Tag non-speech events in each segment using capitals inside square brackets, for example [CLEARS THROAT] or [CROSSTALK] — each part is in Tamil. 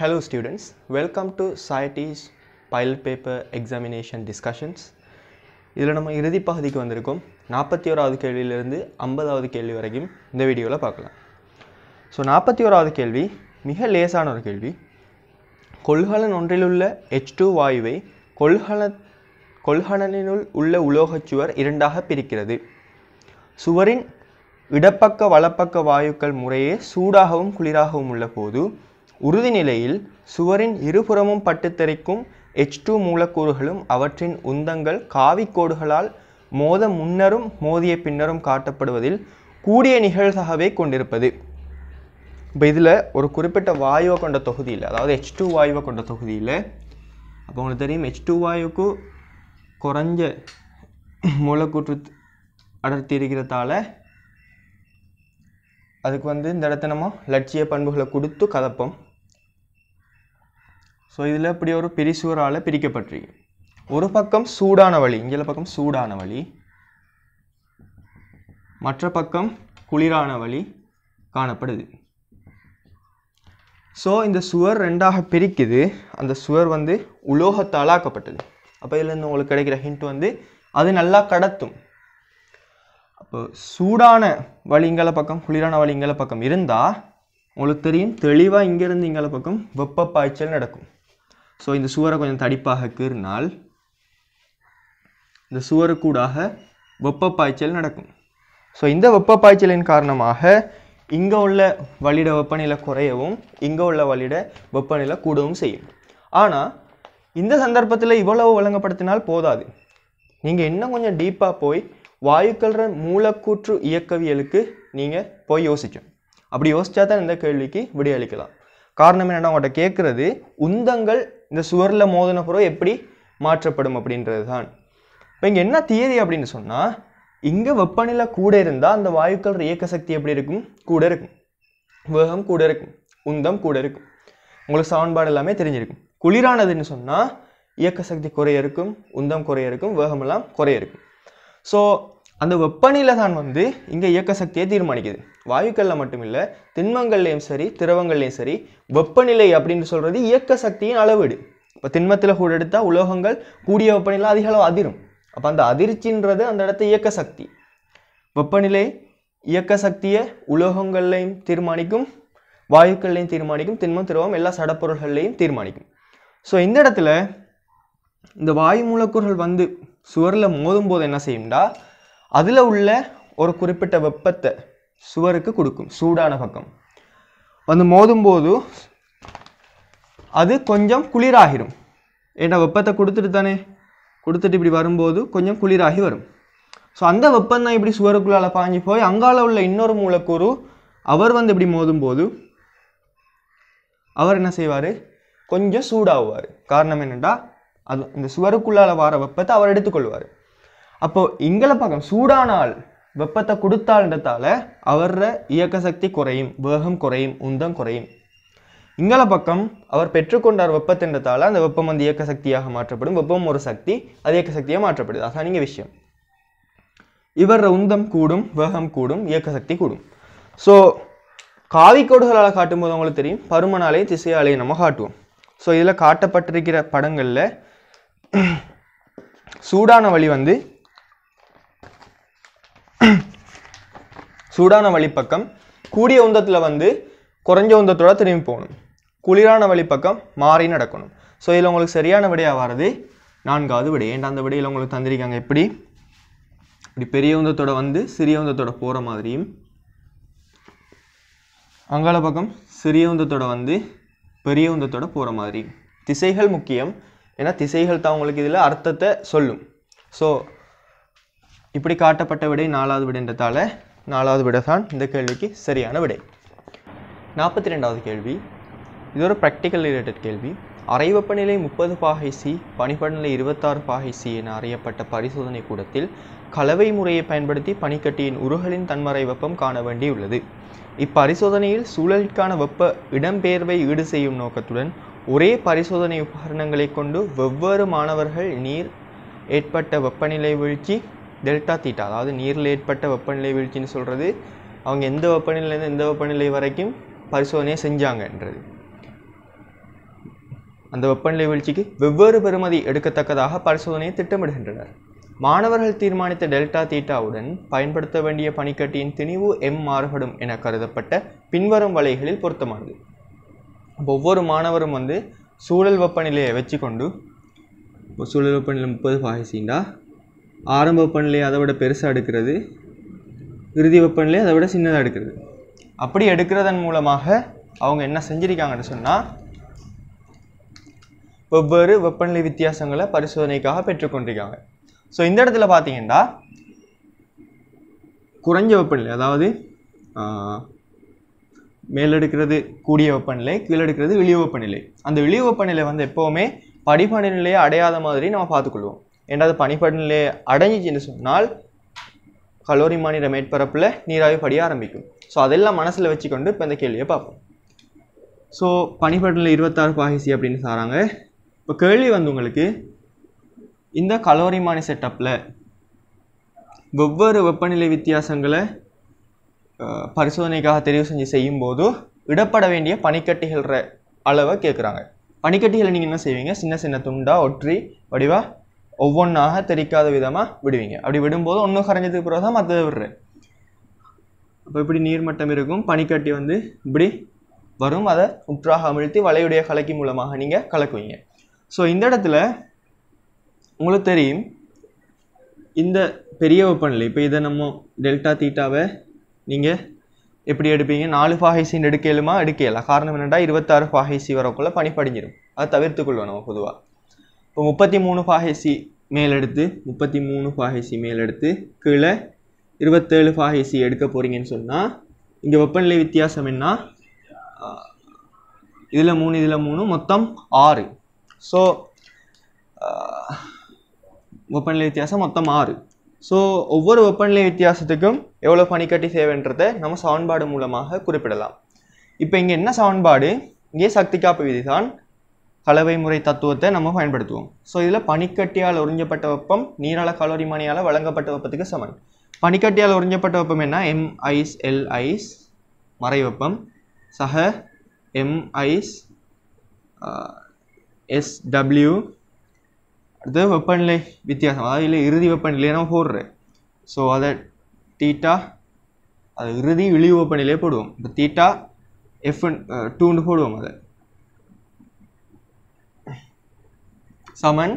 Hello students, welcome to SciTeach Pilot Paper Examination Discussions. இதில் நம்ம இறுதி பகுதிக்கு வந்திருக்கோம் நாற்பத்தி ஓராவது கேள்வியிலிருந்து ஐம்பதாவது கேள்வி வரைக்கும் இந்த வீடியோவில் பார்க்கலாம் ஸோ நாற்பத்தி ஓராவது கேள்வி மிக லேசான ஒரு கேள்வி கொள்கலன் ஒன்றிலுள்ள உள்ள டூ வாயுவை கொள்கலன் கொள்கலனினுள் உள்ள உலோகச்சுவர் இரண்டாக பிரிக்கிறது சுவரின் இடப்பக்க வலப்பக்க வாயுக்கள் முறையே சூடாகவும் குளிராகவும் உள்ள போது உறுதிநிலையில் சுவரின் இருபுறமும் பட்டு தெரிக்கும் எச் டூ மூலக்கூறுகளும் அவற்றின் உந்தங்கள் காவிக்கோடுகளால் மோத முன்னரும் மோதிய பின்னரும் காட்டப்படுவதில் கூடிய நிகழ்தகவே கொண்டிருப்பது இப்போ இதில் ஒரு குறிப்பிட்ட வாயுவை கொண்ட தொகுதியில் அதாவது ஹெச் டூ வாயுவை கொண்ட தொகுதியில் அப்போ உங்களுக்கு தெரியும் ஹெச் டூ வாயுக்கு குறைஞ்ச மூலக்கூற்று அடர்த்தி இருக்கிறதால அதுக்கு வந்து இந்த இடத்த நம்ம லட்சிய பண்புகளை கொடுத்து கதப்போம் ஸோ இதில் இப்படி ஒரு பிரிசுவரால் பிரிக்கப்பட்டிருக்கு ஒரு பக்கம் சூடான வழி இங்கே பக்கம் சூடான வழி மற்ற பக்கம் குளிரான வழி காணப்படுது ஸோ இந்த சுவர் ரெண்டாக பிரிக்குது அந்த சுவர் வந்து உலோகத்தால் ஆக்கப்பட்டது அப்போ இதுலேருந்து உங்களுக்கு கிடைக்கிற ஹிண்ட் வந்து அது நல்லா கடத்தும் அப்போ சூடான வழிங்கள பக்கம் குளிரான வழிங்கள பக்கம் இருந்தால் உங்களுக்கு தெரியும் தெளிவாக இங்கேருந்து இங்கே பக்கம் வெப்ப பாய்ச்சல் நடக்கும் ஸோ இந்த சுவரை கொஞ்சம் தடிப்பாக கீறினால் இந்த சுவருக்கூடாக வெப்ப பாய்ச்சல் நடக்கும் ஸோ இந்த வெப்ப பாய்ச்சலின் காரணமாக இங்கே உள்ள வழிட வெப்பநிலை குறையவும் இங்கே உள்ள வழிட வெப்பநிலை கூடவும் செய்யும் ஆனால் இந்த சந்தர்ப்பத்தில் இவ்வளவு வழங்கப்படுத்தினால் போதாது நீங்கள் இன்னும் கொஞ்சம் டீப்பாக போய் வாயுக்கள்ற மூலக்கூற்று இயக்கவியலுக்கு நீங்கள் போய் யோசிக்கும் அப்படி யோசித்தா தான் இந்த கேள்விக்கு விடையளிக்கலாம் காரணம் என்னென்னா உங்கள்கிட்ட கேட்குறது உந்தங்கள் இந்த சுவரில் மோதின பொருள் எப்படி மாற்றப்படும் அப்படின்றது தான் இப்போ இங்கே என்ன தியரி அப்படின்னு சொன்னால் இங்கே வெப்பநிலை கூட இருந்தால் அந்த வாயுக்கள் இயக்க சக்தி எப்படி இருக்கும் கூட இருக்கும் வேகம் கூட இருக்கும் உந்தம் கூட இருக்கும் உங்களுக்கு சமன்பாடு எல்லாமே தெரிஞ்சிருக்கும் குளிரானதுன்னு சொன்னால் இயக்க சக்தி குறைய இருக்கும் உந்தம் குறைய இருக்கும் வேகமெல்லாம் குறைய இருக்கும் ஸோ அந்த வெப்பநிலை தான் வந்து இங்கே இயக்க சக்தியை தீர்மானிக்குது வாயுக்களில் மட்டும் இல்லை திண்மங்கள்லேயும் சரி திரவங்கள்லேயும் சரி வெப்பநிலை அப்படின்னு சொல்கிறது இயக்க சக்தியின் அளவீடு இப்போ திண்மத்தில் கூட எடுத்தால் உலோகங்கள் கூடிய வெப்பநிலை அதிக அளவு அதிரும் அப்போ அந்த அதிர்ச்சின்றது அந்த இடத்த இயக்க சக்தி வெப்பநிலை இயக்க சக்தியை உலோகங்கள்லையும் தீர்மானிக்கும் வாயுக்கள்லையும் தீர்மானிக்கும் திண்மம் திரவம் எல்லா சடப்பொருள்கள்லையும் தீர்மானிக்கும் ஸோ இந்த இடத்துல இந்த வாயு மூலக்கூறுகள் வந்து சுவரில் மோதும் போது என்ன செய்யும்டா அதில் உள்ள ஒரு குறிப்பிட்ட வெப்பத்தை சுவருக்கு கொடுக்கும் சூடான பக்கம் வந்து மோதும்போது அது கொஞ்சம் குளிராகிடும் ஏன்னா வெப்பத்தை கொடுத்துட்டு தானே கொடுத்துட்டு இப்படி வரும்போது கொஞ்சம் குளிராகி வரும் ஸோ அந்த வெப்பம் தான் இப்படி சுவருக்குள்ளால் பாஞ்சு போய் அங்கால உள்ள இன்னொரு மூலக்கூறு அவர் வந்து இப்படி மோதும்போது அவர் என்ன செய்வார் கொஞ்சம் சூடாகுவார் காரணம் என்னென்னா அது இந்த சுவருக்குள்ளால் வர வெப்பத்தை அவர் எடுத்துக்கொள்வார் அப்போது இங்களை பார்க்க சூடானால் வெப்பத்தை கொடுத்தால்ன்றதால அவர இயக்க சக்தி குறையும் வேகம் குறையும் உந்தம் குறையும் இங்கள பக்கம் அவர் பெற்றுக்கொண்டார் வெப்பத்தின்றதால அந்த வெப்பம் வந்து இயக்க சக்தியாக மாற்றப்படும் வெப்பம் ஒரு சக்தி அது இயக்க சக்தியாக மாற்றப்படுது அதான் நீங்கள் விஷயம் இவர உந்தம் கூடும் வேகம் கூடும் இயக்க சக்தி கூடும் ஸோ காவிக்கோடுகளால் காட்டும்போது அவங்களுக்கு தெரியும் பருமனாலே திசையாலே நம்ம காட்டுவோம் ஸோ இதில் காட்டப்பட்டிருக்கிற படங்களில் [CLEARS THROAT] சூடான வழி வந்து சூடான வழிப்பக்கம் கூடிய உந்தத்தில் வந்து குறைஞ்ச உந்தத்தோட திரும்பி போகணும் குளிரான வழிப்பக்கம் மாறி நடக்கணும் ஸோ இதில் உங்களுக்கு சரியான விடையாக வர்றது நான்காவது விடை ஏன்டா அந்த விடையில் உங்களுக்கு தந்திருக்காங்க எப்படி இப்படி பெரிய உந்தத்தோட வந்து சிறிய உந்தத்தோட போகிற மாதிரியும் அங்கால பக்கம் சிறிய உந்தத்தோட வந்து பெரிய உந்தத்தோட போகிற மாதிரி திசைகள் முக்கியம் ஏன்னா திசைகள் தான் உங்களுக்கு இதில் அர்த்தத்தை சொல்லும் ஸோ இப்படி காட்டப்பட்ட விடை நாலாவது விடைன்றதால நாலாவது விடை தான் இந்த கேள்விக்கு சரியான விடை நாற்பத்தி ரெண்டாவது கேள்வி இது ஒரு ப்ராக்டிக்கல் ரிலேட்டட் கேள்வி அறை வெப்பநிலை முப்பது பாகை சி பனிப்படநிலை இருபத்தாறு பாகை சி என அறியப்பட்ட பரிசோதனை கூடத்தில் கலவை முறையை பயன்படுத்தி பனிக்கட்டியின் உருகலின் தன்மறை வெப்பம் காண வேண்டியுள்ளது இப்பரிசோதனையில் சூழலுக்கான வெப்ப இடம்பெயர்வை ஈடு செய்யும் நோக்கத்துடன் ஒரே பரிசோதனை உபகரணங்களை கொண்டு வெவ்வேறு மாணவர்கள் நீர் ஏற்பட்ட வெப்பநிலை வீழ்ச்சி டெல்டா தீட்டா அதாவது நீரில் ஏற்பட்ட வெப்பநிலை வீழ்ச்சின்னு சொல்கிறது அவங்க எந்த வெப்பநிலையிலேருந்து எந்த வெப்பநிலை வரைக்கும் பரிசோதனையை செஞ்சாங்கன்றது அந்த வெப்பநிலை வீழ்ச்சிக்கு வெவ்வேறு பெறுமதி எடுக்கத்தக்கதாக பரிசோதனையை திட்டமிடுகின்றனர் மாணவர்கள் தீர்மானித்த டெல்டா தீட்டாவுடன் பயன்படுத்த வேண்டிய பனிக்கட்டியின் திணிவு எம் மாறுபடும் என கருதப்பட்ட பின்வரும் வலைகளில் பொருத்தமானது ஒவ்வொரு மாணவரும் வந்து சூழல் வெப்பநிலையை வச்சுக்கொண்டு இப்போ சூழல் வெப்பநிலை முப்பது பாய்சின்டா ஆரம்ப வெப்பநிலையை அதை விட பெருசாக எடுக்கிறது இறுதி வெப்பநிலையை அதை விட சின்னதாக எடுக்கிறது அப்படி எடுக்கிறதன் மூலமாக அவங்க என்ன செஞ்சிருக்காங்கன்னு சொன்னால் வெவ்வேறு வெப்பநிலை வித்தியாசங்களை பரிசோதனைக்காக பெற்றுக்கொண்டிருக்காங்க ஸோ இந்த இடத்துல பார்த்தீங்கன்னா குறைஞ்ச வெப்பநிலை அதாவது மேலெடுக்கிறது கூடிய வெப்பநிலை கீழெடுக்கிறது இழிவு வெப்பநிலை அந்த இழிவு வெப்பநிலை வந்து எப்போவுமே படிப்பநிலையை அடையாத மாதிரி நம்ம பார்த்துக்கொள்வோம் என்றாவது பனிப்படலே அடைஞ்சிச்சின்னு சொன்னால் கலோரி மாநில மேற்பரப்பில் நீராவி படிய ஆரம்பிக்கும் ஸோ அதெல்லாம் மனசில் வச்சுக்கொண்டு இப்போ இந்த கேள்வியை பார்ப்போம் ஸோ பனிப்படலில் இருபத்தாறு பாகிசி அப்படின்னு சாராங்க இப்போ கேள்வி வந்து உங்களுக்கு இந்த மாணி செட்டப்பில் வெவ்வேறு வெப்பநிலை வித்தியாசங்களை பரிசோதனைக்காக தெரிவு செஞ்சு செய்யும்போது இடப்பட வேண்டிய பனிக்கட்டிகள்ற அளவை கேட்குறாங்க பனிக்கட்டிகளை நீங்கள் என்ன செய்வீங்க சின்ன சின்ன துண்டாக ஒற்றி வடிவாக ஒவ்வொன்றாக தெரிக்காத விதமாக விடுவீங்க அப்படி விடும்போது ஒன்றும் கரைஞ்சதுக்கு பிறகு தான் மற்ற விடுறேன் அப்போ இப்படி நீர்மட்டம் இருக்கும் பனிக்கட்டி வந்து இப்படி வரும் அதை உற்றாக அமிழ்த்தி வலையுடைய கலக்கி மூலமாக நீங்கள் கலக்குவீங்க ஸோ இந்த இடத்துல உங்களுக்கு தெரியும் இந்த பெரிய வெப்பநிலை இப்போ இதை நம்ம டெல்டா தீட்டாவை நீங்கள் எப்படி எடுப்பீங்க நாலு ஃபாகைசின்னு எடுக்கலுமா எடுக்கலாம் காரணம் என்னென்னா இருபத்தாறு ஃபாகைசி வரக்குள்ளே பனி படிஞ்சிடும் அதை தவிர்த்து கொள்வோம் நம்ம பொதுவாக இப்போ முப்பத்தி மூணு ஃபாஹேசி மேலெடுத்து முப்பத்தி மூணு ஃபாஹேசி மேலெடுத்து கீழே இருபத்தேழு ஃபாஹேசி எடுக்க போகிறீங்கன்னு சொன்னால் இங்கே வெப்பநிலை வித்தியாசம் என்ன இதில் மூணு இதில் மூணு மொத்தம் ஆறு ஸோ வெப்பநிலை வித்தியாசம் மொத்தம் ஆறு ஸோ ஒவ்வொரு வெப்பநிலை வித்தியாசத்துக்கும் எவ்வளோ பனிக்கட்டி தேவைன்றதை நம்ம சமன்பாடு மூலமாக குறிப்பிடலாம் இப்போ இங்கே என்ன சமன்பாடு இங்கே சக்தி காப்பு விதி தான் கலவை முறை தத்துவத்தை நம்ம பயன்படுத்துவோம் ஸோ இதில் பனிக்கட்டியால் உறிஞ்சப்பட்ட வெப்பம் நீரால கலோரிமானியால் வழங்கப்பட்ட வெப்பத்துக்கு சமன் பனிக்கட்டியால் உறிஞ்சப்பட்ட வெப்பம் என்ன எம் ஐஸ் எல் ஐஸ் மறை வெப்பம் சக எம் ஐஸ் எஸ் டபிள்யூ அடுத்து வெப்பநிலை வித்தியாசம் அதாவது இல்லை இறுதி வெப்பநிலையை நம்ம போடுறேன் ஸோ அதை தீட்டா அது இறுதி இழிவு வெப்பநிலையை போடுவோம் இப்போ தீட்டா எஃப் டூன்னு போடுவோம் அதை சமன்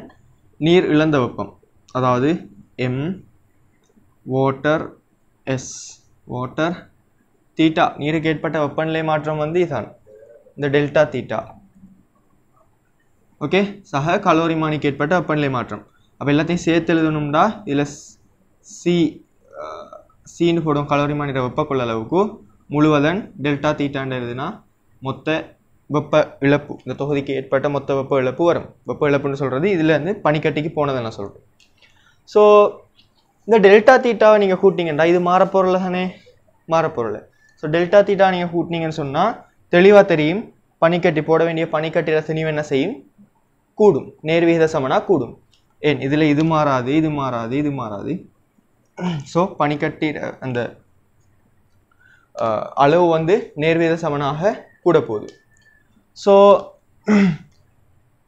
நீர் இழந்த வெப்பம் அதாவது M water S water theta நீருக்கு ஏற்பட்ட வெப்பநிலை மாற்றம் வந்து இதான் இந்த டெல்டா தீட்டா ஓகே சக கலோரிமானிக்கு ஏற்பட்ட வெப்பநிலை மாற்றம் அப்போ எல்லாத்தையும் சேர்த்து எழுதணும்டா இதில் சி சீன்னு போடும் கலோரிமானிற வெப்பக்குள்ள அளவுக்கு முழுவதன் டெல்டா தீட்டான்னு எழுதுனா மொத்த வெப்ப இழப்பு இந்த தொகுதிக்கு ஏற்பட்ட மொத்த வெப்ப இழப்பு வரும் வெப்ப இழப்புன்னு சொல்கிறது இதில் வந்து பனிக்கட்டிக்கு போனதை நான் சொல்கிறேன் ஸோ இந்த டெல்டா தீட்டாவை நீங்கள் கூட்டிங்கன்னா இது மாறப்பொருள் தானே மாறப்பொருள் ஸோ டெல்டா தீட்டா நீங்கள் கூட்டினீங்கன்னு சொன்னால் தெளிவாக தெரியும் பனிக்கட்டி போட வேண்டிய பனிக்கட்டியில் திணிவு என்ன செய்யும் கூடும் நேர்விகித சமனா கூடும் ஏன் இதில் இது மாறாது இது மாறாது இது மாறாது ஸோ பனிக்கட்டி அந்த அளவு வந்து நேர்வித சமனாக கூட போகுது ஸோ [CLEARS THROAT]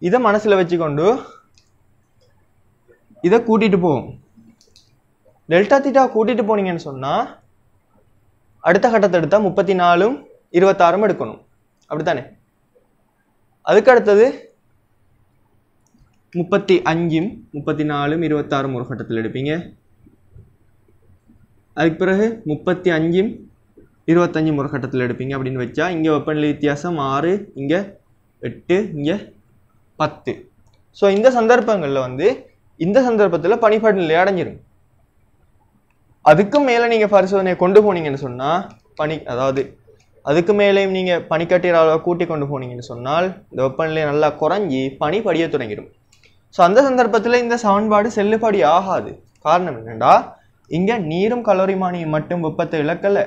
இதை மனசில் வச்சுக்கொண்டு இதை கூட்டிகிட்டு போவோம் டெல்டா தீட்டா கூட்டிகிட்டு போனீங்கன்னு சொன்னால் அடுத்த கட்டத்தை எடுத்தால் முப்பத்தி நாலும் இருபத்தாறும் எடுக்கணும் அப்படித்தானே அதுக்கு அடுத்தது முப்பத்தி அஞ்சும் முப்பத்தி நாலும் இருபத்தாறும் ஒரு கட்டத்தில் எடுப்பீங்க அதுக்கு பிறகு முப்பத்தி அஞ்சும் இருபத்தஞ்சி முறைக்கட்டத்தில் எடுப்பீங்க அப்படின்னு வச்சா இங்கே வெப்பநிலை வித்தியாசம் ஆறு இங்கே எட்டு இங்கே பத்து ஸோ இந்த சந்தர்ப்பங்களில் வந்து இந்த சந்தர்ப்பத்தில் பனிப்பாட்டு நிலையை அடைஞ்சிருங்க அதுக்கும் மேலே நீங்கள் பரிசோதனையை கொண்டு போனீங்கன்னு சொன்னால் பனி அதாவது அதுக்கு மேலேயும் நீங்கள் பனிக்கட்டிற அளவை கூட்டி கொண்டு போனீங்கன்னு சொன்னால் இந்த வெப்பநிலை நல்லா குறைஞ்சி பனி படிய தொடங்கிடும் ஸோ அந்த சந்தர்ப்பத்தில் இந்த சமன்பாடு செல்லுபடி ஆகாது காரணம் என்னென்னா இங்கே நீரும் கலோரிமானியும் மட்டும் வெப்பத்தை இழக்கலை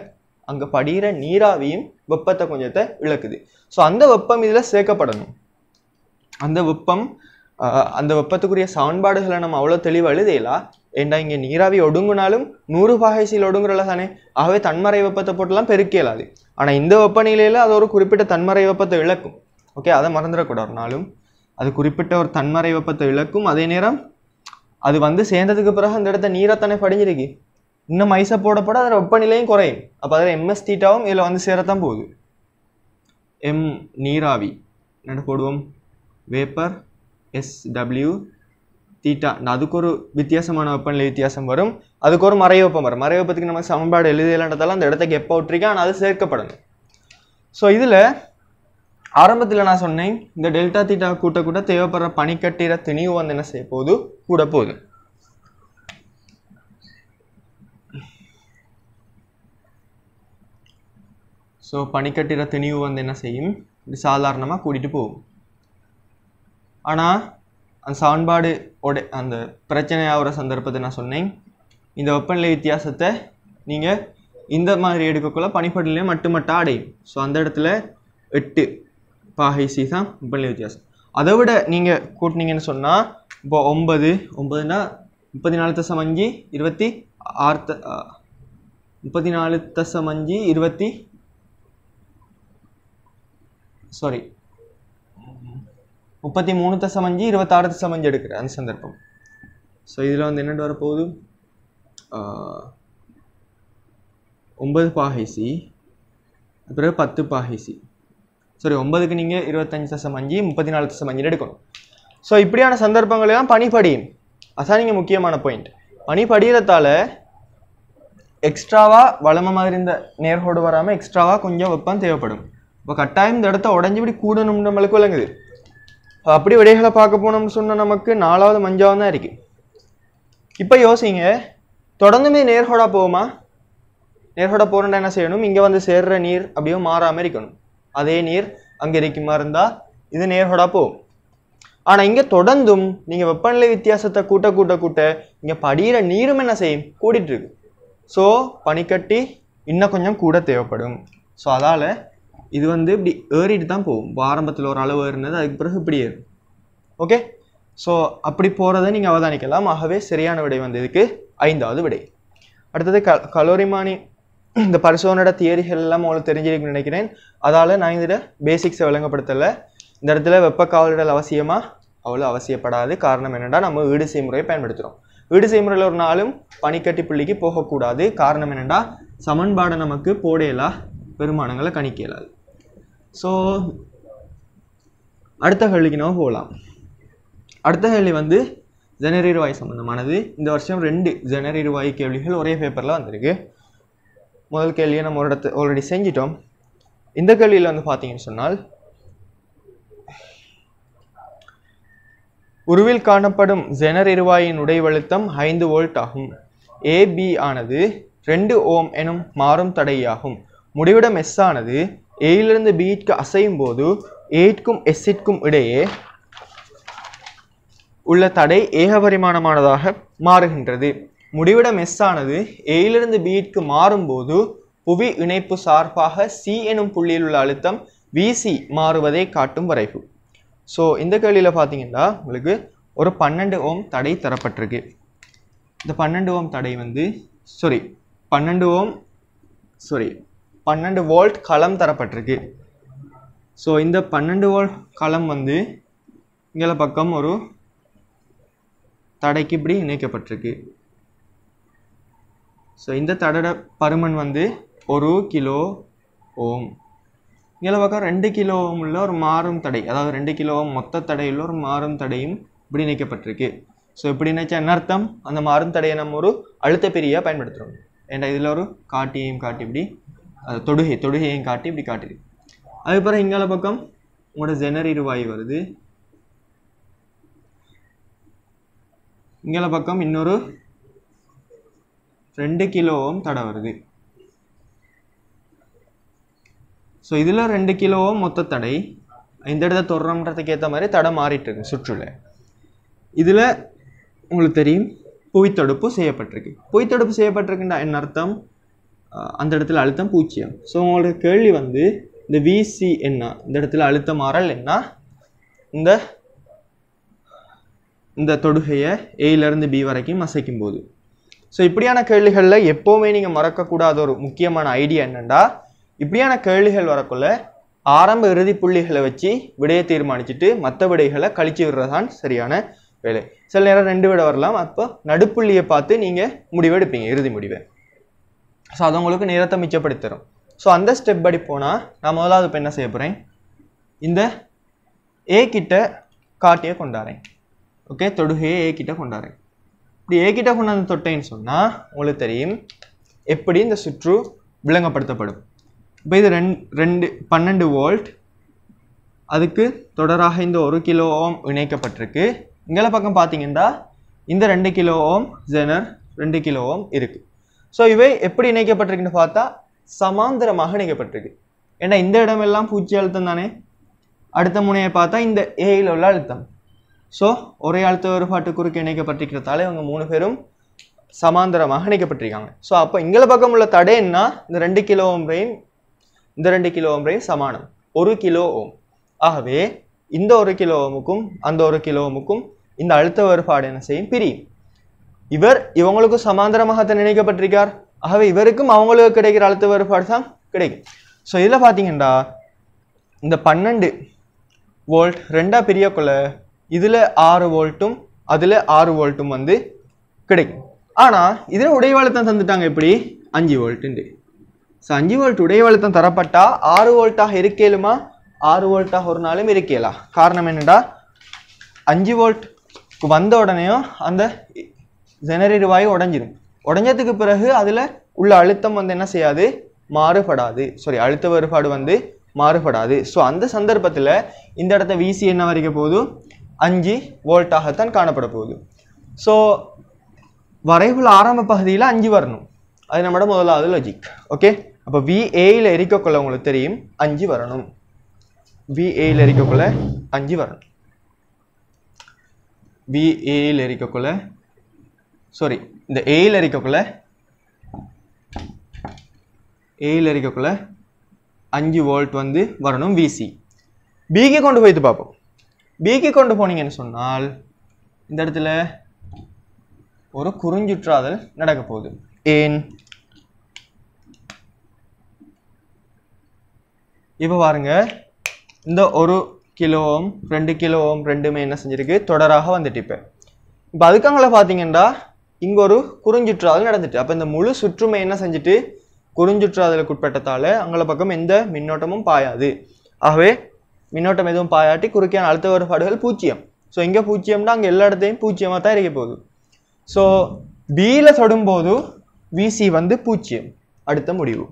அங்கே படிகிற நீராவியும் வெப்பத்தை கொஞ்சத்தை இழக்குது ஸோ அந்த வெப்பம் இதில் சேர்க்கப்படணும் அந்த வெப்பம் அந்த வெப்பத்துக்குரிய சமன்பாடுகளை நம்ம அவ்வளோ தெளிவாக எழுதையலா ஏண்டா இங்கே நீராவி ஒடுங்கினாலும் நூறு பாகைசியில் ஒடுங்குறல தானே ஆகவே தன்மறை வெப்பத்தை போட்டுலாம் பெருக்கலாது ஆனால் இந்த வெப்பநிலையில் அது ஒரு குறிப்பிட்ட தன்மறை வெப்பத்தை இழக்கும் ஓகே அதை மறந்துடக்கூடாதுனாலும் அது குறிப்பிட்ட ஒரு தன்மறை வெப்பத்தை இழக்கும் அதே நேரம் அது வந்து சேர்ந்ததுக்கு பிறகு அந்த இடத்த தானே படிஞ்சிருக்கு இன்னும் ஐஸை போடப்பட அதில் வெப்பநிலையும் குறையும் அப்போ அதில் எம்எஸ் தீட்டாவும் இதில் வந்து சேரத்தான் போகுது எம் நீராவி என்ன போடுவோம் வேப்பர் எஸ் டபிள்யூ தீட்டா அதுக்கு ஒரு வித்தியாசமான வெப்பநிலை வித்தியாசம் வரும் அதுக்கு ஒரு மறைவெப்பம் வரும் மறைவெப்பத்துக்கு நம்ம சமன்பாடு எழுதியலான்றதால அந்த இடத்த கெப் அவுட்ருக்கு ஆனால் அது சேர்க்கப்படணும் ஸோ இதில் ஆரம்பத்தில் நான் சொன்னேன் இந்த டெல்டா தீட்டா கூட்ட கூட்ட தேவைப்படுற பனிக்கட்டிற திணிவு வந்து என்ன செய்ய போகுது கூட போகுது ஸோ பனிக்கட்டிற திணிவு வந்து என்ன செய்யும் இது சாதாரணமாக கூட்டிகிட்டு போகும் ஆனால் அந்த சமன்பாடு உடை அந்த பிரச்சனை ஆகிற சந்தர்ப்பத்தை நான் சொன்னேன் இந்த வெப்பநிலை வித்தியாசத்தை நீங்கள் இந்த மாதிரி எடுக்கக்குள்ள பனிப்படலே மட்டுமட்டும் அடையும் ஸோ அந்த இடத்துல எட்டு பாகைசி தான் வெப்பநிலை வித்தியாசம் அதை விட நீங்கள் கூட்டினீங்கன்னு சொன்னால் இப்போ ஒம்பது ஒம்பதுனா முப்பத்தி நாலு தசம் அஞ்சு இருபத்தி ஆறு முப்பத்தி நாலு தசம் அஞ்சு இருபத்தி சாரி முப்பத்தி மூணு தசம் அஞ்சு இருபத்தாறு அஞ்சு எடுக்கிறேன் அந்த சந்தர்ப்பம் ஸோ இதில் வந்து என்னென்னு வரப்போகுது ஒம்பது பாகைசி பிறகு பத்து பாகைசி சாரி ஒன்பதுக்கு நீங்கள் இருபத்தஞ்சு தசம் அஞ்சு முப்பத்தி நாலு தசம் அஞ்சு எடுக்கணும் ஸோ இப்படியான சந்தர்ப்பங்கள்லாம் பனிப்படி அதான் நீங்கள் முக்கியமான பாயிண்ட் பனி எக்ஸ்ட்ராவாக வளம மாதிரி இருந்த நேர்கோடு வராமல் எக்ஸ்ட்ராவாக கொஞ்சம் வெப்பம் தேவைப்படும் இப்போ கட்டாயம் இந்த இடத்த உடஞ்சி இப்படி கூடணும் நம்மளுக்கு விளங்குது அப்படி விடைகளை பார்க்க போனோம்னு சொன்னால் நமக்கு நாலாவது மஞ்சாவது தான் இருக்குது இப்போ யோசிங்க தொடர்ந்துமே நேர்கோடா போகுமா நேர்கோடா போகிறோம்னா என்ன செய்யணும் இங்கே வந்து சேர்ற நீர் அப்படியே மாறாமல் இருக்கணும் அதே நீர் அங்கே இருக்குமா இருந்தால் இது நேர்கோடா போகும் ஆனால் இங்கே தொடர்ந்தும் நீங்கள் வெப்பநிலை வித்தியாசத்தை கூட்ட கூட்ட கூட்ட இங்கே படிகிற நீரும் என்ன செய்யும் கூட்டிகிட்டு இருக்கு ஸோ பனிக்கட்டி இன்னும் கொஞ்சம் கூட தேவைப்படும் ஸோ அதால் இது வந்து இப்படி ஏறிட்டு தான் போகும் ஆரம்பத்தில் ஒரு அளவு ஏறினது அதுக்கு பிறகு இப்படி ஏறும் ஓகே ஸோ அப்படி போகிறத நீங்கள் அவதானிக்கலாம் ஆகவே சரியான விடை வந்து இதுக்கு ஐந்தாவது விடை அடுத்தது க கலோரிமானி இந்த பரிசோதனோட தியரிகள் எல்லாம் உங்களுக்கு தெரிஞ்சிருக்குன்னு நினைக்கிறேன் அதால் நான் இதில் பேசிக்ஸை விளங்கப்படுத்தலை இந்த இடத்துல வெப்ப காவலிடல் அவசியமாக அவ்வளோ அவசியப்படாது காரணம் என்னென்னா நம்ம வீடு செய்முறையை பயன்படுத்துகிறோம் வீடு செய்முறையில் ஒரு நாளும் பனிக்கட்டி புள்ளிக்கு போகக்கூடாது காரணம் என்னென்னா சமன்பாடை நமக்கு போடையலா பெருமானங்களை கணிக்க இயலாது ஸோ அடுத்த கேள்விக்கு நம்ம போகலாம் அடுத்த கேள்வி வந்து ஜனவரி சம்மந்தமானது இந்த வருஷம் ரெண்டு ஜனவரி கேள்விகள் ஒரே பேப்பரில் வந்திருக்கு முதல் கேள்வியை நம்ம ஒரு இடத்து ஆல்ரெடி செஞ்சிட்டோம் இந்த கேள்வியில் வந்து பார்த்தீங்கன்னு சொன்னால் உருவில் காணப்படும் ஜெனர் இருவாயின் உடைவழுத்தம் ஐந்து வோல்ட் ஆகும் ஏபி ஆனது ரெண்டு ஓம் எனும் மாறும் தடையாகும் முடிவிடம் எஸ் ஆனது ஏயிலிருந்து பிஇட்க்கு அசையும் போது ஏட்க்கும் எஸ்ஸிட்கும் இடையே உள்ள தடை ஏகபரிமாணமானதாக மாறுகின்றது முடிவிடம் எஸ் ஆனது ஏயிலிருந்து பிஇட்க்கு மாறும்போது புவி இணைப்பு சார்பாக சி எனும் புள்ளியில் உள்ள அழுத்தம் விசி மாறுவதை காட்டும் வரைவு ஸோ இந்த கேள்வியில் பார்த்தீங்கன்னா உங்களுக்கு ஒரு பன்னெண்டு ஓம் தடை தரப்பட்டிருக்கு இந்த பன்னெண்டு ஓம் தடை வந்து சாரி பன்னெண்டு ஓம் சாரி பன்னெண்டு வோல்ட் களம் தரப்பட்டிருக்கு ஸோ இந்த பன்னெண்டு வோல்ட் களம் வந்து இங்கே பக்கம் ஒரு தடைக்கு இப்படி இணைக்கப்பட்டிருக்கு ஸோ இந்த தடோட பருமன் வந்து ஒரு கிலோ ஓம் இங்கே பக்கம் ரெண்டு கிலோ ஓம் உள்ள ஒரு மாறும் தடை அதாவது ரெண்டு கிலோ ஓம் மொத்த தடையில் ஒரு மாறும் தடையும் இப்படி இணைக்கப்பட்டிருக்கு ஸோ இப்படி நினைச்சா என்ன அர்த்தம் அந்த மாறும் தடையை நம்ம ஒரு அழுத்த பிரியாக பயன்படுத்துகிறோம் ஏன்டா இதில் ஒரு காட்டியும் காட்டி இப்படி தொடுகை தொடுகையும் காட்டி இப்படி காட்டுது அதுக்கப்புறம் இங்கால பக்கம் உங்களோட ஜெனர் இருவாய் வருது இங்கால பக்கம் இன்னொரு ரெண்டு கிலோ ஓம் தடை வருது ஸோ இதில் ரெண்டு கிலோ ஓம் மொத்த தடை இந்த இடத்த தொடரம்ன்றதுக்கு ஏற்ற மாதிரி தடை மாறிட்டு இருக்கு சுற்றுலா இதில் உங்களுக்கு தெரியும் புவித்தடுப்பு செய்யப்பட்டிருக்கு புவித்தடுப்பு செய்யப்பட்டிருக்குன்னா என்ன அர்த்தம் அந்த இடத்துல அழுத்தம் பூஜ்ஜியம் ஸோ உங்களோட கேள்வி வந்து இந்த விசி என்ன இந்த இடத்துல அழுத்தம் மாறல் என்ன இந்த இந்த தொடுகையை ஏயிலேருந்து பி வரைக்கும் அசைக்கும் போது ஸோ இப்படியான கேள்விகளில் எப்போவுமே நீங்கள் மறக்கக்கூடாத ஒரு முக்கியமான ஐடியா என்னென்னா இப்படியான கேள்விகள் வரக்குள்ள ஆரம்ப இறுதி புள்ளிகளை வச்சு விடையை தீர்மானிச்சுட்டு மற்ற விடைகளை கழிச்சு விடுறதான் சரியான வேலை சில நேரம் ரெண்டு விடை வரலாம் அப்போ நடுப்புள்ளியை பார்த்து நீங்கள் முடிவெடுப்பீங்க இறுதி முடிவை ஸோ அது உங்களுக்கு நேரத்தை மிச்சப்படுத்தரும் ஸோ அந்த ஸ்டெப் படி போனால் நான் முதலாவது இப்போ என்ன செய்ய போகிறேன் இந்த ஏ கிட்ட காட்டியை கொண்டாடுறேன் ஓகே தொடுகையை ஏ கிட்ட கொண்டாடுறேன் இப்படி ஏ கிட்ட கொண்டாந்து தொட்டேன்னு சொன்னால் உங்களுக்கு தெரியும் எப்படி இந்த சுற்று விளங்கப்படுத்தப்படும் இப்போ இது ரெண் ரெண்டு பன்னெண்டு வோல்ட் அதுக்கு தொடராக இந்த ஒரு கிலோ ஓம் இணைக்கப்பட்டிருக்கு இங்கே பக்கம் பார்த்தீங்கன்னா இந்த ரெண்டு கிலோ ஓம் ஜெனர் ரெண்டு கிலோ ஓம் இருக்குது ஸோ இவை எப்படி இணைக்கப்பட்டிருக்குன்னு பார்த்தா சமாந்தரமாக இணைக்கப்பட்டிருக்கு ஏன்னா இந்த இடமெல்லாம் பூச்சி அழுத்தம் தானே அடுத்த முனையை பார்த்தா இந்த ஏயில் உள்ள அழுத்தம் ஸோ ஒரே அழுத்த வேறுபாட்டு குறுக்கு இணைக்கப்பட்டிருக்கிறதால இவங்க மூணு பேரும் சமாந்தரமாக இணைக்கப்பட்டிருக்காங்க ஸோ அப்போ இங்கே பக்கம் உள்ள தடை என்ன இந்த ரெண்டு கிலோ ஓம்பையும் இந்த ரெண்டு கிலோ ஓம்பையும் சமானம் ஒரு கிலோ ஓம் ஆகவே இந்த ஒரு கிலோ ஓமுக்கும் அந்த ஒரு கிலோ ஓமுக்கும் இந்த அழுத்த வேறுபாடு என்ன செய்யும் பிரியும் இவர் இவங்களுக்கும் சமாந்தரமாகத்தான் நினைக்கப்பட்டிருக்கார் ஆகவே இவருக்கும் அவங்களுக்கு கிடைக்கிற அழுத்த வேறுபாடு தான் கிடைக்கும் ஸோ இதில் பார்த்தீங்கன்னா இந்த பன்னெண்டு வோல்ட் ரெண்டாக பெரிய கொள்ள இதில் ஆறு வோல்ட்டும் அதில் ஆறு வோல்ட்டும் வந்து கிடைக்கும் ஆனால் இதில் உடைவாழ்த்தம் தந்துட்டாங்க எப்படி அஞ்சு வோல்ட்டுன்ட்டு ஸோ அஞ்சு வோல்ட் உடையவழுத்தம் தரப்பட்டால் ஆறு வோல்ட்டாக இருக்கேலுமா ஆறு வோல்ட்டாக ஒரு நாளும் இருக்கலாம் காரணம் என்னடா அஞ்சு வோல்ட் வந்த உடனேயும் அந்த ஜெனரேட் வாயு உடஞ்சிரும் உடஞ்சதுக்கு பிறகு அதில் உள்ள அழுத்தம் வந்து என்ன செய்யாது மாறுபடாது சாரி அழுத்த வேறுபாடு வந்து மாறுபடாது ஸோ அந்த சந்தர்ப்பத்தில் இந்த இடத்த விசி என்ன வரைக்க போகுது அஞ்சு வோல்ட்டாகத்தான் காணப்பட போகுது ஸோ வரைவுள்ள ஆரம்ப பகுதியில் அஞ்சு வரணும் அது நம்மளோட முதலாவது லஜிக் ஓகே அப்போ விஏயில் எரிக்கக்குள்ள உங்களுக்கு தெரியும் அஞ்சு வரணும் விஏயில் எரிக்கக்குள்ள அஞ்சு வரணும் விஏயில் எரிக்கக்குள்ள சாரி இந்த ஏயில் இருக்கக்குள்ள ஏயில் இருக்கக்குள்ள அஞ்சு வோல்ட் வந்து வரணும் விசி பிக்கு கொண்டு போய்த்து பார்ப்போம் பிக்கு கொண்டு போனீங்கன்னு சொன்னால் இந்த இடத்துல ஒரு குறுஞ்சுற்றாதல் நடக்க போகுது ஏன் இப்போ பாருங்க இந்த ஒரு கிலோவும் ரெண்டு கிலோவும் ரெண்டுமே என்ன செஞ்சிருக்கு தொடராக வந்துட்டு இப்போ இப்போ அதுக்கங்களை பார்த்தீங்கன்னா இங்கே ஒரு குறுஞ்சுற்றாதல் நடந்துட்டு அப்போ இந்த முழு சுற்றுமை என்ன செஞ்சுட்டு குறுஞ்சுற்றாதலுக்கு உட்பட்டத்தால் அங்கே பக்கம் எந்த மின்னோட்டமும் பாயாது ஆகவே மின்னோட்டம் எதுவும் பாயாட்டி குறுக்கியான அழுத்த வேறுபாடுகள் பூச்சியம் ஸோ இங்கே பூச்சியம்னா அங்கே எல்லா இடத்தையும் பூச்சியமாக தான் இருக்க போகுது ஸோ பியில் தொடும்போது விசி வந்து பூச்சியம் அடுத்த முடிவு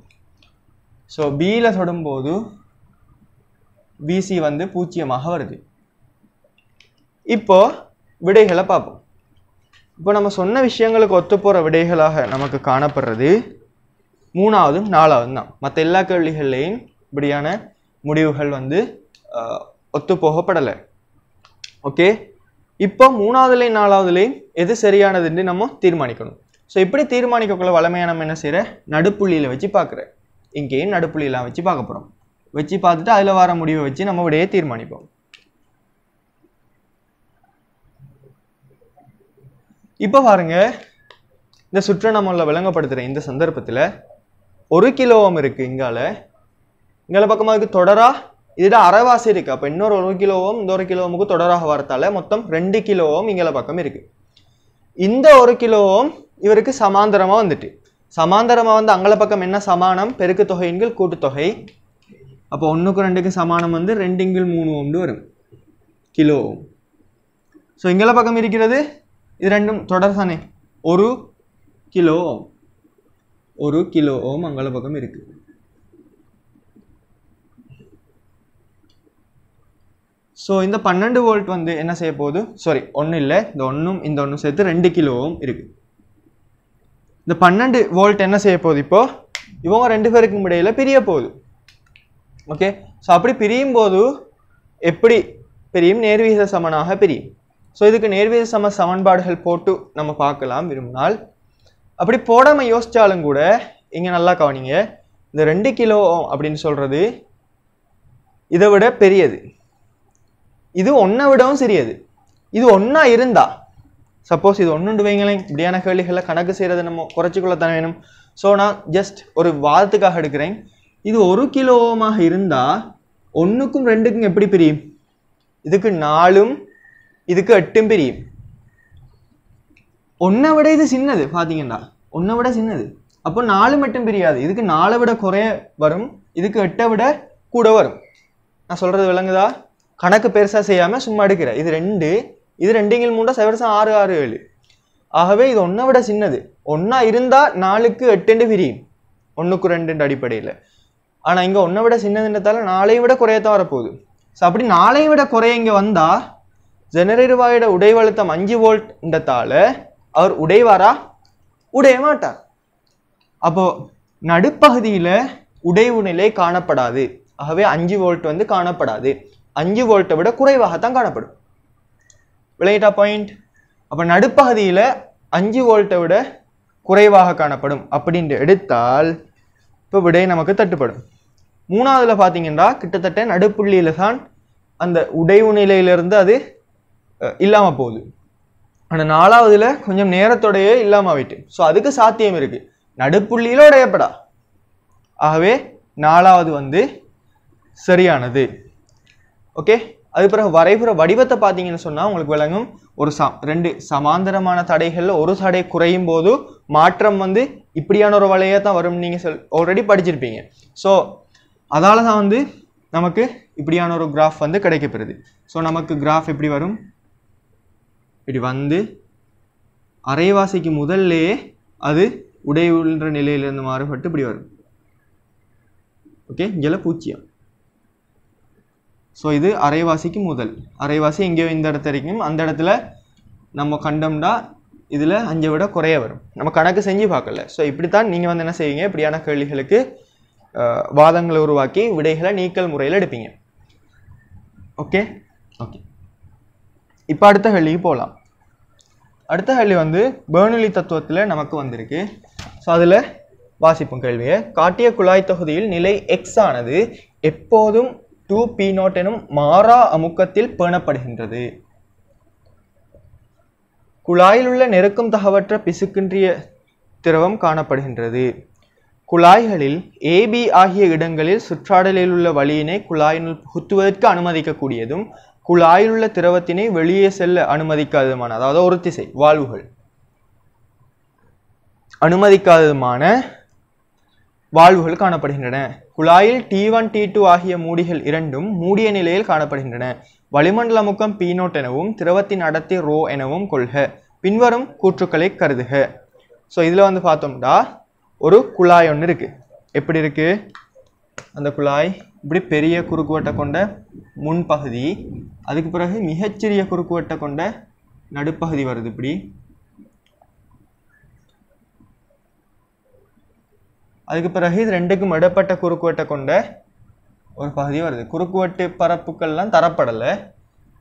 ஸோ பியில் தொடும்போது விசி வந்து பூச்சியமாக வருது இப்போ விடைகளை பார்ப்போம் இப்போ நம்ம சொன்ன விஷயங்களுக்கு ஒத்துப்போகிற விடைகளாக நமக்கு காணப்படுறது மூணாவதும் நாலாவதும் தான் மற்ற எல்லா கேள்விகள்லேயும் இப்படியான முடிவுகள் வந்து ஒத்து போகப்படலை ஓகே இப்போ மூணாவதுலேயும் நாலாவதுலேயும் எது சரியானதுன்னு நம்ம தீர்மானிக்கணும் ஸோ இப்படி தீர்மானிக்கக்குள்ள வளமையாக நம்ம என்ன செய்கிற நடுப்புள்ளியில் வச்சு பார்க்குறேன் இங்கேயும் நடுப்புள்ளியெல்லாம் வச்சு பார்க்க போகிறோம் வச்சு பார்த்துட்டு அதில் வர முடிவை வச்சு நம்ம விடையே தீர்மானிப்போம் இப்போ பாருங்க இந்த சுற்று நம்மள விளங்கப்படுத்துகிற இந்த சந்தர்ப்பத்தில் ஒரு கிலோவும் இருக்குது இங்கால இங்கால பக்கமாக இருக்குது தொடராக இதில் அரைவாசி இருக்குது அப்போ இன்னொரு ஒரு கிலோவும் இந்த ஒரு கிலோவுக்கு தொடராக வரத்தால் மொத்தம் ரெண்டு கிலோவும் இங்கால பக்கம் இருக்குது இந்த ஒரு கிலோவும் இவருக்கு சமாந்தரமாக வந்துட்டு சமாந்தரமாக வந்து அங்கல பக்கம் என்ன சமானம் பெருக்கு கூட்டு கூட்டுத்தொகை அப்போ ஒன்றுக்கு ரெண்டுக்கு சமானம் வந்து ரெண்டுங்கள் மூணு ஓம்னு வரும் கிலோ ஸோ இங்கல பக்கம் இருக்கிறது இது ரெண்டும் தொடர் தானே ஒரு கிலோ ஓம் ஒரு கிலோ ஓம் அங்கல பக்கம் இருக்கு ஸோ இந்த பன்னெண்டு வோல்ட் வந்து என்ன செய்ய போகுது சாரி ஒன்றும் இல்லை இந்த ஒன்றும் இந்த ஒன்றும் சேர்த்து ரெண்டு கிலோவும் இருக்கு இந்த பன்னெண்டு வோல்ட் என்ன செய்ய போகுது இப்போ இவங்க ரெண்டு பேருக்கும் இடையில பிரிய போகுது ஓகே ஸோ அப்படி பிரியும் போது எப்படி பிரியும் நேர்விகித சமனாக பிரியும் ஸோ இதுக்கு நேர்வீத சம சமன்பாடுகள் போட்டு நம்ம பார்க்கலாம் விரும்பினால் அப்படி போடாமல் யோசித்தாலும் கூட இங்கே நல்லா கவனிங்க இந்த ரெண்டு கிலோ அப்படின்னு சொல்கிறது இதை விட பெரியது இது ஒன்றை விடவும் சிறியது இது ஒன்றா இருந்தா சப்போஸ் இது ஒன்றுண்டு வைங்களேன் இப்படியான கேள்விகளை கணக்கு செய்கிறது நம்ம குறைச்சிக்கொள்ள தானே வேணும் ஸோ நான் ஜஸ்ட் ஒரு வாதத்துக்காக எடுக்கிறேன் இது ஒரு கிலோமாக இருந்தால் ஒன்றுக்கும் ரெண்டுக்கும் எப்படி பிரியும் இதுக்கு நாலும் இதுக்கு எட்டும் பிரியும் ஒன்றை விட இது சின்னது பார்த்தீங்கன்னா ஒன்றை விட சின்னது அப்போ நாலு மட்டும் பிரியாது இதுக்கு நாலை விட குறைய வரும் இதுக்கு எட்டை விட கூட வரும் நான் சொல்கிறது விளங்குதா கணக்கு பெருசாக செய்யாமல் சும்மா எடுக்கிறேன் இது ரெண்டு இது ரெண்டுங்கள் மூன்றா சவரசம் ஆறு ஆறு ஏழு ஆகவே இது ஒன்றை விட சின்னது ஒன்றா இருந்தால் நாலுக்கு எட்டுண்டு பிரியும் ஒன்றுக்கு ரெண்டுன்ற அடிப்படையில் ஆனால் இங்கே ஒன்றை விட சின்னதுன்றதால நாளையும் விட குறையத்தான் வரப்போகுது ஸோ அப்படி நாளையும் விட குறைய இங்கே வந்தால் ஜெனரேட்டர் வாயோட உடைவழுத்தம் அஞ்சு வோல்ட்ன்றதால அவர் உடைவாரா உடைய மாட்டார் அப்போ நடுப்பகுதியில் உடைவு நிலை காணப்படாது ஆகவே அஞ்சு வோல்ட் வந்து காணப்படாது அஞ்சு வோல்ட்டை விட குறைவாகத்தான் காணப்படும் விளையிட்டா பாயிண்ட் அப்போ நடுப்பகுதியில் அஞ்சு வோல்ட்டை விட குறைவாக காணப்படும் அப்படின்ட்டு எடுத்தால் இப்போ விடை நமக்கு தட்டுப்படும் மூணாவதுல பார்த்தீங்கன்னா கிட்டத்தட்ட நடுப்புள்ளியில் தான் அந்த உடைவு நிலையிலிருந்து அது இல்லாமல் போகுது ஆனால் நாலாவதுல கொஞ்சம் நேரத்தோடையே இல்லாமல் ஆயிட்டு ஸோ அதுக்கு சாத்தியம் இருக்கு நடுப்புள்ளியில உடையப்படா ஆகவே நாலாவது வந்து சரியானது ஓகே அது பிறகு வரைபுற வடிவத்தை பார்த்தீங்கன்னு சொன்னால் உங்களுக்கு விளங்கும் ஒரு ச ரெண்டு சமாந்தரமான தடைகளில் ஒரு தடை குறையும் போது மாற்றம் வந்து இப்படியான ஒரு வலையாக தான் வரும் நீங்கள் சொல் ஆல்ரெடி படிச்சிருப்பீங்க ஸோ அதால் தான் வந்து நமக்கு இப்படியான ஒரு கிராஃப் வந்து கிடைக்கப்பெறுது ஸோ நமக்கு கிராஃப் எப்படி வரும் இப்படி வந்து அரைவாசிக்கு முதல்லையே அது உடைவுன்ற நிலையிலிருந்து மாறுபட்டு இப்படி வரும் ஓகே இங்கே பூச்சியம் ஸோ இது அரைவாசிக்கு முதல் அரைவாசி எங்கேயோ இந்த இடத்த வரைக்கும் அந்த இடத்துல நம்ம கண்டோம்னா இதில் அஞ்சை விட குறைய வரும் நம்ம கணக்கு செஞ்சு பார்க்கல ஸோ இப்படித்தான் நீங்கள் வந்து என்ன செய்வீங்க இப்படியான கேள்விகளுக்கு வாதங்களை உருவாக்கி விடைகளை நீக்கல் முறையில் எடுப்பீங்க ஓகே ஓகே இப்போ அடுத்த கேள்விக்கு போகலாம் அடுத்த கேள்வி வந்து பேர்னொலி தத்துவத்தில் நமக்கு வந்திருக்கு ஸோ அதில் வாசிப்போம் கேள்வியை காட்டிய குழாய் தொகுதியில் நிலை எக்ஸ் ஆனது எப்போதும் டூ பி நோட் எனும் மாறா அமுக்கத்தில் பேணப்படுகின்றது குழாயில் உள்ள நெருக்கும் தகவற்ற பிசுக்கின்றிய திரவம் காணப்படுகின்றது குழாய்களில் ஏபி ஆகிய இடங்களில் சுற்றாடலில் உள்ள வழியினை குழாயினுள் புகுத்துவதற்கு அனுமதிக்கக்கூடியதும் குழாயிலுள்ள திரவத்தினை வெளியே செல்ல அனுமதிக்காததுமான அதாவது ஒரு திசை வாழ்வுகள் அனுமதிக்காததுமான வாழ்வுகள் காணப்படுகின்றன குழாயில் டி ஒன் டி டூ ஆகிய மூடிகள் இரண்டும் மூடிய நிலையில் காணப்படுகின்றன வளிமண்டல முக்கம் பீனோட் எனவும் திரவத்தின் அடர்த்தி ரோ எனவும் கொள்க பின்வரும் கூற்றுக்களை கருதுக ஸோ இதில் வந்து பார்த்தோம்டா ஒரு குழாய் ஒன்று இருக்குது எப்படி இருக்குது அந்த குழாய் இப்படி பெரிய குறுக்குவட்டை கொண்ட முன்பகுதி அதுக்கு பிறகு மிகச்சிறிய குறுக்குவட்டை கொண்ட நடுப்பகுதி வருது இப்படி அதுக்கு பிறகு இது ரெண்டுக்கும் இடப்பட்ட குறுக்குவட்டை கொண்ட ஒரு பகுதி வருது குறுக்குவெட்டு பரப்புக்கள்லாம் தரப்படலை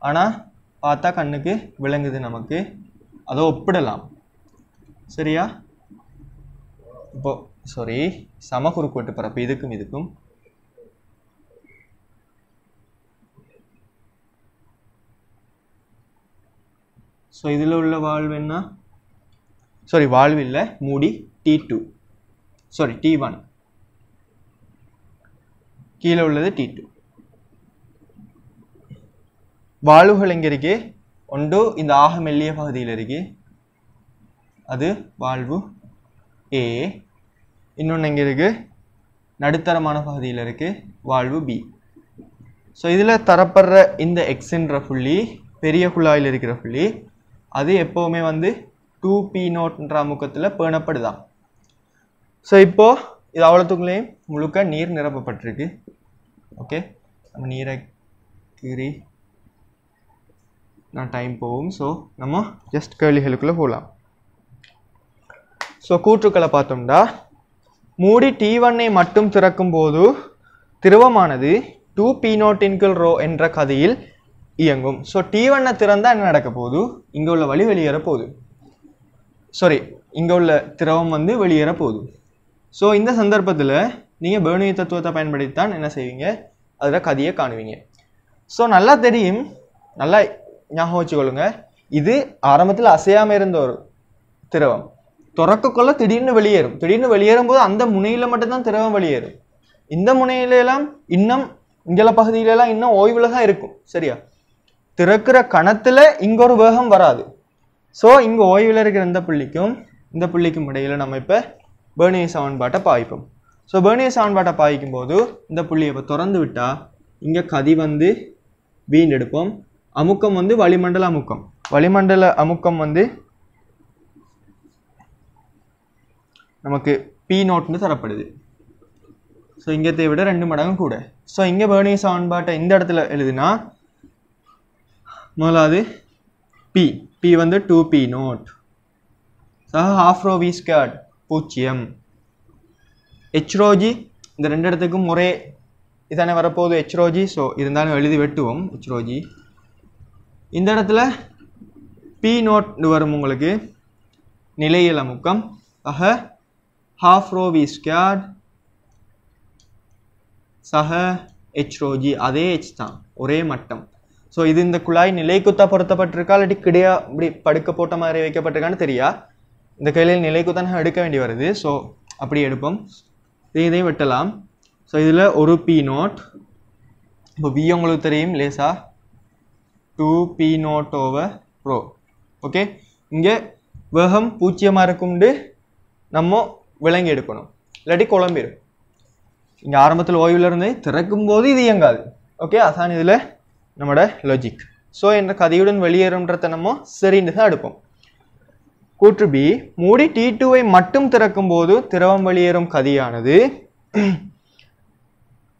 ஆனால் பார்த்தா கண்ணுக்கு விளங்குது நமக்கு அதை ஒப்பிடலாம் சரியா இப்போ சாரி சம குறுக்குவட்டு பரப்பு இதுக்கும் இதுக்கும் ஸோ இதில் உள்ள வால்வு என்ன சாரி வால்வு இல்லை மூடி T two sorry T one கீழே உள்ளது டி டூ வாழ்வுகள் எங்கே இருக்கு ஒன்று இந்த ஆக மெல்லிய பகுதியில் இருக்கு அது வாழ்வு ஏ இன்னொன்று எங்கே இருக்கு நடுத்தரமான பகுதியில் இருக்கு வாழ்வு பி ஸோ இதில் தரப்படுற இந்த எக்ஸின்ற புள்ளி பெரிய குழாயில் இருக்கிற புள்ளி அது எப்போவுமே வந்து டூ பி நோட்ன்ற அமுக்கத்தில் பேணப்படுதான் ஸோ இப்போது இது அவ்வளோத்துக்குள்ளேயும் முழுக்க நீர் நிரப்பப்பட்டிருக்கு ஓகே நம்ம நீரை கீறி நான் டைம் போவோம் ஸோ நம்ம ஜஸ்ட் கேள்விகளுக்குள்ளே போகலாம் ஸோ கூற்றுக்களை பார்த்தோம்டா மூடி டி ஒன்னை மட்டும் திறக்கும் போது திரவமானது டூ பி நோட்டின்குள் ரோ என்ற கதையில் இயங்கும் ஸோ டி ஒன்னை திறந்தால் என்ன நடக்க போகுது இங்கே உள்ள வழி வெளியேற போகுது சாரி இங்கே உள்ள திரவம் வந்து வெளியேற போகுது ஸோ இந்த சந்தர்ப்பத்தில் நீங்கள் பவுனி தத்துவத்தை பயன்படுத்தித்தான் என்ன செய்வீங்க அதில் கதையை காணுவீங்க ஸோ நல்லா தெரியும் நல்லா ஞாபகம் வச்சுக்கொள்ளுங்க இது ஆரம்பத்தில் அசையாமல் இருந்த ஒரு திரவம் துறக்கக்குள்ள திடீர்னு வெளியேறும் திடீர்னு வெளியேறும் போது அந்த முனையில் மட்டும்தான் திரவம் வெளியேறும் இந்த முனையிலெல்லாம் இன்னும் இங்கே பகுதியிலெல்லாம் இன்னும் ஓய்வில் தான் இருக்கும் சரியா திறக்கிற கணத்துல இங்க ஒரு வேகம் வராது ஸோ இங்கே ஓய்வில் இருக்கிற இந்த புள்ளிக்கும் இந்த புள்ளிக்கும் இடையில் நம்ம இப்போ பேர்னிய சவன்பாட்டை பாய்ப்போம் ஸோ பேர்னிய சவன்பாட்டை பாய்க்கும் போது இந்த புள்ளி இப்போ திறந்து விட்டால் இங்கே கதி வந்து வீண்டெடுப்போம் அமுக்கம் வந்து வளிமண்டல அமுக்கம் வளிமண்டல அமுக்கம் வந்து நமக்கு பி நோட்னு தரப்படுது ஸோ இங்கத்தை விட ரெண்டு மடங்கு கூட ஸோ இங்கே பேர்னிய சவன்பாட்டை இந்த இடத்துல எழுதுனா முதலாவது பி பி வந்து டூ பி நோட் சக ரோ வி ஸ்கேர்ட் பூஜ்ஜியம் ஹெச்ரோஜி இந்த ரெண்டு இடத்துக்கும் ஒரே இதானே வரப்போகுது ஹெச்ரோஜி ஸோ இருந்தாலும் எழுதி வெட்டுவோம் ஹெச்ரோஜி இந்த இடத்துல பி நோட் வரும் உங்களுக்கு நிலையில முக்கம் அஹ ஹாஃப் ரோ வி ஸ்கேர்ட் சஹ ஹெச்ரோஜி அதே ஹெச் தான் ஒரே மட்டம் ஸோ இது இந்த குழாய் நிலைக்குத்தா பொருத்தப்பட்டிருக்கா இல்லாட்டி கிடையா இப்படி படுக்க போட்ட மாதிரி வைக்கப்பட்டிருக்கான்னு தெரியா இந்த கையில் நிலைக்குத்தான் எடுக்க வேண்டி வருது ஸோ அப்படி எடுப்போம் இதையும் இதையும் வெட்டலாம் ஸோ இதில் ஒரு பி நோட் இப்போ பி உங்களுக்கு தெரியும் லேசா two P nought over rho okay இங்கே வேகம் பூச்சியமாக இருக்கும்ண்டு நம்ம விளங்கி எடுக்கணும் இல்லாட்டி குழம்பிடும் இங்கே ஆரம்பத்தில் ஓய்வில் இருந்து திறக்கும் போது இது இயங்காது ஓகே அதான் இதில் നമ്മുടെ ലൊജിക് സോ എൻ്റെ കഥയുടൻ വെളിയേറുമ്പ്രത്തെ നമ്മ സെറിൻ്റെ അടുപ്പം கூற்று பி மூடி டி டூவை மட்டும் திறக்கும் போது திரவம் வெளியேறும் கதியானது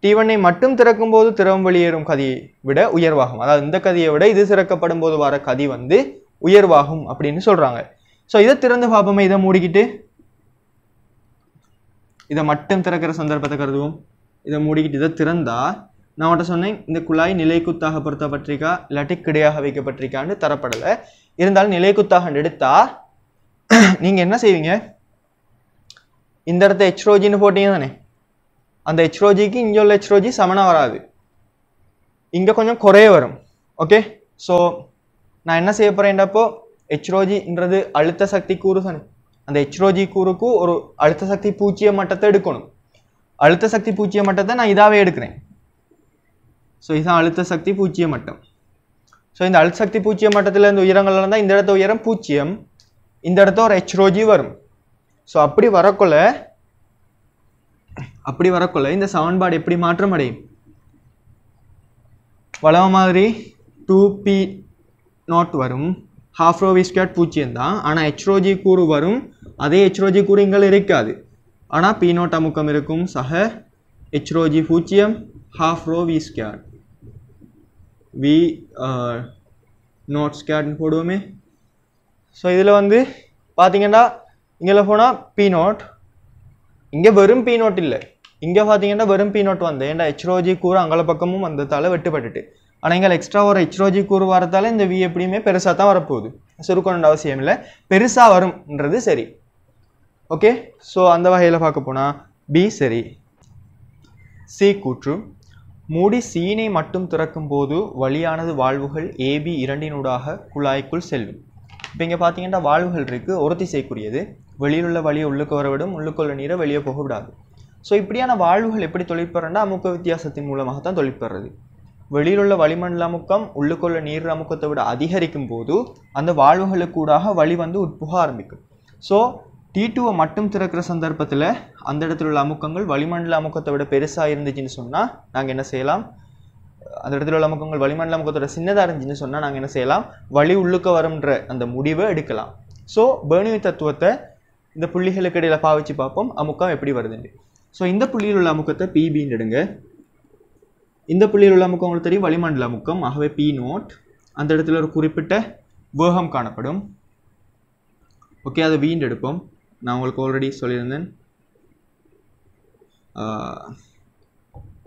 டி ஒன்னை மட்டும் திறக்கும் போது திரவம் வெளியேறும் கதியை விட உயர்வாகும் அதாவது இந்த கதையை விட இது திறக்கப்படும் போது வர கதி வந்து உயர்வாகும் அப்படின்னு சொல்றாங்க ஸோ இதை திறந்து பார்ப்போமே இதை மூடிக்கிட்டு இதை மட்டும் திறக்கிற சந்தர்ப்பத்தை கருதுவோம் இதை மூடிக்கிட்டு இதை திறந்தா நான் உன்ட்ட சொன்னேன் இந்த குழாய் நிலைக்குத்தாக பொருத்தப்பட்டிருக்கா இல்லாட்டி கிடையாக வைக்கப்பட்டிருக்கான்னு தரப்படலை இருந்தாலும் நிலைக்குத்தாக எடுத்தா நீங்கள் என்ன செய்வீங்க இந்த இடத்த ஹெச்ரோஜின்னு போட்டீங்க தானே அந்த ஹெச்ரோஜிக்கு இங்கே உள்ள ஹெச்ரோஜி சமனாக வராது இங்கே கொஞ்சம் குறைய வரும் ஓகே ஸோ நான் என்ன செய்ய போகிறேன்டப்போ ஹெச்ரோஜின்றது அழுத்த சக்தி கூறு தானே அந்த ஹெச்ரோஜி கூறுக்கு ஒரு அழுத்த சக்தி பூச்சிய மட்டத்தை எடுக்கணும் அழுத்த சக்தி பூச்சிய மட்டத்தை நான் இதாகவே எடுக்கிறேன் ஸோ இதுதான் அழுத்த சக்தி பூஜ்ஜிய மட்டம் ஸோ இந்த அழுத்த சக்தி பூஜ்ஜிய மட்டத்தில் இந்த உயரங்கள் இருந்தால் இந்த இடத்த உயரம் பூஜ்ஜியம் இந்த இடத்த ஒரு ஹெச்ரோஜி வரும் ஸோ அப்படி வரக்குள்ள அப்படி வரக்குள்ள இந்த சமன்பாடு எப்படி மாற்றம் அடையும் வளவ மாதிரி டூ பி நாட் வரும் ஹாஃப் ரோ வி ஸ்கொயர் பூஜ்ஜியம் தான் ஆனால் ஹெச்ரோஜி கூறு வரும் அதே ஹெச்ரோஜி கூறு இங்கே இருக்காது ஆனால் பி நோட் அமுக்கம் இருக்கும் சக ஹெச்ரோஜி பூஜ்ஜியம் half rho V square V noughts கேட்னு போடுவோமே ஸோ இதில் வந்து பார்த்தீங்கன்னா இங்கே போனால் பி நோட் இங்கே வெறும் பி நோட் இல்லை இங்கே பார்த்தீங்கன்னா வெறும் பி நோட் வந்து ஏன்டா ஹெச்ரோஜி கூறு அங்கல பக்கமும் வந்ததால் வெட்டுப்பட்டுட்டு ஆனால் எங்கள் எக்ஸ்ட்ரா ஒரு ஹெச்ரோஜி கூறு வரதால இந்த வி எப்படியுமே பெருசாக தான் வரப்போகுது சுருக்கணுன்ற அவசியம் இல்லை பெருசாக வரும்ன்றது சரி ஓகே ஸோ அந்த வகையில் பார்க்க போனால் பி சரி சி கூற்று மூடி சீனை மட்டும் திறக்கும் போது வழியானது வாழ்வுகள் ஏபி இரண்டினூடாக குழாய்க்குள் செல்லும் இப்போ இங்கே பார்த்தீங்கன்னா வாழ்வுகள் இருக்குது உரத்தி செய்யக்கூடியது வெளியில் உள்ள வழியை உள்ளுக்கு வரவிடும் உள்ளுக்குள்ள நீரை வெளியே போக விடாது ஸோ இப்படியான வாழ்வுகள் எப்படி தொழிற்பெறன்னா அமுக்க வித்தியாசத்தின் மூலமாக தான் தொழிற்பெறது உள்ள வளிமண்டல அமுக்கம் உள்ளுக்குள்ள நீர் அமுக்கத்தை விட அதிகரிக்கும் போது அந்த வாழ்வுகளுக்கூடாக வழி வந்து உட்புக ஆரம்பிக்கும் ஸோ டி மட்டும் திறக்கிற சந்தர்ப்பத்தில் அந்த இடத்துல உள்ள அமுக்கங்கள் வளிமண்டல அமுக்கத்தை விட பெருசாக இருந்துச்சுன்னு சொன்னால் நாங்கள் என்ன செய்யலாம் அந்த இடத்துல உள்ள அமுக்கங்கள் வளிமண்டல அமுக்கத்தோட சின்னதாக இருந்துச்சுன்னு சொன்னால் நாங்கள் என்ன செய்யலாம் வழி உள்ளுக்க வரும்ன்ற அந்த முடிவை எடுக்கலாம் ஸோ பேர்னியூ தத்துவத்தை இந்த புள்ளிகளுக்கு இடையில் பாவிச்சு பார்ப்போம் அமுக்கம் எப்படி வருதுன்னு ஸோ இந்த புள்ளியில் உள்ள அமுக்கத்தை பிபின்னு எடுங்க இந்த புள்ளியில் உள்ள அமுக்கம் உங்களுக்கு தெரியும் வளிமண்டல அமுக்கம் ஆகவே பி நோட் அந்த இடத்துல ஒரு குறிப்பிட்ட வேகம் காணப்படும் ஓகே அதை வீண்டு எடுப்போம் நான் உங்களுக்கு ஆல்ரெடி சொல்லியிருந்தேன்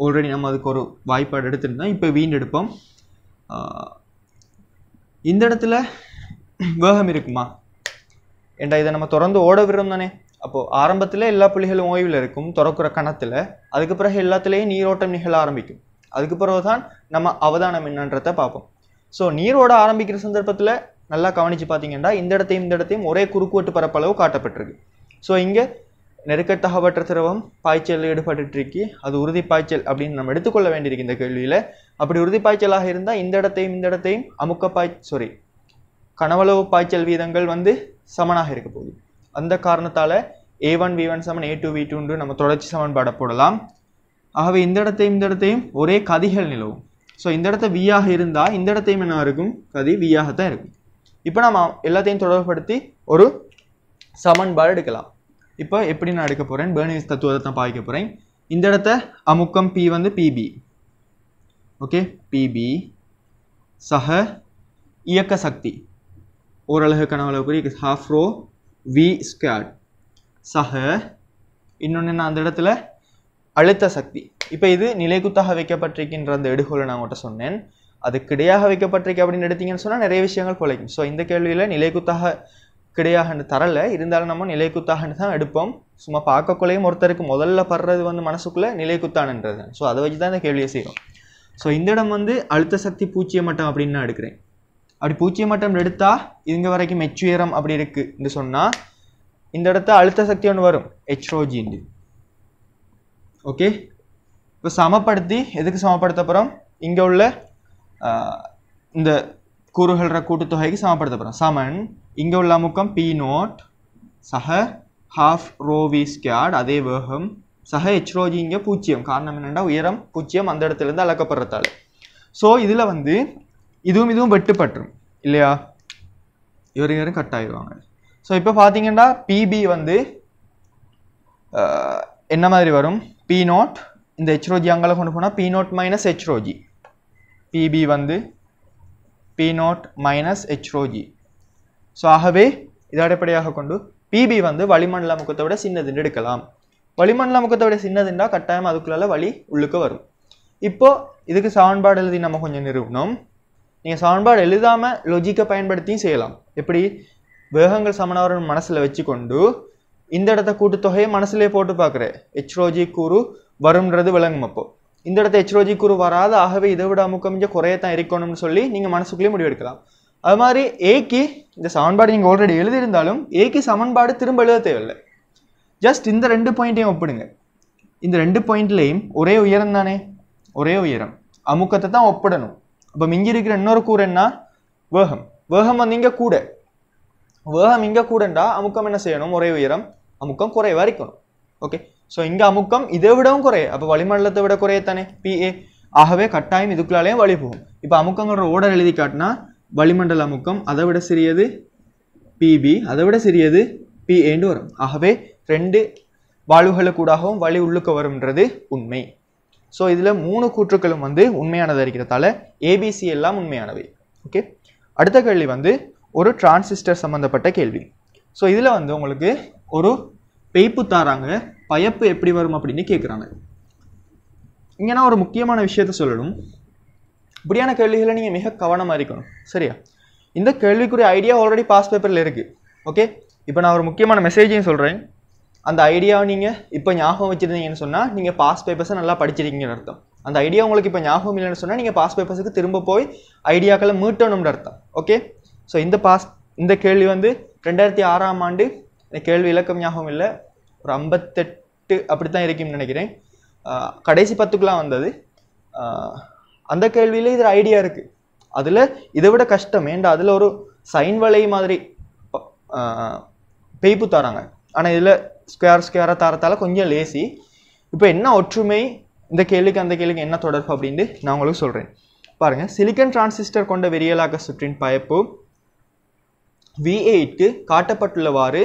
ஆல்ரெடி நம்ம அதுக்கு ஒரு வாய்ப்பாடு எடுத்திருந்தோம் இப்போ வீண்டெடுப்போம் இந்த இடத்துல வேகம் இருக்குமா ஏண்டா இதை நம்ம தொடர்ந்து ஓட விடுறோம் தானே அப்போது ஆரம்பத்தில் எல்லா புள்ளிகளும் ஓய்வில் இருக்கும் திறக்கிற கணத்தில் அதுக்கு பிறகு எல்லாத்துலேயும் நீரோட்டம் நிகழ ஆரம்பிக்கும் அதுக்கு பிறகு தான் நம்ம அவதானம் என்னன்றத பார்ப்போம் ஸோ நீரோட ஆரம்பிக்கிற சந்தர்ப்பத்தில் நல்லா கவனித்து பார்த்தீங்கன்னா இந்த இடத்தையும் இந்த இடத்தையும் ஒரே குறுக்குவெட்டு பரப்பளவு காட்டப்பட்டிருக்கு ஸோ இங்கே நெருக்கத்தகவற்ற திரவம் பாய்ச்சல் ஈடுபட்டுருக்கு அது உறுதி பாய்ச்சல் அப்படின்னு நம்ம எடுத்துக்கொள்ள வேண்டியிருக்கு இந்த கேள்வியில் அப்படி உறுதி பாய்ச்சலாக இருந்தால் இந்த இடத்தையும் இந்த இடத்தையும் அமுக்க பாய் சாரி கனவளவு பாய்ச்சல் வீதங்கள் வந்து சமனாக இருக்க போகுது அந்த காரணத்தால் ஏ ஒன் வி ஒன் சமன் ஏ டூ வி டூன்று நம்ம தொடர்ச்சி சமன்பாடை போடலாம் ஆகவே இந்த இடத்தையும் இந்த இடத்தையும் ஒரே கதிகள் நிலவும் ஸோ இந்த இடத்த வியாக இருந்தால் இந்த இடத்தையும் என்ன இருக்கும் கதி வியாகத்தான் இருக்கும் இப்போ நம்ம எல்லாத்தையும் தொடர்புப்படுத்தி ஒரு சமன்பாடு எடுக்கலாம் இப்போ எப்படி நான் எடுக்க போகிறேன் பேர்னிஸ் தத்துவத்தை தான் பாய்க்க போகிறேன் இந்த இடத்த அமுக்கம் பி வந்து பிபி ஓகே பிபி சக இயக்க சக்தி ஓரளவு கனவளவுக்குரிய ஹாஃப் ரோ வி ஸ்கேட் சக இன்னொன்று நான் அந்த இடத்துல அழுத்த சக்தி இப்போ இது நிலைக்குத்தாக வைக்கப்பட்டிருக்கின்ற அந்த எடுகோலை நான் உங்கள்கிட்ட சொன்னேன் அதுக்கு கிடையாக வைக்கப்பட்டிருக்கு அப்படின்னு எடுத்தீங்கன்னு சொன்னால் நிறைய விஷயங்கள் பிழைக்கும் ஸோ இந்த கேள்வியில் நிலைக்குத்தாக கிடையாகன்னு தரல இருந்தாலும் நம்ம நிலைக்குத்தாகன்னு தான் எடுப்போம் சும்மா பார்க்கக்குள்ளையும் ஒருத்தருக்கு முதல்ல படுறது வந்து மனசுக்குள்ளே நிலைக்குத்தானுன்றது ஸோ அதை வச்சு தான் இந்த கேள்வியை செய்கிறோம் ஸோ இந்த இடம் வந்து அழுத்த சக்தி பூச்சிய மட்டம் அப்படின்னு நான் எடுக்கிறேன் அப்படி பூச்சிய மட்டம் எடுத்தால் இங்கே வரைக்கும் உயரம் அப்படி என்று சொன்னால் இந்த இடத்த அழுத்த சக்தி ஒன்று வரும் ஹெச்ரோஜின்னு ஓகே இப்போ சமப்படுத்தி எதுக்கு சமப்படுத்த போகிறோம் இங்கே உள்ள இந்த கூறுகிற கூட்டுத்தொகைக்கு சமப்படுத்தப்படும் சமன் இங்கே உள்ள அமுக்கம் பி நோட் சக ஹாஃப் ரோ வி ஸ்கேட் அதே வேகம் சக ஹெச்ரோஜி இங்கே பூஜ்ஜியம் காரணம் என்னென்னா உயரம் பூஜ்ஜியம் அந்த இடத்துலேருந்து அளக்கப்படுறதால ஸோ இதில் வந்து இதுவும் இதுவும் வெட்டுப்பட்டுரும் இல்லையா இவரு இவரும் கட் ஆயிடுவாங்க ஸோ இப்போ பார்த்தீங்கன்னா பிபி வந்து என்ன மாதிரி வரும் பி நோட் இந்த ஹெச்ரோஜி அங்கே கொண்டு போனால் P nought minus H rho g P P வந்து P nought minus H rho g so ஆகவே இதை அடிப்படையாக கொண்டு பிபி வந்து வளிமண்டல முகத்தை விட சின்னதுன்னு எடுக்கலாம் வளிமண்டல முகத்தை விட சின்னதுண்டா கட்டாயம் அதுக்குள்ள வலி உள்ளுக்கு வரும் இப்போ இதுக்கு சமன்பாடு எழுதி நம்ம கொஞ்சம் நிறுவனம் நீங்கள் சமன்பாடு எழுதாமல் லொஜிக்கை பயன்படுத்தியும் செய்யலாம் எப்படி வேகங்கள் சமனவரன் மனசில் வச்சுக்கொண்டு இந்த இடத்த கூட்டுத்தொகையை மனசுலேயே போட்டு பார்க்குறேன் ஹெச்ரோஜி கூறு வரும்ன்றது விளங்கும் அப்போது இந்த இடத்த எச்ரோஜி குரு வராது ஆகவே இதை விட அமுக்கம் இங்கே குறைய தான் இருக்கணும்னு சொல்லி நீங்கள் மனசுக்குள்ளே முடிவெடுக்கலாம் அது மாதிரி ஏக்கு இந்த சமன்பாடு நீங்கள் ஆல்ரெடி எழுதியிருந்தாலும் ஏக்கு சமன்பாடு திரும்ப எழுத தேவையில்லை ஜஸ்ட் இந்த ரெண்டு பாயிண்ட்டையும் ஒப்பிடுங்க இந்த ரெண்டு பாயிண்ட்லேயும் ஒரே உயரம் தானே ஒரே உயரம் அமுக்கத்தை தான் ஒப்பிடணும் அப்போ மிஞ்சி இருக்கிற இன்னொரு கூறு என்ன வேகம் வேகம் வந்து இங்கே கூட வேகம் இங்கே கூடண்டா அமுக்கம் என்ன செய்யணும் ஒரே உயரம் அமுக்கம் குறைவாக இருக்கணும் ஓகே ஸோ இங்கே அமுக்கம் இதை விடவும் குறைய அப்போ வளிமண்டலத்தை விட குறைய தானே பிஏ ஆகவே கட்டாயம் இதுக்குள்ளாலேயும் வழி போகும் இப்போ அமுக்கங்கிற ஓடர் எழுதி காட்டினா வளிமண்டல அமுக்கம் அதை விட சிறியது பிபி அதை விட சிறியது பிஏன்னு வரும் ஆகவே ரெண்டு வாழ்வுகளுக்கூடாகவும் வழி உள்ளுக்கு வரும்ன்றது உண்மை ஸோ இதில் மூணு கூற்றுக்களும் வந்து உண்மையானதாக இருக்கிறதால ஏபிசி எல்லாம் உண்மையானவை ஓகே அடுத்த கேள்வி வந்து ஒரு டிரான்சிஸ்டர் சம்மந்தப்பட்ட கேள்வி ஸோ இதில் வந்து உங்களுக்கு ஒரு பெய்ப்பு தாராங்க பயப்பு எப்படி வரும் அப்படின்னு கேட்குறாங்க இங்கே நான் ஒரு முக்கியமான விஷயத்த சொல்லணும் இப்படியான கேள்விகளை நீங்கள் மிக கவனமாக இருக்கணும் சரியா இந்த கேள்விக்குரிய ஐடியா ஆல்ரெடி பாஸ் பேப்பரில் இருக்குது ஓகே இப்போ நான் ஒரு முக்கியமான மெசேஜையும் சொல்கிறேன் அந்த ஐடியாவை நீங்கள் இப்போ ஞாபகம் வச்சுருந்தீங்கன்னு சொன்னால் நீங்கள் பாஸ் பேப்பர்ஸை நல்லா படிச்சிருக்கீங்கன்னு அர்த்தம் அந்த ஐடியா உங்களுக்கு இப்போ ஞாபகம் இல்லைன்னு சொன்னால் நீங்கள் பாஸ் பேப்பர்ஸுக்கு திரும்ப போய் ஐடியாக்களை மீட்டணும்னு அர்த்தம் ஓகே ஸோ இந்த பாஸ் இந்த கேள்வி வந்து ரெண்டாயிரத்தி ஆறாம் ஆண்டு இந்த கேள்வி இலக்கம் ஞாபகம் இல்லை ஒரு ஐம்பத்தெட்டு அப்படி தான் இருக்கும்னு நினைக்கிறேன் கடைசி பத்துக்குலாம் வந்தது அந்த கேள்வியில் இதில் ஐடியா இருக்குது அதில் இதை விட கஷ்டம் ஏண்டா அதில் ஒரு சைன் வலை மாதிரி பெய்ப்பு தராங்க ஆனால் இதில் ஸ்கொயர் ஸ்கொயராக தரத்தால கொஞ்சம் லேசி இப்போ என்ன ஒற்றுமை இந்த கேள்விக்கு அந்த கேள்விக்கு என்ன தொடர்பு அப்படின்ட்டு நான் உங்களுக்கு சொல்கிறேன் பாருங்கள் சிலிக்கன் டிரான்சிஸ்டர் கொண்ட வெறியலாக்க சுற்றின் பயப்பு வி எயிட்க்கு காட்டப்பட்டுள்ளவாறு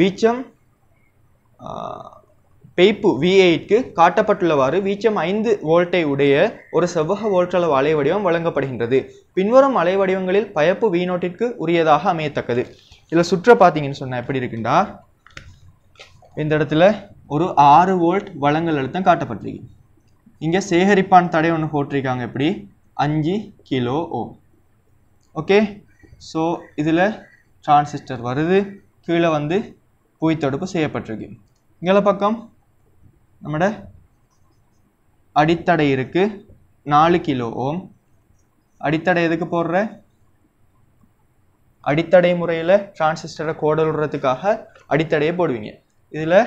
வீச்சம் பெய்ப்பு வி எயிட்க்கு காட்டப்பட்டுள்ளவாறு வீச்சம் ஐந்து வோல்ட்டை உடைய ஒரு செவ்வக வோல்ட்களவு அலைவடிவம் வழங்கப்படுகின்றது பின்வரும் அலைவடிவங்களில் பயப்பு வி நோட்டிற்கு உரியதாக அமையத்தக்கது இதில் சுற்ற பார்த்தீங்கன்னு சொன்னேன் எப்படி இருக்குண்டா இந்த இடத்துல ஒரு ஆறு வோல்ட் வழங்கல் அழுத்தம் காட்டப்பட்டிருக்கு இங்கே சேகரிப்பான் தடை ஒன்று போட்டிருக்காங்க எப்படி அஞ்சு கிலோ ஓம் ஓகே ஸோ இதில் டிரான்சிஸ்டர் வருது கீழே வந்து புய் செய்யப்பட்டிருக்கு இங்கே பக்கம் நம்மட அடித்தடை இருக்குது நாலு கிலோ ஓம் அடித்தடை எதுக்கு போடுற அடித்தடை முறையில் டிரான்சிஸ்டரை கோடலுறதுக்காக அடித்தடையை போடுவீங்க இதில்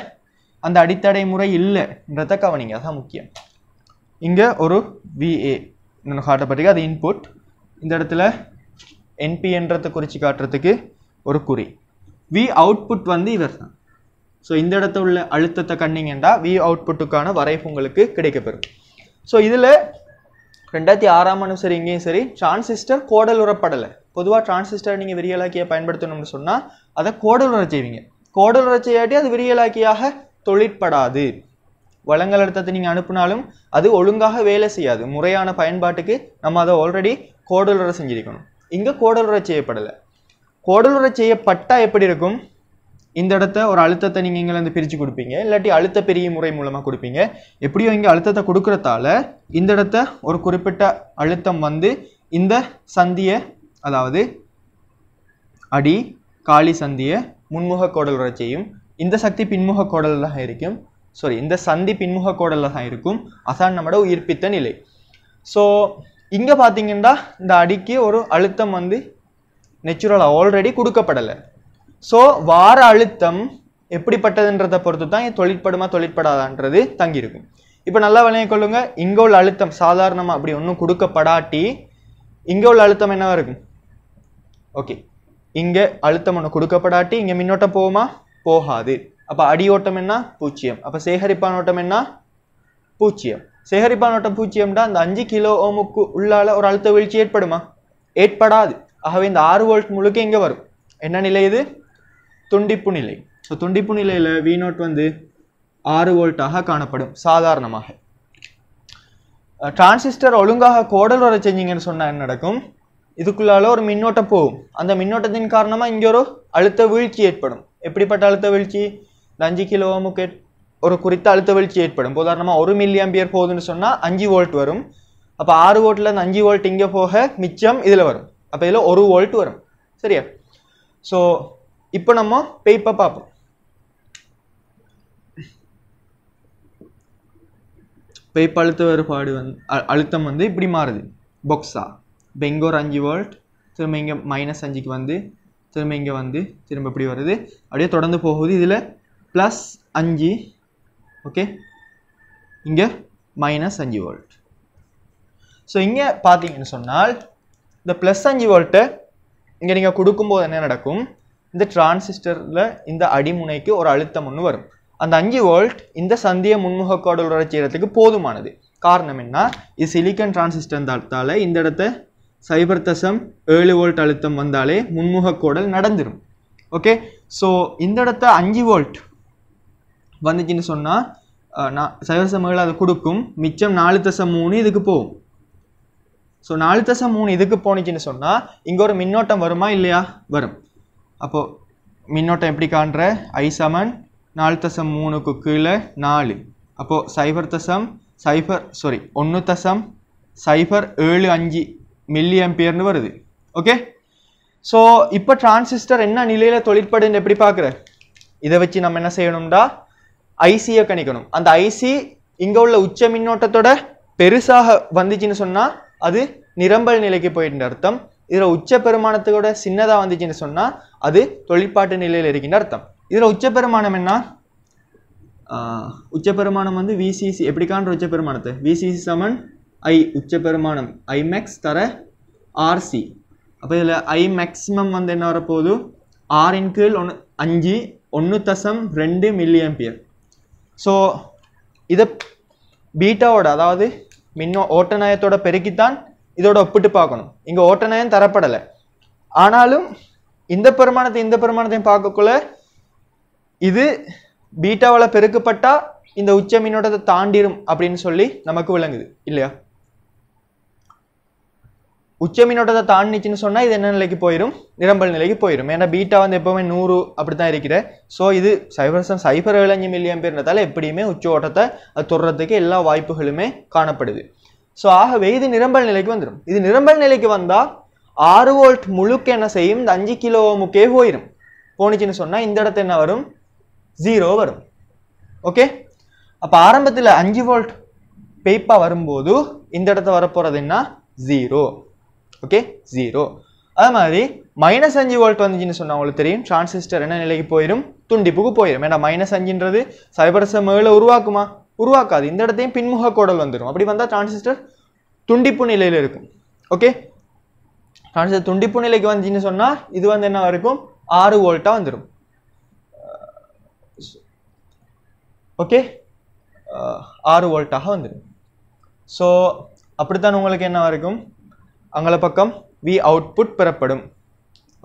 அந்த அடித்தடை முறை இல்லைன்றத கவனிங்க அதான் முக்கியம் இங்கே ஒரு விஏ இன்னொன்று காட்டப்பட்டிருக்கு அது இன்புட் இந்த இடத்துல என்பின்றதை குறித்து காட்டுறதுக்கு ஒரு குறி வி அவுட்புட் வந்து இவர் தான் ஸோ இந்த இடத்துல உள்ள அழுத்தத்தை கண்டிங்கன்னா வி அவுட்புட்டுக்கான வரைவு உங்களுக்கு கிடைக்கப்பெறும் ஸோ இதில் ரெண்டாயிரத்தி ஆறாம் ஆண்டு சரி இங்கேயும் சரி டிரான்சிஸ்டர் கோடலுறப்படலை பொதுவாக டிரான்சிஸ்டர் நீங்கள் விரியலாக்கியை பயன்படுத்தணும்னு சொன்னால் அதை கோடலுற செய்வீங்க கோடலுற செய்யாட்டி அது விரியலாக்கியாக தொழிற்படாது வளங்கள் அழுத்தத்தை நீங்கள் அனுப்பினாலும் அது ஒழுங்காக வேலை செய்யாது முறையான பயன்பாட்டுக்கு நம்ம அதை ஆல்ரெடி கோடலுற செஞ்சிருக்கணும் இங்கே கோடலுற செய்யப்படலை கோடலுற செய்யப்பட்டால் எப்படி இருக்கும் இந்த இடத்த ஒரு அழுத்தத்தை நீங்கள் இங்கேருந்து பிரித்து கொடுப்பீங்க இல்லாட்டி அழுத்த பெரிய முறை மூலமாக கொடுப்பீங்க எப்படியோ இங்கே அழுத்தத்தை கொடுக்குறதால இந்த இடத்த ஒரு குறிப்பிட்ட அழுத்தம் வந்து இந்த சந்தியை அதாவது அடி காளி சந்தியை முன்முக கோடல் செய்யும் இந்த சக்தி பின்முக கோடல் தான் இருக்கும் சாரி இந்த சந்தி பின்முக கோடலில் தான் இருக்கும் அதான் நம்மளோட உயிர்ப்பித்த நிலை ஸோ இங்கே பார்த்தீங்கன்னா இந்த அடிக்கு ஒரு அழுத்தம் வந்து நெச்சுரலாக ஆல்ரெடி கொடுக்கப்படலை ஸோ வார அழுத்தம் எப்படிப்பட்டதுன்றதை பொறுத்து தான் தொழிற்படுமா தொழிற்படாதான்றது தங்கியிருக்கும் இப்போ நல்லா விளைய கொள்ளுங்க இங்கே உள்ள அழுத்தம் சாதாரணமாக அப்படி ஒன்றும் கொடுக்கப்படாட்டி இங்கே உள்ள அழுத்தம் என்னவா இருக்கும் ஓகே இங்கே அழுத்தம் ஒன்று கொடுக்கப்படாட்டி இங்கே மின்னோட்டம் போகுமா போகாது அப்போ அடி ஓட்டம் என்ன பூச்சியம் அப்போ சேகரிப்பான் ஓட்டம் என்ன பூச்சியம் சேகரிப்பான் ஓட்டம் பூச்சியம்டா அந்த அஞ்சு கிலோ ஓமுக்கு உள்ளால ஒரு அழுத்த வீழ்ச்சி ஏற்படுமா ஏற்படாது ஆகவே இந்த ஆறு வோல்ட் முழுக்க இங்கே வரும் என்ன நிலை இது துண்டிப்பு நிலை ஸோ துண்டிப்பு நிலையில் வி நோட் வந்து ஆறு வோல்ட்டாக காணப்படும் சாதாரணமாக டிரான்சிஸ்டர் ஒழுங்காக கோடல் வர செஞ்சிங்கன்னு சொன்னால் என்ன நடக்கும் இதுக்குள்ளால ஒரு மின்னோட்டம் போகும் அந்த மின்னோட்டத்தின் காரணமாக இங்கே ஒரு அழுத்த வீழ்ச்சி ஏற்படும் எப்படிப்பட்ட அழுத்த வீழ்ச்சி இந்த அஞ்சு கிலோ முக்கெட் ஒரு குறித்த அழுத்த வீழ்ச்சி ஏற்படும் உதாரணமாக ஒரு மில்லி ஆம்பியர் போகுதுன்னு சொன்னால் அஞ்சு வோல்ட் வரும் அப்போ ஆறு வோல்ட்டில் அந்த அஞ்சு வோல்ட் இங்கே போக மிச்சம் இதில் வரும் அப்போ இதில் ஒரு வோல்ட் வரும் சரியா ஸோ இப்போ நம்ம பெய்ப்பை பார்ப்போம் பெய்ப் அழுத்த வேறுபாடு வந்து அழுத்தம் வந்து இப்படி மாறுது பொக்ஸா இப்போ இங்கே ஒரு அஞ்சு வேர்ல்ட் திரும்ப இங்கே மைனஸ் அஞ்சுக்கு வந்து திரும்ப இங்கே வந்து திரும்ப இப்படி வருது அப்படியே தொடர்ந்து போகுது இதில் ப்ளஸ் அஞ்சு ஓகே இங்கே மைனஸ் அஞ்சு வோல்ட் ஸோ இங்கே பார்த்தீங்கன்னு சொன்னால் இந்த ப்ளஸ் அஞ்சு வோல்ட்டை இங்கே நீங்கள் கொடுக்கும்போது என்ன நடக்கும் இந்த டிரான்சிஸ்டரில் இந்த அடிமுனைக்கு ஒரு அழுத்தம் ஒன்று வரும் அந்த அஞ்சு வோல்ட் இந்த சந்திய முன்முகக்கோடலோட செய்கிறதுக்கு போதுமானது காரணம் என்ன இது சிலிக்கன் டிரான்சிஸ்டர்ந்தால இந்த இடத்த சைபர் தசம் ஏழு வோல்ட் அழுத்தம் வந்தாலே முன்முகக்கோடல் நடந்துடும் ஓகே ஸோ இந்த இடத்த அஞ்சு வோல்ட் வந்துச்சுன்னு சொன்னால் நான் சைபர் தசம் ஏழு அது கொடுக்கும் மிச்சம் நாலு தசம் மூணு இதுக்கு போகும் ஸோ நாலு தசம் மூணு இதுக்கு போனிச்சின்னு சொன்னால் இங்கே ஒரு மின்னோட்டம் வருமா இல்லையா வரும் அப்போது மின்னோட்டம் எப்படி காண்ற ஐ சமன் நாலு தசம் மூணுக்கு கீழே நாலு அப்போது சைபர் தசம் சைபர் சாரி ஒன்று தசம் சைபர் ஏழு அஞ்சு மில்லி ஆம்பியர்னு வருது ஓகே ஸோ இப்போ டிரான்சிஸ்டர் என்ன நிலையில் தொழிற்படுன்னு எப்படி பார்க்குற இதை வச்சு நம்ம என்ன செய்யணும்டா ஐசியை கணிக்கணும் அந்த ஐசி இங்கே உள்ள உச்ச மின்னோட்டத்தோட பெருசாக வந்துச்சுன்னு சொன்னால் அது நிரம்பல் நிலைக்கு போயிட்டு அர்த்தம் இதில் உச்ச பெருமானத்தோட சின்னதாக வந்துச்சுன்னு சொன்னால் அது தொழிற்பாட்டு நிலையில் இருக்கின்ற அர்த்தம் இதில் பெருமானம் என்ன பெருமானம் வந்து விசிசி எப்படிக்கான்ற உச்ச பெருமானத்தை விசிசி சமன் ஐ பெருமானம் ஐ மேக்ஸ் தர ஆர்சி அப்போ இதில் ஐ மேக்ஸிமம் வந்து என்ன வரப்போகுது ஆறின் கீழ் ஒன்று அஞ்சு ஒன்று தசம் ரெண்டு மில்லியம் பியர் ஸோ இதை பீட்டாவோட அதாவது மின்னோ ஓட்டநாயத்தோட பெருக்கித்தான் இதோட ஒப்பிட்டு பார்க்கணும் இங்கே ஓட்டநாயம் தரப்படலை ஆனாலும் இந்த பெருமானத்தை இந்த பெருமானத்தையும் பார்க்கக்குள்ள இது பீட்டாவால் பெருக்கப்பட்டா இந்த உச்ச மின்னோட்டத்தை தாண்டிடும் அப்படின்னு சொல்லி நமக்கு விளங்குது இல்லையா உச்ச மின்னோட்டத்தை தாண்டிச்சுன்னு சொன்னால் இது என்ன நிலைக்கு போயிடும் நிரம்பல் நிலைக்கு போயிடும் ஏன்னா பீட்டா வந்து எப்பவுமே நூறு அப்படி தான் இருக்கிற ஸோ இது சைபர்சம் சைபர் விளைஞ்சு பேர் பேர்ன்றதால எப்படியுமே உச்ச ஓட்டத்தை அது தொடுறதுக்கு எல்லா வாய்ப்புகளுமே காணப்படுது ஸோ ஆகவே இது நிரம்பல் நிலைக்கு வந்துடும் இது நிரம்பல் நிலைக்கு வந்தால் ஆறு வோல்ட் முழுக்க என்ன செய்யும் இந்த அஞ்சு கிலோ முக்கே போயிடும் போனிச்சுன்னு சொன்னால் இந்த இடத்துல என்ன வரும் ஜீரோ வரும் ஓகே அப்போ ஆரம்பத்தில் அஞ்சு வோல்ட் பெய்ப்பாக வரும்போது இந்த இடத்த வரப்போகிறது என்ன ஜீரோ ஓகே ஜீரோ அது மாதிரி மைனஸ் அஞ்சு வோல்ட் வந்துச்சுன்னு சொன்னால் உங்களுக்கு தெரியும் டிரான்சிஸ்டர் என்ன நிலைக்கு போயிடும் துண்டிப்புக்கு போயிடும் ஏன்னா மைனஸ் அஞ்சுன்றது சைபரச மேலே உருவாக்குமா உருவாக்காது இந்த இடத்தையும் பின்முக கோடல் வந்துடும் அப்படி வந்தால் டிரான்சிஸ்டர் துண்டிப்பு நிலையில் இருக்கும் ஓகே டிரான்சிஸ்டர் துண்டிப்பு நிலைக்கு வந்துச்சுன்னு சொன்னால் இது வந்து என்ன வரைக்கும் ஆறு வோல்ட்டாக வந்துடும் ஓகே ஆறு வோல்ட்டாக வந்துடும் ஸோ அப்படித்தான் உங்களுக்கு என்ன வரைக்கும் அங்கள பக்கம் வி அவுட்புட் பெறப்படும்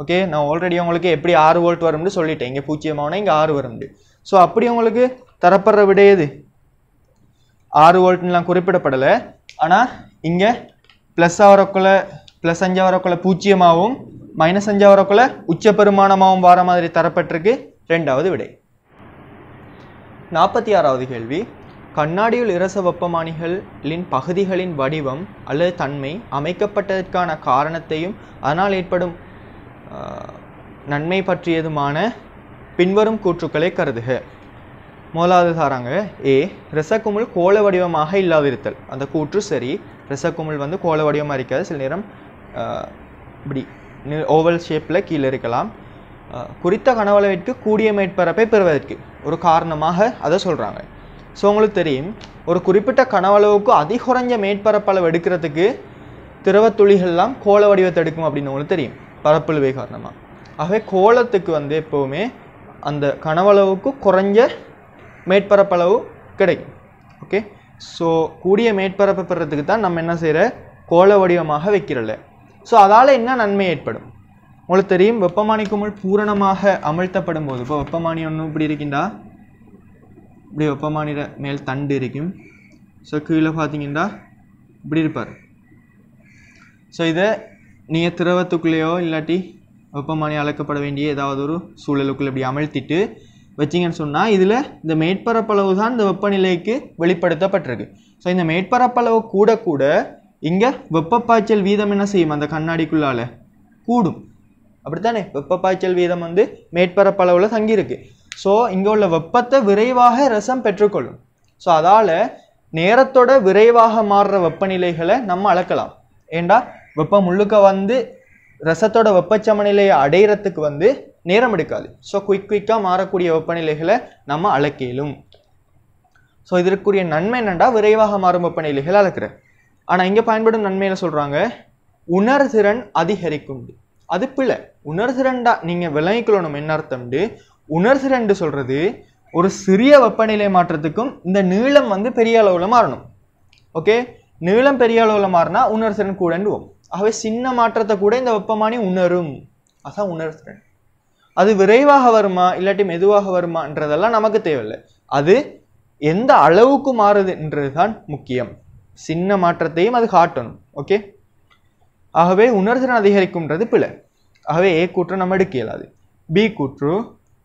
ஓகே நான் ஆல்ரெடி உங்களுக்கு எப்படி ஆறு வோல்ட் வரும்னு சொல்லிட்டேன் இங்கே பூஜ்ஜியமாகனா இங்கே ஆறு வரும்னு ஸோ அப்படி உங்களுக்கு தரப்படுற விடையது ஆறு வோல்ட்லாம் குறிப்பிடப்படலை ஆனால் இங்கே ப்ளஸ் ஆகிறக்குள்ள ப்ளஸ் அஞ்சாக வரக்குள்ள பூஜ்ஜியமாகவும் மைனஸ் அஞ்சாக வரக்குள்ள உச்ச பெருமானமாகவும் வர மாதிரி தரப்பட்டிருக்கு ரெண்டாவது விடை நாற்பத்தி ஆறாவது கேள்வி கண்ணாடியில் இரச வெப்பமானிகளின் பகுதிகளின் வடிவம் அல்லது தன்மை அமைக்கப்பட்டதற்கான காரணத்தையும் அதனால் ஏற்படும் நன்மை பற்றியதுமான பின்வரும் கூற்றுக்களை கருதுக முதலாவது தாராங்க ஏ ரசக்குமிழ் கோள வடிவமாக இல்லாதிருத்தல் அந்த கூற்று சரி ரசக்குமிழ் வந்து கோள வடிவமாக இருக்காது சில நேரம் இப்படி ஓவல் ஷேப்பில் கீழே இருக்கலாம் குறித்த கனவளவிற்கு கூடிய மேற்பரப்பை பெறுவதற்கு ஒரு காரணமாக அதை சொல்கிறாங்க ஸோ உங்களுக்கு தெரியும் ஒரு குறிப்பிட்ட கனவளவுக்கு குறைஞ்ச மேற்பரப்பளவு எடுக்கிறதுக்கு திரவத்துளிகள்லாம் கோல வடிவத்தை எடுக்கும் அப்படின்னு உங்களுக்கு தெரியும் பரப்புழுவை காரணமாக ஆகவே கோலத்துக்கு வந்து எப்போவுமே அந்த கனவளவுக்கு குறைஞ்ச மேற்பரப்பளவு கிடைக்கும் ஓகே ஸோ கூடிய மேற்பரப்பு பெறத்துக்கு தான் நம்ம என்ன செய்கிற கோல வடிவமாக வைக்கிறல ஸோ அதால் என்ன நன்மை ஏற்படும் உங்களுக்கு தெரியும் வெப்பமானி குமிழ் பூரணமாக அமழ்த்தப்படும் போது இப்போ வெப்பமானி ஒன்று இப்படி இருக்கின்றா இப்படி வெப்பமானிய மேல் தண்டு இருக்கும் ஸோ கீழே பார்த்தீங்கன்னா இப்படி இருப்பார் ஸோ இதை நீங்கள் திரவத்துக்குள்ளேயோ இல்லாட்டி வெப்பமானி அளக்கப்பட வேண்டிய ஏதாவது ஒரு சூழலுக்குள்ளே இப்படி அமழ்த்திட்டு வச்சிங்கன்னு சொன்னால் இதில் இந்த மேற்பரப்பளவு தான் இந்த வெப்பநிலைக்கு வெளிப்படுத்தப்பட்டிருக்கு ஸோ இந்த மேற்பரப்பளவு கூட கூட இங்கே வெப்பப்பாய்ச்சல் வீதம் என்ன செய்யும் அந்த கண்ணாடிக்குள்ளால் கூடும் அப்படித்தானே வெப்பப்பாய்ச்சல் வீதம் வந்து மேற்பரப்பளவில் தங்கியிருக்கு ஸோ இங்கே உள்ள வெப்பத்தை விரைவாக ரசம் பெற்றுக்கொள்ளும் ஸோ அதால் நேரத்தோட விரைவாக மாறுற வெப்பநிலைகளை நம்ம அளக்கலாம் ஏண்டா வெப்பம் முழுக்க வந்து ரசத்தோட வெப்பச்சமநிலையை அடையிறதுக்கு வந்து நேரம் எடுக்காது ஸோ குயிக் குயிக்காக மாறக்கூடிய வெப்பநிலைகளை நம்ம அளக்கிலும் ஸோ இதற்குரிய நன்மை என்னண்டா விரைவாக மாறும் வெப்பநிலைகளை அளக்கிறேன் ஆனால் இங்கே பயன்படும் நன்மையில் சொல்கிறாங்க உணர்திறன் அதிகரிக்கும் அது பிள்ளை உணர்திறன்டா நீங்கள் விளங்கிக்கொள்ளணும் என்ன அர்த்தம்ண்டு உணர்திறன்ட்டு சொல்கிறது ஒரு சிறிய வெப்பநிலை மாற்றத்துக்கும் இந்த நீளம் வந்து பெரிய அளவில் மாறணும் ஓகே நீளம் பெரிய அளவில் மாறினா உணர்திறன் கூடண்டுவோம் ஆகவே சின்ன மாற்றத்தை கூட இந்த வெப்பமானி உணரும் அதான் உணர்திறன் அது விரைவாக வருமா இல்லாட்டி மெதுவாக வருமான்றதெல்லாம் நமக்கு தேவையில்லை அது எந்த அளவுக்கு மாறுதுன்றது தான் முக்கியம் சின்ன மாற்றத்தையும் அது காட்டணும் ஓகே ஆகவே உணர்திறன் அதிகரிக்கும்ன்றது பிழை ஆகவே ஏ கூற்று நம்ம எடுக்க இயலாது பி கூற்று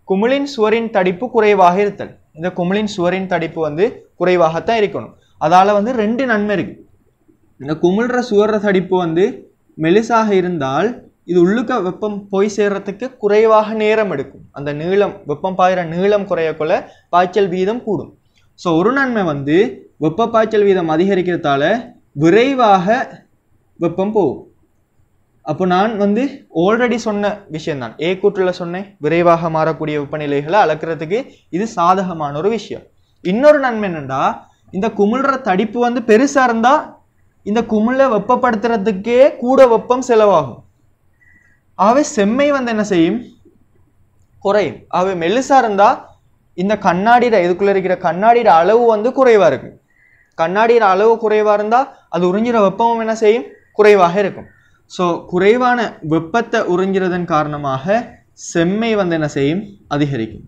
குமிழின் சுவரின் தடிப்பு குறைவாக இருத்தல் இந்த குமிழின் சுவரின் தடிப்பு வந்து குறைவாகத்தான் இருக்கணும் அதால் வந்து ரெண்டு நன்மை இருக்குது இந்த குமிழ்ற சுவர தடிப்பு வந்து மெலிசாக இருந்தால் இது உள்ளுக்க வெப்பம் போய் சேர்றதுக்கு குறைவாக நேரம் எடுக்கும் அந்த நீளம் வெப்பம் பாயிற நீளம் குறையக்குள்ள பாய்ச்சல் வீதம் கூடும் ஸோ ஒரு நன்மை வந்து வெப்ப பாய்ச்சல் வீதம் அதிகரிக்கிறதால விரைவாக வெப்பம் போகும் அப்போ நான் வந்து ஆல்ரெடி சொன்ன விஷயம்தான் ஏ கூற்றுல சொன்னேன் விரைவாக மாறக்கூடிய வெப்பநிலைகளை அளக்கிறதுக்கு இது சாதகமான ஒரு விஷயம் இன்னொரு நன்மை என்னென்னா இந்த குமிழ்ற தடிப்பு வந்து பெருசாக இருந்தால் இந்த குமிழை வெப்பப்படுத்துறதுக்கே கூட வெப்பம் செலவாகும் ஆகவே செம்மை வந்து என்ன செய்யும் குறையும் ஆகவே மெல்லுசாக இருந்தால் இந்த கண்ணாடியில் இதுக்குள்ளே இருக்கிற கண்ணாடியோட அளவு வந்து குறைவாக இருக்கும் கண்ணாடியின் அளவு குறைவாக இருந்தால் அது உறிஞ்சிற வெப்பமும் என்ன செய்யும் குறைவாக இருக்கும் ஸோ குறைவான வெப்பத்தை உறிஞ்சிறதன் காரணமாக செம்மை வந்து என்ன செய்யும் அதிகரிக்கும்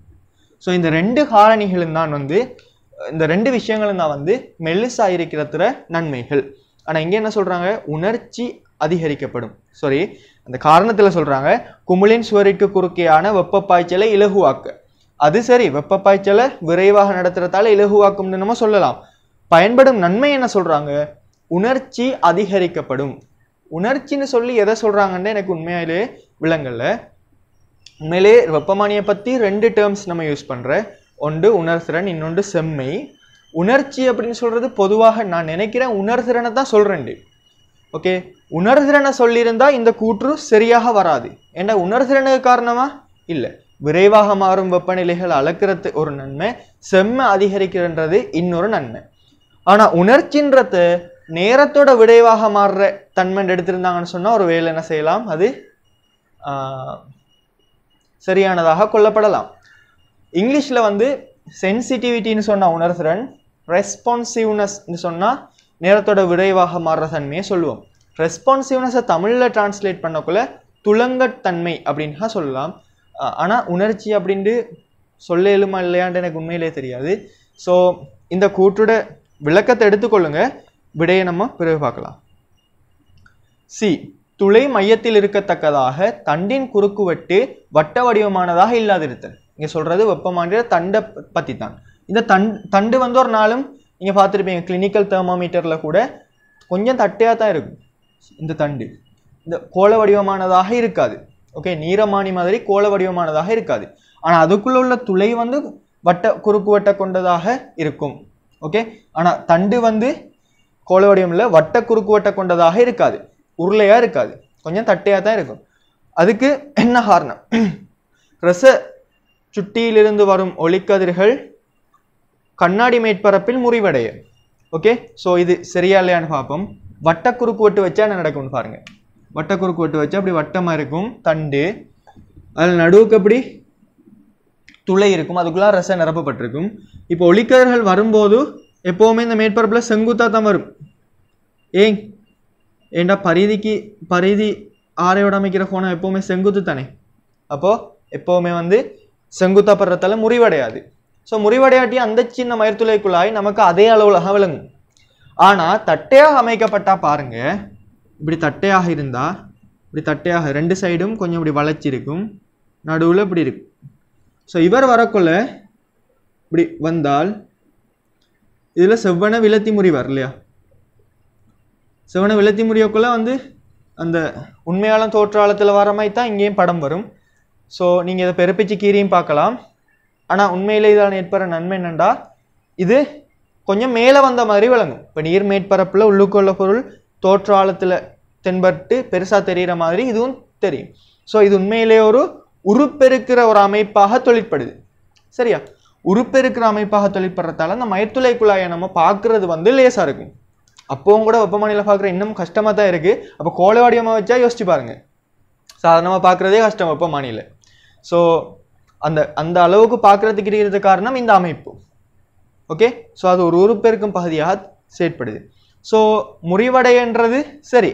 ஸோ இந்த ரெண்டு காரணிகளும் தான் வந்து இந்த ரெண்டு விஷயங்களும் தான் வந்து மெல்லிசா இருக்கிறதுற நன்மைகள் ஆனால் இங்கே என்ன சொல்கிறாங்க உணர்ச்சி அதிகரிக்கப்படும் சாரி அந்த காரணத்தில் சொல்கிறாங்க குமிழின் சுவரிக்கு குறுக்கேயான வெப்ப பாய்ச்சலை இலகுவாக்க அது சரி வெப்ப பாய்ச்சலை விரைவாக நடத்துறதால இலகுவாக்கும்னு நம்ம சொல்லலாம் பயன்படும் நன்மை என்ன சொல்கிறாங்க உணர்ச்சி அதிகரிக்கப்படும் உணர்ச்சின்னு சொல்லி எதை சொல்கிறாங்கன்னு எனக்கு உண்மையிலே விளங்கல உண்மையிலே வெப்பமானியை பற்றி ரெண்டு டேர்ம்ஸ் நம்ம யூஸ் பண்ணுற ஒன்று உணர்திறன் இன்னொன்று செம்மை உணர்ச்சி அப்படின்னு சொல்கிறது பொதுவாக நான் நினைக்கிறேன் உணர்திறனை தான் சொல்கிறேன் ஓகே உணர்திறனை சொல்லியிருந்தால் இந்த கூற்று சரியாக வராது ஏன்னா உணர்திறனுக்கு காரணமா இல்லை விரைவாக மாறும் வெப்பநிலைகள் அளக்கிறது ஒரு நன்மை செம்மை அதிகரிக்கிறன்றது இன்னொரு நன்மை ஆனால் உணர்ச்சின்றது நேரத்தோட விடைவாக மாறுற தன்மைன்னு எடுத்திருந்தாங்கன்னு சொன்னால் ஒரு வேலை என்ன செய்யலாம் அது சரியானதாக கொல்லப்படலாம் இங்கிலீஷில் வந்து சென்சிட்டிவிட்டின்னு சொன்ன உணர்திறன் ரெஸ்பான்சிவ்னஸ்ன்னு சொன்னால் நேரத்தோட விடைவாக மாறுற தன்மையை சொல்லுவோம் ரெஸ்பான்சிவ்னஸை தமிழில் டிரான்ஸ்லேட் பண்ணக்குள்ள துளங்கத்தன்மை அப்படின்னா சொல்லலாம் ஆனால் உணர்ச்சி அப்படின்ட்டு சொல்ல எழுமா இல்லையான்ட்டு எனக்கு உண்மையிலே தெரியாது ஸோ இந்த கூட்டோட விளக்கத்தை எடுத்துக்கொள்ளுங்க விடையை நம்ம பிறகு பார்க்கலாம் சி துளை மையத்தில் இருக்கத்தக்கதாக தண்டின் குறுக்குவெட்டு வட்ட வடிவமானதாக இல்லாதிருத்தல் இங்க சொல்றது வெப்பமானிட தண்டை பத்தி தான் இந்த தண்டு தண்டு வந்து ஒரு நாளும் நீங்க பார்த்துருப்பீங்க கிளினிக்கல் தெர்மோமீட்டர்ல கூட கொஞ்சம் தட்டையாக தான் இருக்கும் இந்த தண்டு இந்த கோல வடிவமானதாக இருக்காது ஓகே நீரமானி மாதிரி கோல வடிவமானதாக இருக்காது ஆனால் அதுக்குள்ள உள்ள துளை வந்து வட்ட குறுக்கு வட்ட கொண்டதாக இருக்கும் ஓகே ஆனால் தண்டு வந்து கோள வடிவமில் வட்ட குறுக்கு வட்ட கொண்டதாக இருக்காது உருளையாக இருக்காது கொஞ்சம் தட்டையாக தான் இருக்கும் அதுக்கு என்ன காரணம் [CLEARS THROAT] ரச சுட்டியிலிருந்து வரும் ஒளிக்கதிர்கள் கண்ணாடி மேற்பரப்பில் முறிவடைய ஓகே ஸோ இது சரியா இல்லையான்னு பார்ப்போம் வட்ட குறுக்கு வெட்டு வச்சா என்ன நடக்கும்னு பாருங்கள் வட்ட குறுக்கு வெட்டு வச்சா அப்படி வட்டமாக இருக்கும் தண்டு அதில் நடுவுக்கு அப்படி துளை இருக்கும் அதுக்குள்ளே ரசம் நிரப்பப்பட்டிருக்கும் இப்போ ஒளிக்கதிர்கள் வரும்போது எப்போவுமே இந்த மேற்பரப்பில் செங்குத்தாக தான் வரும் ஏங் ஏண்டா பரிதிக்கு பரிதி ஆரையோட அமைக்கிற ஃபோனை எப்போவுமே செங்குத்து தானே அப்போது எப்போவுமே வந்து செங்குத்தா படுறதால முறிவடையாது ஸோ முறிவடையாட்டி அந்த சின்ன மயிர்த்துளைக்குள்ளாய் நமக்கு அதே அளவுலாக விளங்கும் ஆனால் தட்டையாக அமைக்கப்பட்டா பாருங்க இப்படி தட்டையாக இருந்தால் இப்படி தட்டையாக ரெண்டு சைடும் கொஞ்சம் இப்படி வளைச்சிருக்கும் நடுவில் இப்படி இருக்கும் ஸோ இவர் வரக்குள்ள இப்படி வந்தால் இதில் செவ்வன விலத்தி முறி வரலையா செவ்வன விலத்தி முறியக்குள்ளே வந்து அந்த உண்மையாளம் தோற்றாலத்தில் வர மாதிரி தான் இங்கேயும் படம் வரும் ஸோ நீங்கள் இதை பிறப்பிச்சு கீரியும் பார்க்கலாம் ஆனால் உண்மையில் இதால் ஏற்படுற நன்மை என்னென்னா இது கொஞ்சம் மேலே வந்த மாதிரி விளங்கும் இப்போ நீர் மேற்பரப்பில் உள்ளுக்குள்ள பொருள் தோற்றாலத்தில் தென்பட்டு பெருசாக தெரிகிற மாதிரி இதுவும் தெரியும் ஸோ இது உண்மையிலே ஒரு உறுப்பெருக்கிற ஒரு அமைப்பாக தொழிற்படுது சரியா உறுப்பெருக்கிற அமைப்பாக தொழிற்படுறதால அந்த மயத்துளை குழாயை நம்ம பார்க்கறது வந்து லேசாக இருக்கும் அப்போவும் கூட வெப்பமானியில் பார்க்குற இன்னும் கஷ்டமாக தான் இருக்குது அப்போ கோளவாடியமாக வச்சா யோசிச்சு பாருங்கள் சாதாரணமாக பார்க்குறதே கஷ்டம் வெப்பமானியில் ஸோ அந்த அந்த அளவுக்கு பார்க்குறதுக்கு இருக்கிறது காரணம் இந்த அமைப்பு ஓகே ஸோ அது ஒரு உறுப்பெருக்கும் பகுதியாக செயற்படுது ஸோ முறிவடைன்றது சரி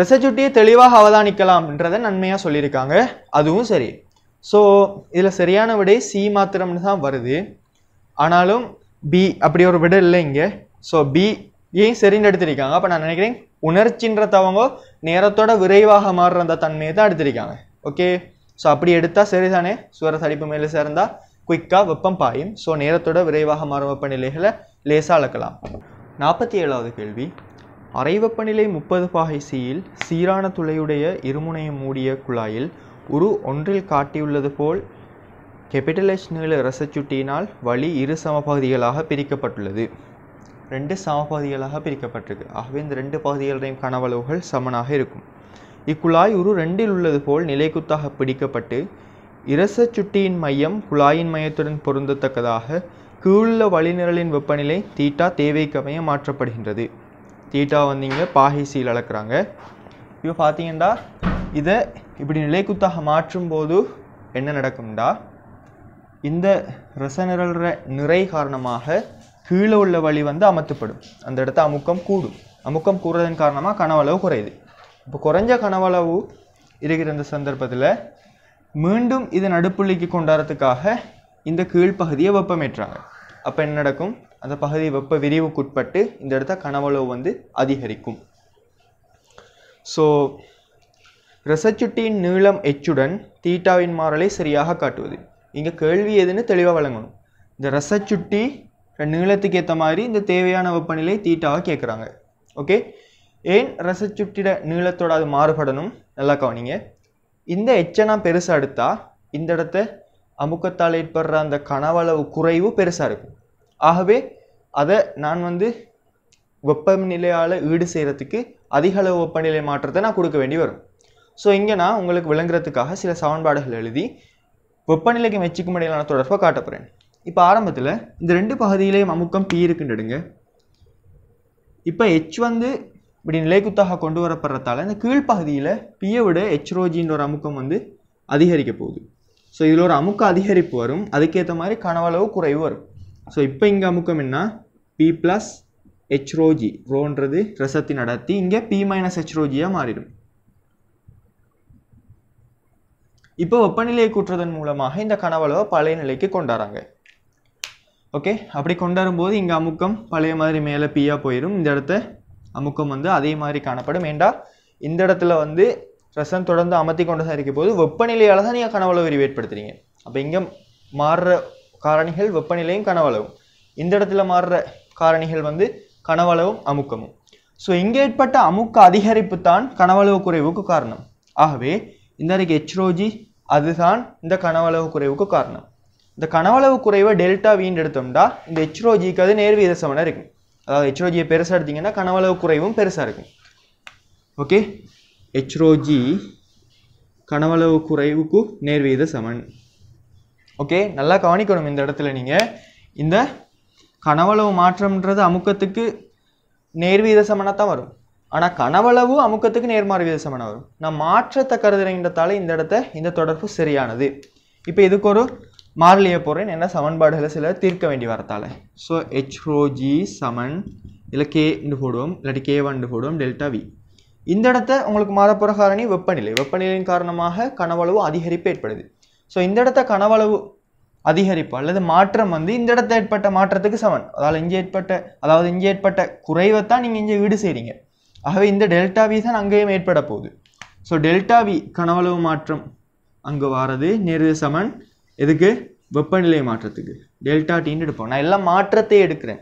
ரெசஜுட்டியை தெளிவாக என்றதை நன்மையாக சொல்லியிருக்காங்க அதுவும் சரி ஸோ இதில் சரியான விடை சி மாத்திரம்னு தான் வருது ஆனாலும் பி அப்படி ஒரு விடை இல்லை இங்கே ஸோ பி ஏன் சரின்னு எடுத்திருக்காங்க அப்போ நான் நினைக்கிறேன் உணர்ச்சின்றதவங்க நேரத்தோட விரைவாக மாறுற அந்த தன்மையை தான் எடுத்திருக்காங்க ஓகே ஸோ அப்படி எடுத்தால் சரிதானே சுவர சடிப்பு மேலே சேர்ந்தால் குயிக்காக வெப்பம் பாயும் ஸோ நேரத்தோட விரைவாக மாறும் வெப்பநிலைகளை லேசாக அளக்கலாம் நாற்பத்தி ஏழாவது கேள்வி வெப்பநிலை முப்பது பாகை சியில் சீரான துளையுடைய இருமுனையம் மூடிய குழாயில் உரு ஒன்றில் காட்டியுள்ளது போல் கெபிட்டல் நீள ரசச்சுட்டியினால் வழி இரு சமபகுதிகளாக பிரிக்கப்பட்டுள்ளது ரெண்டு சமபகுதிகளாக பிரிக்கப்பட்டிருக்கு ஆகவே இந்த ரெண்டு பகுதிகளையும் கனவளவுகள் சமனாக இருக்கும் இக்குழாய் உரு ரெண்டில் உள்ளது போல் நிலைக்குத்தாக பிடிக்கப்பட்டு இரச சுட்டியின் மையம் குழாயின் மையத்துடன் பொருந்தத்தக்கதாக கீழுள்ள வழிநிரலின் வெப்பநிலை தீட்டா தேவைக்கமைய மாற்றப்படுகின்றது தீட்டா இங்கே பாகிசியில் அளக்குறாங்க இப்போ பார்த்தீங்கன்னா இதை இப்படி நிலைக்குத்தாக மாற்றும் போது என்ன நடக்கும்டா இந்த ரசநிரல்ற நிறை காரணமாக கீழே உள்ள வழி வந்து அமர்த்தப்படும் அந்த இடத்த அமுக்கம் கூடும் அமுக்கம் கூடுறதன் காரணமாக கனவளவு குறையுது இப்போ குறைஞ்ச கனவளவு இருக்கிற இந்த சந்தர்ப்பத்தில் மீண்டும் இதை நடுப்புள்ளிக்கு கொண்டாடுறதுக்காக இந்த கீழ்ப்பகுதியை வெப்பமேற்றாங்க அப்போ என்ன நடக்கும் அந்த பகுதி வெப்ப விரிவுக்குட்பட்டு இந்த இடத்த கனவளவு வந்து அதிகரிக்கும் ஸோ ரெசச்சுட்டியின் நீளம் எச்சுடன் தீட்டாவின் மாறலை சரியாக காட்டுவது இங்கே கேள்வி எதுன்னு தெளிவாக வழங்கணும் இந்த ரசச்சுட்டி நீளத்துக்கு ஏற்ற மாதிரி இந்த தேவையான வெப்பநிலை தீட்டாவாக கேட்குறாங்க ஓகே ஏன் ரசச்சுட்டிட நீளத்தோட அது மாறுபடணும் நல்லா கவனிங்க இந்த எச்சை நான் பெருசாக எடுத்தால் இந்த இடத்த அமுக்கத்தால் ஏற்படுற அந்த கனவளவு குறைவு பெருசாக இருக்கும் ஆகவே அதை நான் வந்து வெப்பநிலையால் ஈடு செய்கிறதுக்கு அதிக அளவு வெப்பநிலை மாற்றத்தை நான் கொடுக்க வேண்டி வரும் ஸோ இங்கே நான் உங்களுக்கு விளங்குறதுக்காக சில சமன்பாடுகள் எழுதி வெப்பநிலைக்கு வச்சுக்கும் இடையிலான தொடர்பை காட்டப்போகிறேன் இப்போ ஆரம்பத்தில் இந்த ரெண்டு பகுதியிலேயும் அமுக்கம் பி இருக்குன்றுடுங்க இப்போ ஹெச் வந்து இப்படி நிலைக்குத்தாக கொண்டு வரப்படுறதால இந்த கீழ்ப்பகுதியில் பியை விட ஹெச் ரோஜின்ற ஒரு அமுக்கம் வந்து அதிகரிக்க போகுது ஸோ இதில் ஒரு அமுக்க அதிகரிப்பு வரும் அதுக்கேற்ற மாதிரி கனவளவு குறைவு வரும் ஸோ இப்போ இங்கே அமுக்கம் என்ன பி ப்ளஸ் ஹெச் ரோன்றது ரசத்தை நடத்தி இங்கே பி மைனஸ் ஹெச்ரோஜியாக மாறிடும் இப்போ வெப்பநிலையை கூட்டுறதன் மூலமாக இந்த கனவளவை பழைய நிலைக்கு கொண்டாடுறாங்க ஓகே அப்படி போது இங்கே அமுக்கம் பழைய மாதிரி மேலே பீயாக போயிடும் இந்த இடத்த அமுக்கம் வந்து அதே மாதிரி காணப்படும் ஏண்டா இந்த இடத்துல வந்து ரசம் தொடர்ந்து அமர்த்தி கொண்டு தான் இருக்கும் போது வெப்பநிலையால் தான் நீங்கள் கனவளவு விரிவேற்படுத்துறீங்க அப்போ இங்கே மாறுற காரணிகள் வெப்பநிலையும் கனவளவும் இந்த இடத்துல மாறுற காரணிகள் வந்து கனவளவும் அமுக்கமும் ஸோ இங்கே ஏற்பட்ட அமுக்க அதிகரிப்பு தான் கனவளவு குறைவுக்கு காரணம் ஆகவே இந்த இருக்கு எச்ரோஜி அதுதான் இந்த கனவளவு குறைவுக்கு காரணம் இந்த கனவளவு குறைவை டெல்டா வீண் எடுத்தோம்னா இந்த எச்ரோஜிக்கு அது நேர்வீத சமனாக இருக்கும் அதாவது எச்ரோஜியை பெருசாக எடுத்தீங்கன்னா கனவளவு குறைவும் பெருசாக இருக்கும் ஓகே எச்ரோஜி கனவளவு குறைவுக்கு நேர்வீத சமன் ஓகே நல்லா கவனிக்கணும் இந்த இடத்துல நீங்கள் இந்த கனவளவு மாற்றம்ன்றது அமுக்கத்துக்கு நேர்வீத சமனாக தான் வரும் ஆனால் கனவளவு அமுக்கத்துக்கு நேர்மாறு வீத சமனாக வரும் நான் மாற்றத்தை கருதுறேங்கிறதால இந்த இடத்த இந்த தொடர்பு சரியானது இப்போ இதுக்கு ஒரு மாறிலிய போகிறேன் என்ன சமன்பாடுகளை சில தீர்க்க வேண்டி வரத்தால் ஸோ ஹெச் ரோஜி சமன் இல்லை கேண்டு போடுவோம் இல்லாட்டி கே ஒன்று போடுவோம் டெல்டா வி இந்த இடத்த உங்களுக்கு மாறப்போகிற காரணி வெப்பநிலை வெப்பநிலையின் காரணமாக கனவளவு அதிகரிப்பு ஏற்படுது ஸோ இந்த இடத்த கனவளவு அதிகரிப்பு அல்லது மாற்றம் வந்து இந்த இடத்த ஏற்பட்ட மாற்றத்துக்கு சமன் அதாவது இங்கே ஏற்பட்ட அதாவது இங்கே ஏற்பட்ட குறைவைத்தான் நீங்கள் இங்கே ஈடு செய்கிறீங்க ஆகவே இந்த டெல்டா வி தான் அங்கேயும் ஏற்பட போகுது ஸோ டெல்டா வி கனவளவு மாற்றம் அங்கு வாரது நேரு சமன் எதுக்கு வெப்பநிலை மாற்றத்துக்கு டெல்டா டீன்னு எடுப்போம் நான் எல்லாம் மாற்றத்தை எடுக்கிறேன்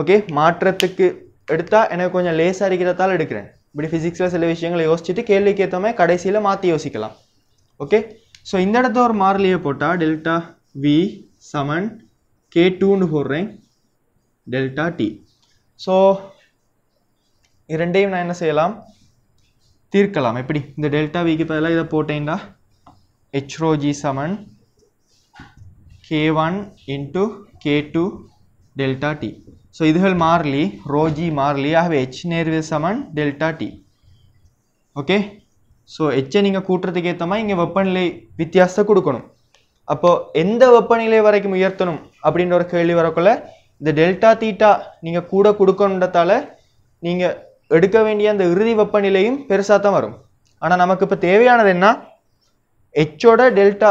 ஓகே மாற்றத்துக்கு எடுத்தால் எனக்கு கொஞ்சம் லேசாக இருக்கிறதால எடுக்கிறேன் இப்படி ஃபிசிக்ஸில் சில விஷயங்களை யோசிச்சுட்டு கேள்விக்கு ஏற்ற மாதிரி கடைசியில் மாற்றி யோசிக்கலாம் ஓகே ஸோ இந்த இடத்த ஒரு மாறிலியை போட்டால் டெல்டா வி சமன் கே டூன்னு போடுறேன் டெல்டா டி ஸோ இரண்டையும் நான் என்ன செய்யலாம் தீர்க்கலாம் எப்படி இந்த டெல்டா விக்கு பதிலாக இதை போட்டேன்டா ஹெச்ரோஜி சமன் K one into K two delta T so இதுகள் மாறிலி ரோஜி மாறிலி ஆகவே ஹெச் நேர்வு சமன் டெல்டா டி ஓகே ஸோ எச்சை நீங்கள் கூட்டுறதுக்கு ஏற்ற மாதிரி இங்கே வெப்பநிலை வித்தியாசத்தை கொடுக்கணும் அப்போது எந்த வெப்பநிலை வரைக்கும் உயர்த்தணும் அப்படின்ற ஒரு கேள்வி வரக்குள்ள இந்த டெல்டா தீட்டா நீங்கள் கூட கொடுக்கணுன்றதால நீங்கள் எடுக்க வேண்டிய அந்த இறுதி வெப்பநிலையும் பெருசாக தான் வரும் ஆனால் நமக்கு இப்போ தேவையானது என்ன எச்சோட டெல்டா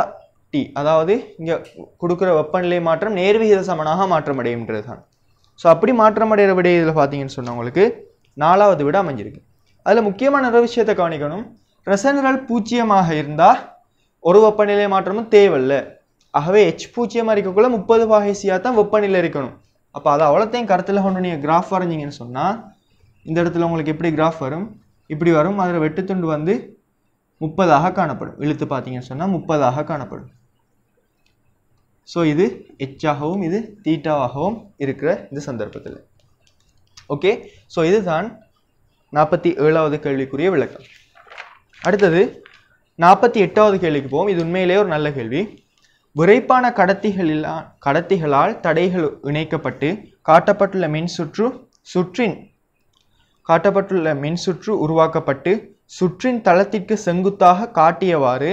டி அதாவது இங்கே கொடுக்குற வெப்பநிலை மாற்றம் நேர்விகித சமனாக மாற்றம் அடையும்ன்றது தான் ஸோ அப்படி மாற்றம் அடைகிற விட இதில் பார்த்தீங்கன்னு சொன்னவங்களுக்கு நாலாவது விட அமைஞ்சிருக்கு அதில் முக்கியமான ஒரு விஷயத்தை கவனிக்கணும் ரெசனரல் பூஜ்ஜியமாக இருந்தால் ஒரு வெப்பநிலை மாற்றமும் தேவையில்ல ஆகவே ஹெச் பூஜ்ஜியமாக இருக்கக்குள்ள முப்பது பாகை தான் வெப்பநிலை இருக்கணும் அப்போ அதை அவ்வளோத்தையும் கருத்தில் கொண்டு நீங்கள் கிராஃப் வரைஞ்சிங்கன்னு சொன்னால் இந்த இடத்துல உங்களுக்கு எப்படி கிராஃப் வரும் இப்படி வரும் அதில் வெட்டுத்துண்டு வந்து முப்பதாக காணப்படும் இழுத்து பார்த்தீங்கன்னு சொன்னால் முப்பதாக காணப்படும் ஸோ இது எச்சாகவும் இது தீட்டாவாகவும் இருக்கிற இந்த சந்தர்ப்பத்தில் ஓகே ஸோ இதுதான் நாற்பத்தி ஏழாவது கேள்விக்குரிய விளக்கம் அடுத்தது நாற்பத்தி எட்டாவது கேள்விக்கு போவோம் இது உண்மையிலே ஒரு நல்ல கேள்வி விரைப்பான கடத்திகளில் கடத்திகளால் தடைகள் இணைக்கப்பட்டு காட்டப்பட்டுள்ள மின் சுற்று சுற்றின் காட்டப்பட்டுள்ள மின் சுற்று உருவாக்கப்பட்டு சுற்றின் தளத்திற்கு செங்குத்தாக காட்டியவாறு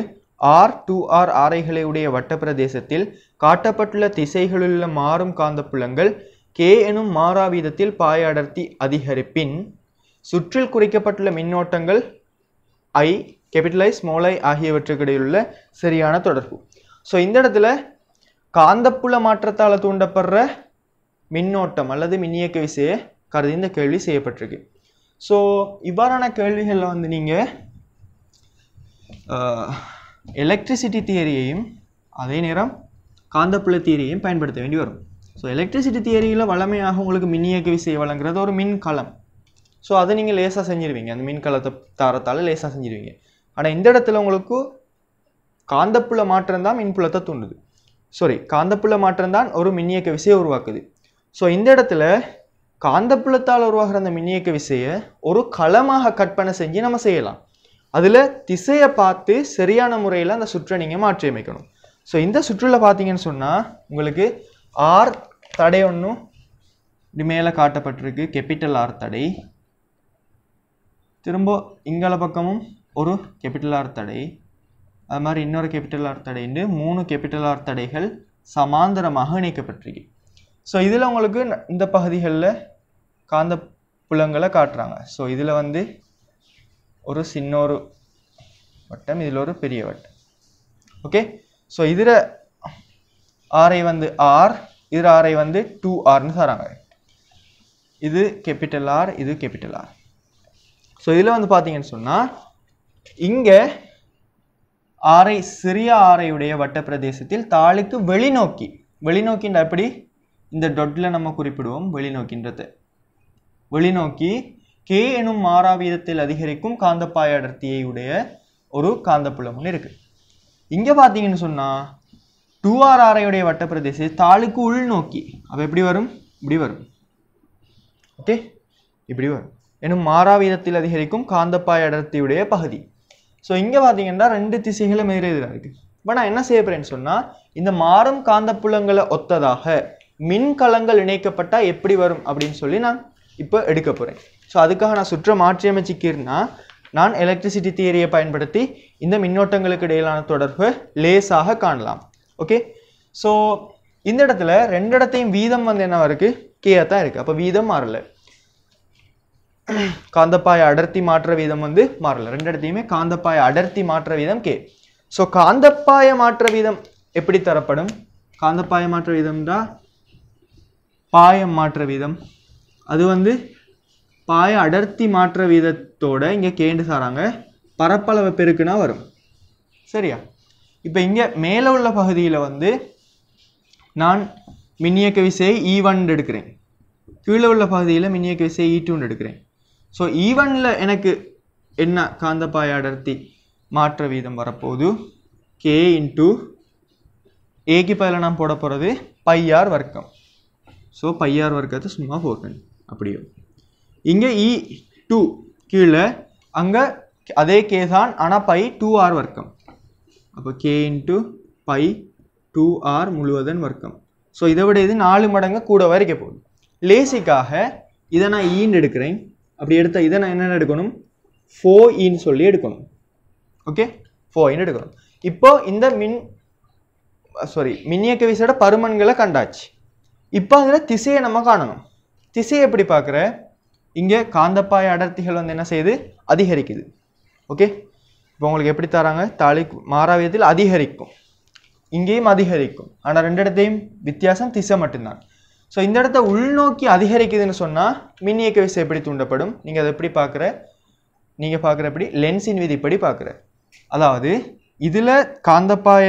ஆர் டூ ஆர் ஆரைகளை உடைய வட்ட பிரதேசத்தில் காட்டப்பட்டுள்ள திசைகளில் மாறும் காந்தப்புலங்கள் கே எனும் மாறா வீதத்தில் பாய அடர்த்தி அதிகரிப்பின் சுற்றில் குறைக்கப்பட்டுள்ள மின்னோட்டங்கள் ஐ கேபிட்டல் ஐ ஸ்மால் ஐ ஆகியவற்றுக்கிடையிலுள்ள சரியான தொடர்பு ஸோ இந்த இடத்துல காந்தப்புல மாற்றத்தால் தூண்டப்படுற மின்னோட்டம் அல்லது மின்னியக்க விசையை கருதி இந்த கேள்வி செய்யப்பட்டிருக்கு ஸோ இவ்வாறான கேள்விகளில் வந்து நீங்கள் எலக்ட்ரிசிட்டி தியரியையும் அதே நேரம் காந்தப்புல தியரியையும் பயன்படுத்த வேண்டி வரும் ஸோ எலக்ட்ரிசிட்டி தியரியில் வளமையாக உங்களுக்கு மின்னியக்க விசையை வழங்குறது ஒரு மின்கலம் ஸோ அதை நீங்கள் லேசாக செஞ்சுருவீங்க அந்த மின்கலத்தை தாரத்தால் லேசாக செஞ்சுருவீங்க ஆனால் இந்த இடத்துல உங்களுக்கு காந்தப்புல மாற்றம் தான் மின்புலத்தை தூண்டுது சாரி காந்தப்புல மாற்றம் தான் ஒரு மின்னியக்க விசையை உருவாக்குது ஸோ இந்த இடத்துல காந்தப்புலத்தால் உருவாகிற அந்த மின்னியக்க விசையை ஒரு களமாக கற்பனை செஞ்சு நம்ம செய்யலாம் அதில் திசையை பார்த்து சரியான முறையில் அந்த சுற்றை நீங்கள் மாற்றியமைக்கணும் ஸோ இந்த சுற்றுலா பார்த்தீங்கன்னு சொன்னால் உங்களுக்கு ஆர் தடை ஒன்றும் இது மேலே காட்டப்பட்டிருக்கு கெப்பிட்டல் ஆர் தடை திரும்ப இங்கால பக்கமும் ஒரு கேபிட்டல் ஆர் தடை அது மாதிரி இன்னொரு கேபிட்டல் ஆர் தடைன்னு மூணு கேபிட்டல் ஆர் தடைகள் சமாந்தரமாக இணைக்கப்பட்டிருக்கு ஸோ இதில் உங்களுக்கு இந்த பகுதிகளில் காந்த புலங்களை காட்டுறாங்க ஸோ இதில் வந்து ஒரு சின்ன ஒரு வட்டம் இதில் ஒரு பெரிய வட்டம் ஓகே ஸோ இதில் ஆரை வந்து ஆர் இதில் ஆரை வந்து டூ ஆர்னு தராங்க இது கேபிட்டல் ஆர் இது கேபிட்டல் ஆர் ஸோ இதில் வந்து பார்த்தீங்கன்னு சொன்னால் இங்கே ஆரை சிறிய ஆரையுடைய வட்ட பிரதேசத்தில் தாளுக்கு வெளிநோக்கி வெளிநோக்கின்ற எப்படி இந்த டொட்டில் நம்ம குறிப்பிடுவோம் வெளிநோக்கின்றது வெளிநோக்கி கே எனும் மாறா வீதத்தில் அதிகரிக்கும் காந்தப்பாய அடர்த்தியை உடைய ஒரு காந்தப்புலம் ஒன்று இருக்குது இங்கே பார்த்தீங்கன்னு சொன்னால் டூ ஆர் ஆரையுடைய வட்ட பிரதேசம் தாளுக்கு உள்நோக்கி அப்போ எப்படி வரும் இப்படி வரும் ஓகே இப்படி வரும் எனும் மாறாவீதத்தில் அதிகரிக்கும் காந்தப்பாய் அடர்த்தியுடைய பகுதி ஸோ இங்கே பார்த்தீங்கன்னா ரெண்டு திசைகளும் எதிரெதிராக இருக்குது இப்போ நான் என்ன செய்ய போகிறேன்னு சொன்னால் இந்த மாறும் காந்தப்புலங்களை ஒத்ததாக மின்கலங்கள் இணைக்கப்பட்டால் எப்படி வரும் அப்படின்னு சொல்லி நான் இப்போ எடுக்க போகிறேன் ஸோ அதுக்காக நான் சுற்ற மாற்றியமைச்சிக்கிறேன்னா நான் எலக்ட்ரிசிட்டி தியரியை பயன்படுத்தி இந்த மின்னோட்டங்களுக்கு இடையிலான தொடர்பு லேசாக காணலாம் ஓகே ஸோ இந்த இடத்துல ரெண்டு இடத்தையும் வீதம் வந்து என்ன இருக்குது கேயாக தான் இருக்குது அப்போ வீதம் மாறலை காந்தப்பாய அடர்த்தி மாற்ற வீதம் வந்து மாறல ரெண்டு இடத்தையுமே காந்தப்பாய அடர்த்தி மாற்ற வீதம் கே ஸோ காந்தப்பாய மாற்ற வீதம் எப்படி தரப்படும் காந்தப்பாய மாற்ற வீதம்டா பாயம் மாற்ற வீதம் அது வந்து பாய அடர்த்தி மாற்ற வீதத்தோட இங்கே கேண்டு சாராங்க பரப்பளவை பெருக்குனா வரும் சரியா இப்போ இங்கே மேலே உள்ள பகுதியில் வந்து நான் மின்னியக்க விசையை ஈ e ஒன் எடுக்கிறேன் கீழே உள்ள பகுதியில் மின்னியக்க விசையை ஈ e டூன்னு எடுக்கிறேன் ஸோ ஈவனில் எனக்கு என்ன காந்தப்பாய அடர்த்தி மாற்ற வீதம் வரப்போகுது கே இன்ட்டு ஏகி பயில நான் போட போகிறது பையார் வர்க்கம் ஸோ பையார் வர்க்கத்தை சும்மா போக்கணும் அப்படியோ இங்கே இ e டூ கீழே அங்கே அதே கே தான் ஆனால் பை டூ ஆர் வர்க்கம் அப்போ K into pi two R முழுவதன் வர்க்கம் ஸோ இதை விட இது நாலு மடங்கு கூட வரைக்க போகுது லேசிக்காக இதை நான் ஈன்னு e எடுக்கிறேன் அப்படி எடுத்தால் இதை நான் என்னென்ன எடுக்கணும் ஃபோ இன்னு e சொல்லி எடுக்கணும் ஓகே ஃபோ இன் எடுக்கணும் இப்போ இந்த மின் சாரி மின்னியக்க விசையோட பருமன்களை கண்டாச்சு இப்போ அதில் திசையை நம்ம காணணும் திசையை எப்படி பார்க்குற இங்கே காந்தப்பாய அடர்த்திகள் வந்து என்ன செய்யுது அதிகரிக்குது ஓகே இப்போ உங்களுக்கு எப்படி தராங்க தாலி மாறாவியத்தில் அதிகரிக்கும் இங்கேயும் அதிகரிக்கும் ஆனால் ரெண்டு இடத்தையும் வித்தியாசம் திசை மட்டும்தான் ஸோ இந்த இடத்த உள்நோக்கி அதிகரிக்குதுன்னு சொன்னால் மின் இயக்க விசை எப்படி தூண்டப்படும் நீங்கள் அதை எப்படி பார்க்குற நீங்கள் பார்க்குற எப்படி லென்ஸின் விதிப்படி பார்க்குற அதாவது இதில் காந்தப்பாய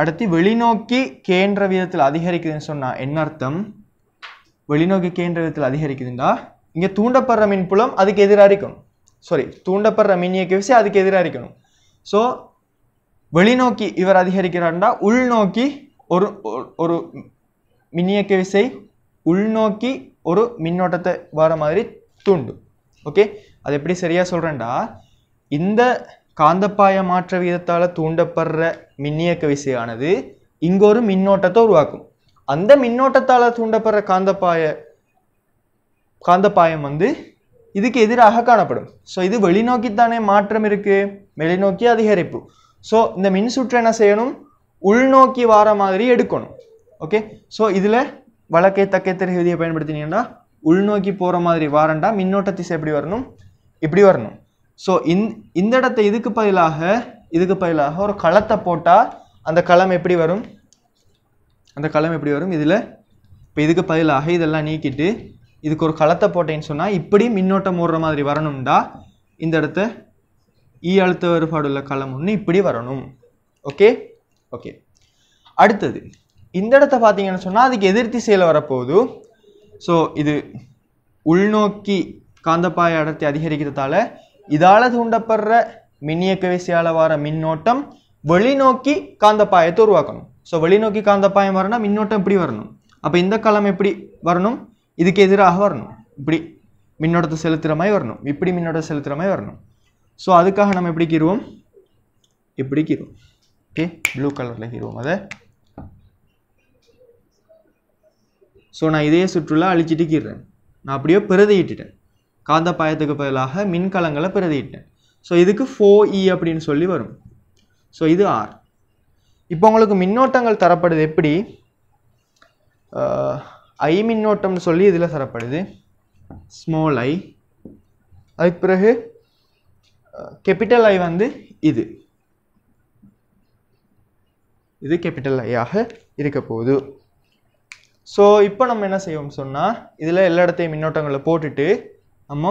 அடுத்து வெளிநோக்கி கேன்ற விதத்தில் அதிகரிக்குதுன்னு சொன்னால் என்ன அர்த்தம் வெளிநோக்கி கேன்ற விதத்தில் அதிகரிக்குதுண்டா இங்கே தூண்டப்படுற மின் புலம் அதுக்கு எதிராக இருக்கும் சாரி தூண்டப்படுற மின் இயக்க விசை அதுக்கு எதிராக இருக்கணும் ஸோ வெளிநோக்கி இவர் அதிகரிக்கிறாண்டா உள்நோக்கி ஒரு ஒரு மின்னியக்க விசை உள்நோக்கி ஒரு மின்னோட்டத்தை வர மாதிரி தூண்டும் ஓகே அது எப்படி சரியாக சொல்கிறேன்டா இந்த காந்தப்பாய மாற்ற வீதத்தால் தூண்டப்படுற மின்னியக்க விசையானது இங்கே ஒரு மின்னோட்டத்தை உருவாக்கும் அந்த மின்னோட்டத்தால் தூண்டப்படுற காந்தப்பாய காந்தப்பாயம் வந்து இதுக்கு எதிராக காணப்படும் ஸோ இது வெளிநோக்கித்தானே மாற்றம் இருக்குது வெளிநோக்கி அதிகரிப்பு ஸோ இந்த மின்சுற்று என்ன செய்யணும் உள்நோக்கி வார மாதிரி எடுக்கணும் ஓகே ஸோ இதில் வழக்கை தக்கை தெரிவிதியை பயன்படுத்தினீங்கன்னா உள்நோக்கி போகிற மாதிரி வாரண்டா மின்னோட்ட திசை எப்படி வரணும் இப்படி வரணும் ஸோ இந்த இடத்த இதுக்கு பதிலாக இதுக்கு பதிலாக ஒரு களத்தை போட்டால் அந்த களம் எப்படி வரும் அந்த களம் எப்படி வரும் இதில் இப்போ இதுக்கு பதிலாக இதெல்லாம் நீக்கிட்டு இதுக்கு ஒரு களத்தை போட்டேன்னு சொன்னால் இப்படி மின்னோட்டம் ஓடுற மாதிரி வரணும்டா இந்த இடத்த ஈ e அழுத்த வேறுபாடு உள்ள களம் ஒன்று இப்படி வரணும் ஓகே ஓகே அடுத்தது இந்த இடத்த பார்த்தீங்கன்னு சொன்னால் அதுக்கு எதிர்த்தி செயல் வரப்போகுது ஸோ இது உள்நோக்கி காந்தப்பாய அடர்த்தி அதிகரிக்கிறதால இதால் தூண்டப்படுற மின்னியக்க விசையால் வர மின்னோட்டம் வெளிநோக்கி காந்தப்பாயத்தை உருவாக்கணும் ஸோ வெளிநோக்கி காந்தப்பாயம் வரணும் மின்னோட்டம் இப்படி வரணும் அப்போ இந்த காலம் எப்படி வரணும் இதுக்கு எதிராக வரணும் இப்படி மின்னோட்டத்தை செலுத்துகிற மாதிரி வரணும் இப்படி மின்னோட்டத்தை செலுத்துகிற மாதிரி வரணும் ஸோ அதுக்காக நம்ம எப்படி கீருவோம் எப்படி கீருவோம் ஓகே ப்ளூ கலரில் கீருவோம் அதை ஸோ நான் இதே சுற்றுலா அழிச்சிட்டுக்கிறேன் நான் அப்படியே பிரதியிட்டுட்டேன் பாயத்துக்கு பதிலாக மின்கலங்களை பிரதியிட்டேன் ஸோ இதுக்கு ஃபோ இ e அப்படின்னு சொல்லி வரும் ஸோ இது ஆர் இப்போ உங்களுக்கு மின்னோட்டங்கள் தரப்படுது எப்படி ஐ மின்னோட்டம்னு சொல்லி இதில் தரப்படுது ஸ்மால் ஐ அதுக்கு பிறகு கேபிட்டல் ஐ வந்து இது இது கேபிட்டல் ஐயாக இருக்க போகுது ஸோ இப்போ நம்ம என்ன செய்வோம் சொன்னால் இதில் எல்லா இடத்தையும் மின்னோட்டங்களை போட்டுட்டு நம்ம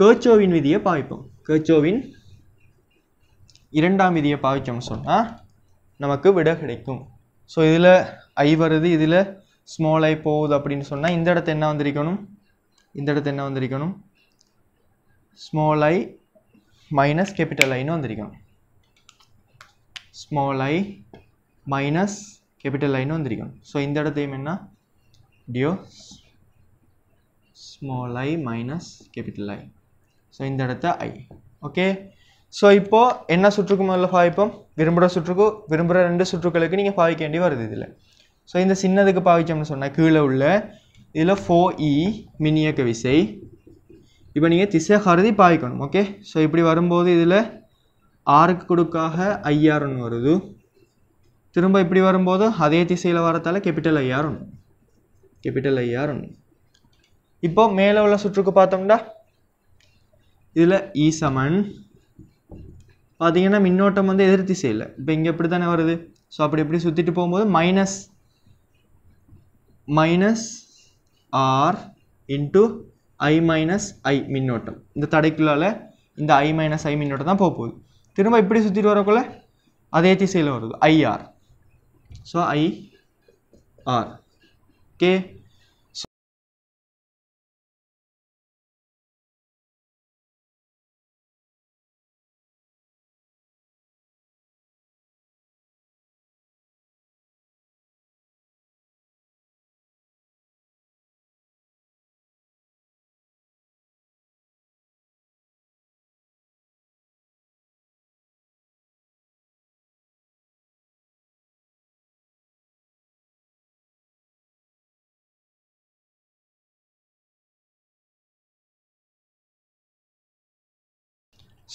கேச்சோவின் விதியை பாவிப்போம் கேச்சோவின் இரண்டாம் விதியை பாவிச்சோம்னு சொன்னால் நமக்கு விட கிடைக்கும் ஸோ இதில் ஐ வருது இதில் ஸ்மால் ஐ போகுது அப்படின்னு சொன்னால் இந்த இடத்த என்ன வந்திருக்கணும் இந்த இடத்த என்ன வந்திருக்கணும் ஸ்மால் ஐ மைனஸ் கேபிட்டல் ஐன்னு வந்திருக்கணும் ஸ்மால் ஐ மைனஸ் கேபிட்டல் ஐனும் வந்திருக்கணும் ஸோ இந்த இடத்தையும் என்ன டியோ small I minus capital I so இந்த இடத்த ஐ ஓகே ஸோ இப்போது என்ன சுற்றுக்கு முதல்ல பாவிப்போம் விரும்புகிற சுற்றுக்கு விரும்புகிற ரெண்டு சுற்றுக்களுக்கு நீங்கள் பாவிக்க வேண்டி வருது இதில் ஸோ இந்த சின்னதுக்கு பாவிச்சோம்னு சொன்னால் கீழே உள்ள இதில் ஃபோ இ e மின்னியக்க விசை இப்போ நீங்கள் திசை கருதி பாவிக்கணும் ஓகே ஸோ இப்படி வரும்போது இதில் ஆறுக்கு கொடுக்காக ஐஆர்னு வருது திரும்ப இப்படி வரும்போது அதே திசையில் வரத்தால் கேபிட்டல் ஐஆர் ஒன்று கேபிட்டல் ஒன்று இப்போ மேலே உள்ள சுற்றுக்கு பார்த்தோம்டா இதில் இ e சமன் பார்த்தீங்கன்னா மின்னோட்டம் வந்து எதிர்த்தி திசையில் இப்போ இங்கே எப்படி தானே வருது ஸோ அப்படி இப்படி சுற்றிட்டு போகும்போது minus minus R into I minus I மின்னோட்டம் இந்த தடைக்குள்ளால் இந்த ஐ மைனஸ் ஐ மின்னோட்டம் தான் போக போகுது திரும்ப இப்படி சுற்றிட்டு வரக்குள்ள அதே திசையில் வருது I R so i r k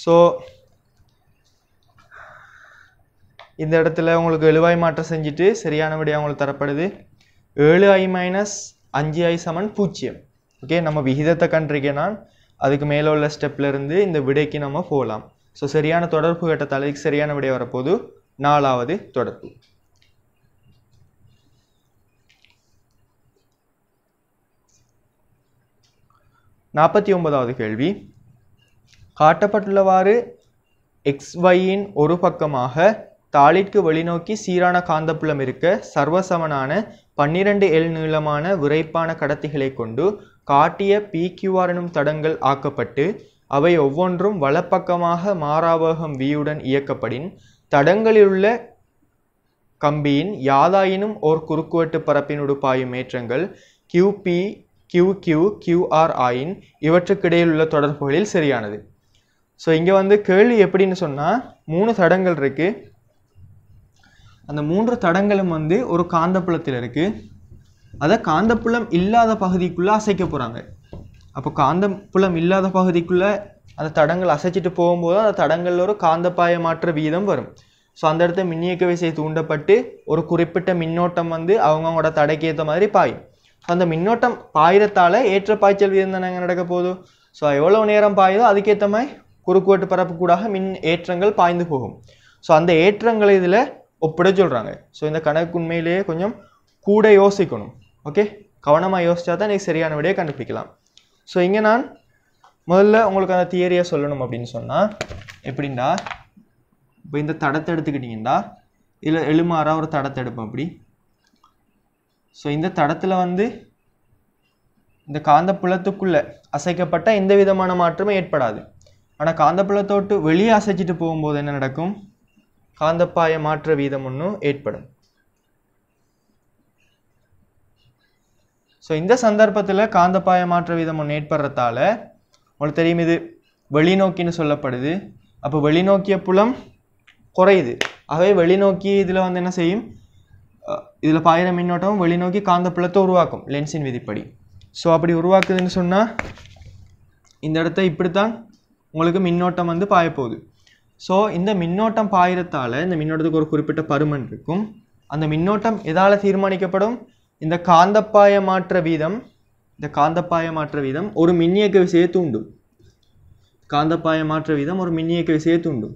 so இந்த இடத்துல உங்களுக்கு எழுவாய் மாற்றம் செஞ்சுட்டு சரியானபடியாக உங்களுக்கு தரப்படுது ஏழு ஐ மைனஸ் அஞ்சு ஐ சமன் பூஜ்ஜியம் ஓகே நம்ம விகிதத்தை கண்டிருக்கேன்னா அதுக்கு மேலே உள்ள ஸ்டெப்லேருந்து இந்த விடைக்கு நம்ம போகலாம் ஸோ சரியான தொடர்பு கட்ட தலைக்கு சரியான விடை வரப்போது நாலாவது தொடர்பு நாற்பத்தி ஒன்பதாவது கேள்வி காட்டப்பட்டுள்ளவாறு எக்ஸ் ஒரு பக்கமாக தாளிற்கு வழிநோக்கி சீரான காந்தப்புலம் இருக்க சர்வசமனான பன்னிரண்டு எல் நீளமான விரைப்பான கடத்திகளை கொண்டு காட்டிய பிக்யூஆர் எனும் தடங்கள் ஆக்கப்பட்டு அவை ஒவ்வொன்றும் வலப்பக்கமாக மாறாவகம் வியுடன் இயக்கப்படின் தடங்களிலுள்ள கம்பியின் யாதாயினும் ஓர் குறுக்குவெட்டு பரப்பினுடு பாயும் ஏற்றங்கள் கியூபி கியூ கியூ கியூஆர் ஆயின் இவற்றுக்கிடையிலுள்ள தொடர்புகளில் சரியானது ஸோ இங்கே வந்து கேள்வி எப்படின்னு சொன்னால் மூணு தடங்கள் இருக்குது அந்த மூன்று தடங்களும் வந்து ஒரு காந்தப்புலத்தில் இருக்குது அதை காந்தப்புலம் இல்லாத பகுதிக்குள்ளே அசைக்க போகிறாங்க அப்போ காந்தப்புலம் இல்லாத பகுதிக்குள்ளே அந்த தடங்கள் அசைச்சிட்டு போகும்போது அந்த தடங்களில் ஒரு காந்தப்பாய மாற்ற வீதம் வரும் ஸோ அந்த இடத்த மின்னியக்க விசை தூண்டப்பட்டு ஒரு குறிப்பிட்ட மின்னோட்டம் வந்து அவங்கவுங்களோட தடைக்கு ஏற்ற மாதிரி பாயும் ஸோ அந்த மின்னோட்டம் பாயிரத்தால் ஏற்ற பாய்ச்சல் வீதம் தானே நடக்க போதும் ஸோ எவ்வளோ நேரம் பாயுதோ அதுக்கேற்ற மாதிரி குறுக்குவெட்டு பரப்புக்கூடாக மின் ஏற்றங்கள் பாய்ந்து போகும் ஸோ அந்த ஏற்றங்களை இதில் ஒப்பிட சொல்கிறாங்க ஸோ இந்த கணக்கு உண்மையிலேயே கொஞ்சம் கூட யோசிக்கணும் ஓகே கவனமாக யோசித்தா தான் நீங்கள் சரியான விடையை கண்டுபிடிக்கலாம் ஸோ இங்கே நான் முதல்ல உங்களுக்கு அந்த தியரியை சொல்லணும் அப்படின்னு சொன்னால் எப்படின்டா இப்போ இந்த தடத்தை எடுத்துக்கிட்டிங்கன்னா இல்லை எழுமாறாக ஒரு தடத்தை எடுப்போம் அப்படி ஸோ இந்த தடத்தில் வந்து இந்த காந்த புலத்துக்குள்ளே அசைக்கப்பட்ட எந்த விதமான மாற்றமும் ஏற்படாது ஆனால் காந்தப்புலத்தோட்டு வெளியே அசைச்சிட்டு போகும்போது என்ன நடக்கும் காந்தப்பாய மாற்ற வீதம் ஒன்றும் ஏற்படும் ஸோ இந்த சந்தர்ப்பத்தில் காந்தப்பாய மாற்ற வீதம் ஒன்று ஏற்படுறதால உங்களுக்கு தெரியும் இது வெளிநோக்கின்னு சொல்லப்படுது அப்போ வெளிநோக்கிய புலம் குறையுது அவை வெளிநோக்கி இதில் வந்து என்ன செய்யும் இதில் பாயிர மின்னோட்டம் வெளிநோக்கி காந்தப்புலத்தை உருவாக்கும் லென்ஸின் விதிப்படி ஸோ அப்படி உருவாக்குதுன்னு சொன்னால் இந்த இடத்த இப்படித்தான் உங்களுக்கு மின்னோட்டம் வந்து பாயப்போகுது ஸோ இந்த மின்னோட்டம் பாயிரத்தால் இந்த மின்னோட்டத்துக்கு ஒரு குறிப்பிட்ட பருமன் இருக்கும் அந்த மின்னோட்டம் எதால் தீர்மானிக்கப்படும் இந்த காந்தப்பாய மாற்ற வீதம் இந்த காந்தப்பாய மாற்ற வீதம் ஒரு மின்னியக்க விசையை தூண்டும் காந்தப்பாய மாற்ற வீதம் ஒரு மின்னியக்க விசையை தூண்டும்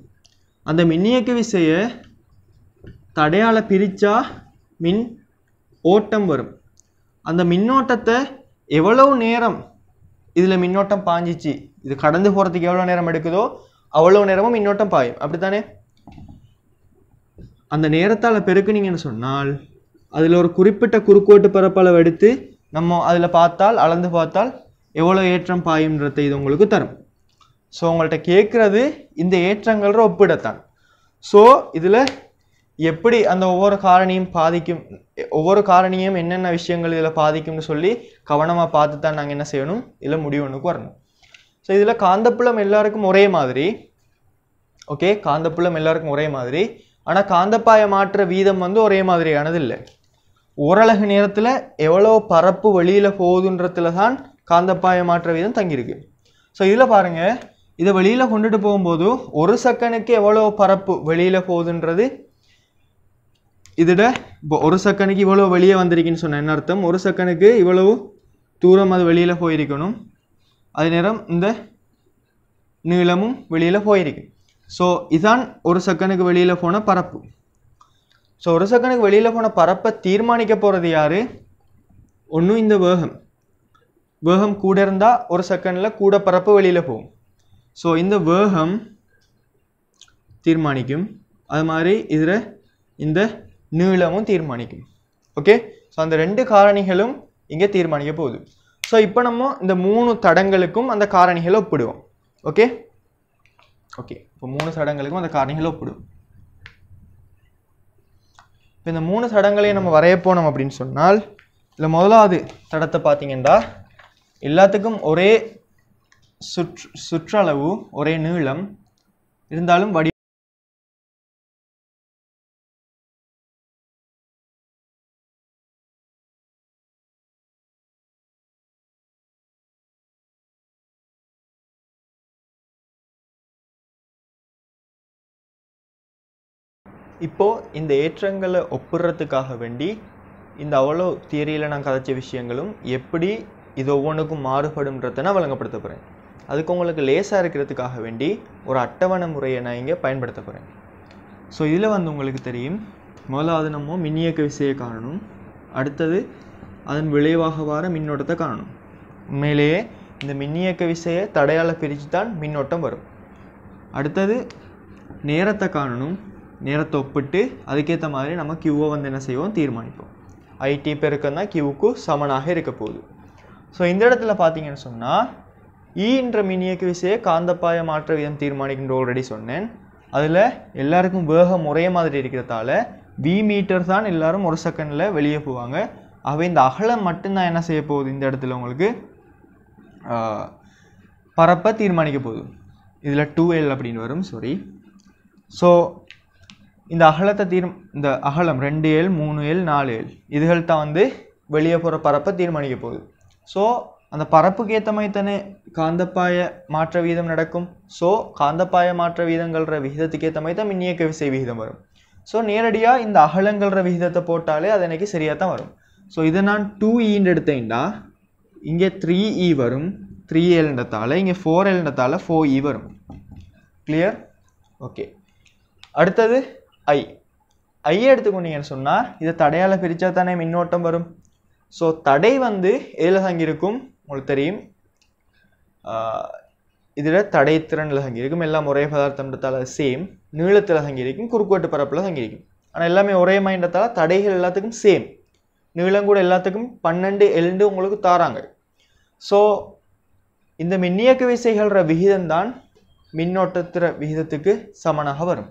அந்த மின்னியக்க விசையை தடையால் பிரித்தா மின் ஓட்டம் வரும் அந்த மின்னோட்டத்தை எவ்வளவு நேரம் இதில் மின்னோட்டம் பாஞ்சிச்சு இது கடந்து போகிறதுக்கு எவ்வளோ நேரம் எடுக்குதோ அவ்வளோ நேரமும் மின்னோட்டம் பாயும் அப்படித்தானே அந்த நேரத்தால் பெருக்குனீங்கன்னு சொன்னால் அதில் ஒரு குறிப்பிட்ட குறுக்கோட்டு பரப்பளவு எடுத்து நம்ம அதில் பார்த்தால் அளந்து பார்த்தால் எவ்வளோ ஏற்றம் பாயுன்றதை இது உங்களுக்கு தரும் ஸோ உங்கள்கிட்ட கேட்குறது இந்த ஏற்றங்கள்ற ஒப்பிடத்தான் ஸோ இதில் எப்படி அந்த ஒவ்வொரு காரணியும் பாதிக்கும் ஒவ்வொரு காரணியும் என்னென்ன விஷயங்கள் இதில் பாதிக்கும்னு சொல்லி கவனமாக பார்த்து தான் நாங்கள் என்ன செய்யணும் இதில் முடிவு ஒன்றுக்கு வரணும் ஸோ இதில் காந்தப்புலம் எல்லாருக்கும் ஒரே மாதிரி ஓகே காந்தப்புலம் எல்லாருக்கும் ஒரே மாதிரி ஆனால் காந்தப்பாய மாற்ற வீதம் வந்து ஒரே மாதிரியானது இல்லை ஓரழகு நேரத்தில் எவ்வளோ பரப்பு வெளியில் போகுதுன்றதுல தான் காந்தப்பாய மாற்ற வீதம் தங்கியிருக்கு ஸோ இதில் பாருங்கள் இதை வெளியில் கொண்டுட்டு போகும்போது ஒரு செகனுக்கு எவ்வளோ பரப்பு வெளியில் போகுதுன்றது இதில் இப்போ ஒரு செகனுக்கு இவ்வளோ வெளியே வந்திருக்குன்னு சொன்னேன் என்ன அர்த்தம் ஒரு செகனுக்கு இவ்வளவு தூரம் அது வெளியில் போயிருக்கணும் அதே நேரம் இந்த நீளமும் வெளியில் போயிருக்கு ஸோ இதுதான் ஒரு செகண்டுக்கு வெளியில் போன பரப்பு ஸோ ஒரு செகண்டுக்கு வெளியில் போன பரப்பை தீர்மானிக்க போகிறது யார் ஒன்றும் இந்த வேகம் வேகம் கூட இருந்தால் ஒரு செகண்டில் கூட பரப்பு வெளியில் போகும் ஸோ இந்த வேகம் தீர்மானிக்கும் அது மாதிரி இதில் இந்த நீளமும் தீர்மானிக்கும் ஓகே ஸோ அந்த ரெண்டு காரணிகளும் இங்கே தீர்மானிக்க போகுது ஸோ இப்போ நம்ம இந்த மூணு தடங்களுக்கும் அந்த காரணிகளை ஒப்பிடுவோம் ஓகே ஓகே இப்போ மூணு சடங்களுக்கும் அந்த காரணிகளை ஒப்பிடுவோம் இப்போ இந்த மூணு சடங்களையும் நம்ம வரைய போனோம் அப்படின்னு சொன்னால் இல்லை முதலாவது தடத்தை பார்த்தீங்கன்னா எல்லாத்துக்கும் ஒரே சுற்று சுற்றளவு ஒரே நீளம் இருந்தாலும் வடி இப்போது இந்த ஏற்றங்களை ஒப்புடுறதுக்காக வேண்டி இந்த அவ்வளோ தியரியில் நான் கதைச்ச விஷயங்களும் எப்படி இது ஒவ்வொன்றுக்கும் மாறுபடும்ன்றதை நான் வழங்கப்படுத்த போகிறேன் அதுக்கு உங்களுக்கு லேசாக இருக்கிறதுக்காக வேண்டி ஒரு அட்டவணை முறையை நான் இங்கே பயன்படுத்த போகிறேன் ஸோ இதில் வந்து உங்களுக்கு தெரியும் முதலாவது நம்ம மின்னியக்க விசையை காணணும் அடுத்தது அதன் விளைவாக வர மின்னோட்டத்தை காணணும் உண்மையிலேயே இந்த மின்னியக்க விசையை தடையால் பிரித்து தான் மின்னோட்டம் வரும் அடுத்தது நேரத்தை காணணும் நேரத்தை ஒப்பிட்டு அதுக்கேற்ற மாதிரி நம்ம கியூவை வந்து என்ன செய்வோம் தீர்மானிப்போம் ஐடி பெருக்கம் தான் கியூவுக்கு சமனாக இருக்க போகுது ஸோ இந்த இடத்துல பார்த்தீங்கன்னு சொன்னால் ஈன்ற e மின்னியக்கு விசையை காந்தப்பாய மாற்ற விதம் தீர்மானிக்கின்ற ஆல்ரெடி சொன்னேன் அதில் எல்லாருக்கும் வேகம் ஒரே மாதிரி இருக்கிறதால வி மீட்டர் தான் எல்லாரும் ஒரு செகண்டில் வெளியே போவாங்க அவை இந்த அகலம் மட்டும்தான் என்ன செய்ய போகுது இந்த இடத்துல உங்களுக்கு பரப்பை தீர்மானிக்க போகுது இதில் டூ எல் அப்படின்னு வரும் சாரி ஸோ இந்த அகலத்தை தீர் இந்த அகலம் ரெண்டு ஏழு மூணு ஏழு நாலு ஏழு இதுகள் தான் வந்து வெளியே போகிற பரப்பை தீர்மானிக்க போகுது ஸோ அந்த பரப்புக்கு ஏற்ற மாதிரி தானே காந்தப்பாய மாற்ற வீதம் நடக்கும் ஸோ காந்தப்பாய மாற்ற வீதங்கள்ற விகிதத்துக்கு ஏற்ற மாதிரி தான் மின்னியக்க விசை விகிதம் வரும் ஸோ நேரடியாக இந்த அகலங்கள்ற விகிதத்தை போட்டாலே அது எனக்கு சரியாக தான் வரும் ஸோ இதை நான் டூ ஈன்னு e எடுத்தேன்டா இங்கே த்ரீ இ e வரும் த்ரீ ஏழுன்றதால இங்கே ஃபோர் ஏழுன்றதால ஃபோர் இ வரும் கிளியர் ஓகே அடுத்தது ஐ ஐயை எடுத்துக்கொண்டீங்கன்னு சொன்னால் இதை தடையால் பிரித்தா தானே மின்னோட்டம் வரும் ஸோ தடை வந்து எதில் தங்கியிருக்கும் உங்களுக்கு தெரியும் இதில் தடை திறனில் தங்கியிருக்கும் எல்லாம் ஒரே பதார்த்தம்ன்றதால சேம் நீளத்தில் தங்கியிருக்கும் குறுக்குவெட்டு பரப்பில் தங்கியிருக்கும் ஆனால் எல்லாமே ஒரே மைண்டத்தால் தடைகள் எல்லாத்துக்கும் சேம் நீளம் கூட எல்லாத்துக்கும் பன்னெண்டு எல்ண்டு உங்களுக்கு தாராங்க ஸோ இந்த மின்னியக்கு விசைகள்ற விகிதம்தான் மின்னோட்டத்திற விகிதத்துக்கு சமனாக வரும்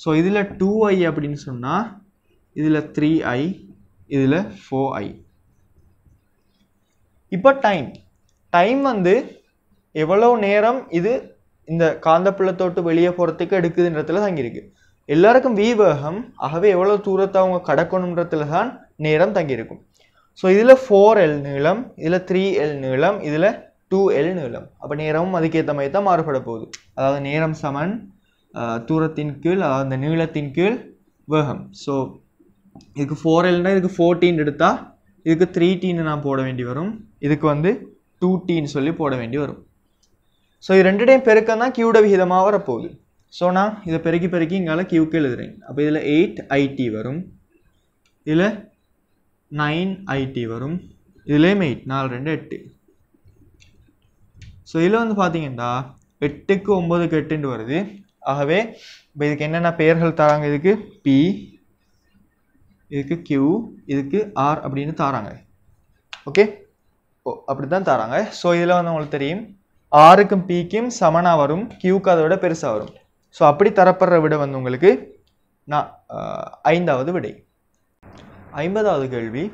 ஸோ இதில் டூ ஐ அப்படின்னு சொன்னால் இதில் த்ரீ ஐ இதில் ஃபோர் ஐ இப்போ டைம் டைம் வந்து எவ்வளோ நேரம் இது இந்த காந்தப்புலத்தோட்டு வெளியே போகிறதுக்கு எடுக்குதுன்றதுல தங்கியிருக்கு எல்லாருக்கும் வி ஆகவே எவ்வளோ தூரத்தை அவங்க கடக்கணுன்றதுல தான் நேரம் தங்கியிருக்கும் ஸோ இதில் ஃபோர் எல் நீளம் இதில் த்ரீ எல் நீளம் இதில் டூ எல் நீளம் அப்போ நேரமும் அதுக்கேற்ற மாதிரி தான் மாறுபட போகுது அதாவது நேரம் சமன் தூரத்தின் கீழ் அந்த நீளத்தின் கீழ் வேகம் ஸோ இதுக்கு ஃபோர் எல்னால் இதுக்கு ஃபோர்டீன் எடுத்தால் இதுக்கு த்ரீ டீன்னு நான் போட வேண்டி வரும் இதுக்கு வந்து டூ டீன்னு சொல்லி போட வேண்டி வரும் ஸோ இது ரெண்டுடையும் பெருக்கம் தான் கியூட விகிதமாக வரப்போகுது ஸோ நான் இதை பெருக்கி பெருக்கி இங்கால கியூக்கு எழுதுறேன் அப்போ இதில் எயிட் ஐடி வரும் இதில் நைன் ஐடி வரும் இதுலேயும் எயிட் நாலு ரெண்டு எட்டு ஸோ இதில் வந்து பார்த்தீங்கன்னா எட்டுக்கு ஒம்பதுக்கு எட்டுன்னு வருது ஆகவே இப்போ இதுக்கு என்னென்ன பெயர்கள் தராங்க இதுக்கு பி இதுக்கு கியூ இதுக்கு ஆர் அப்படின்னு தாராங்க ஓகே ஓ அப்படி தான் தராங்க ஸோ இதில் வந்து உங்களுக்கு தெரியும் ஆருக்கும் பிக்கும் சமனாக வரும் கியூக்கு அதை விட பெருசாக வரும் ஸோ அப்படி தரப்படுற விட வந்து உங்களுக்கு நான் ஐந்தாவது விடை ஐம்பதாவது கேள்வி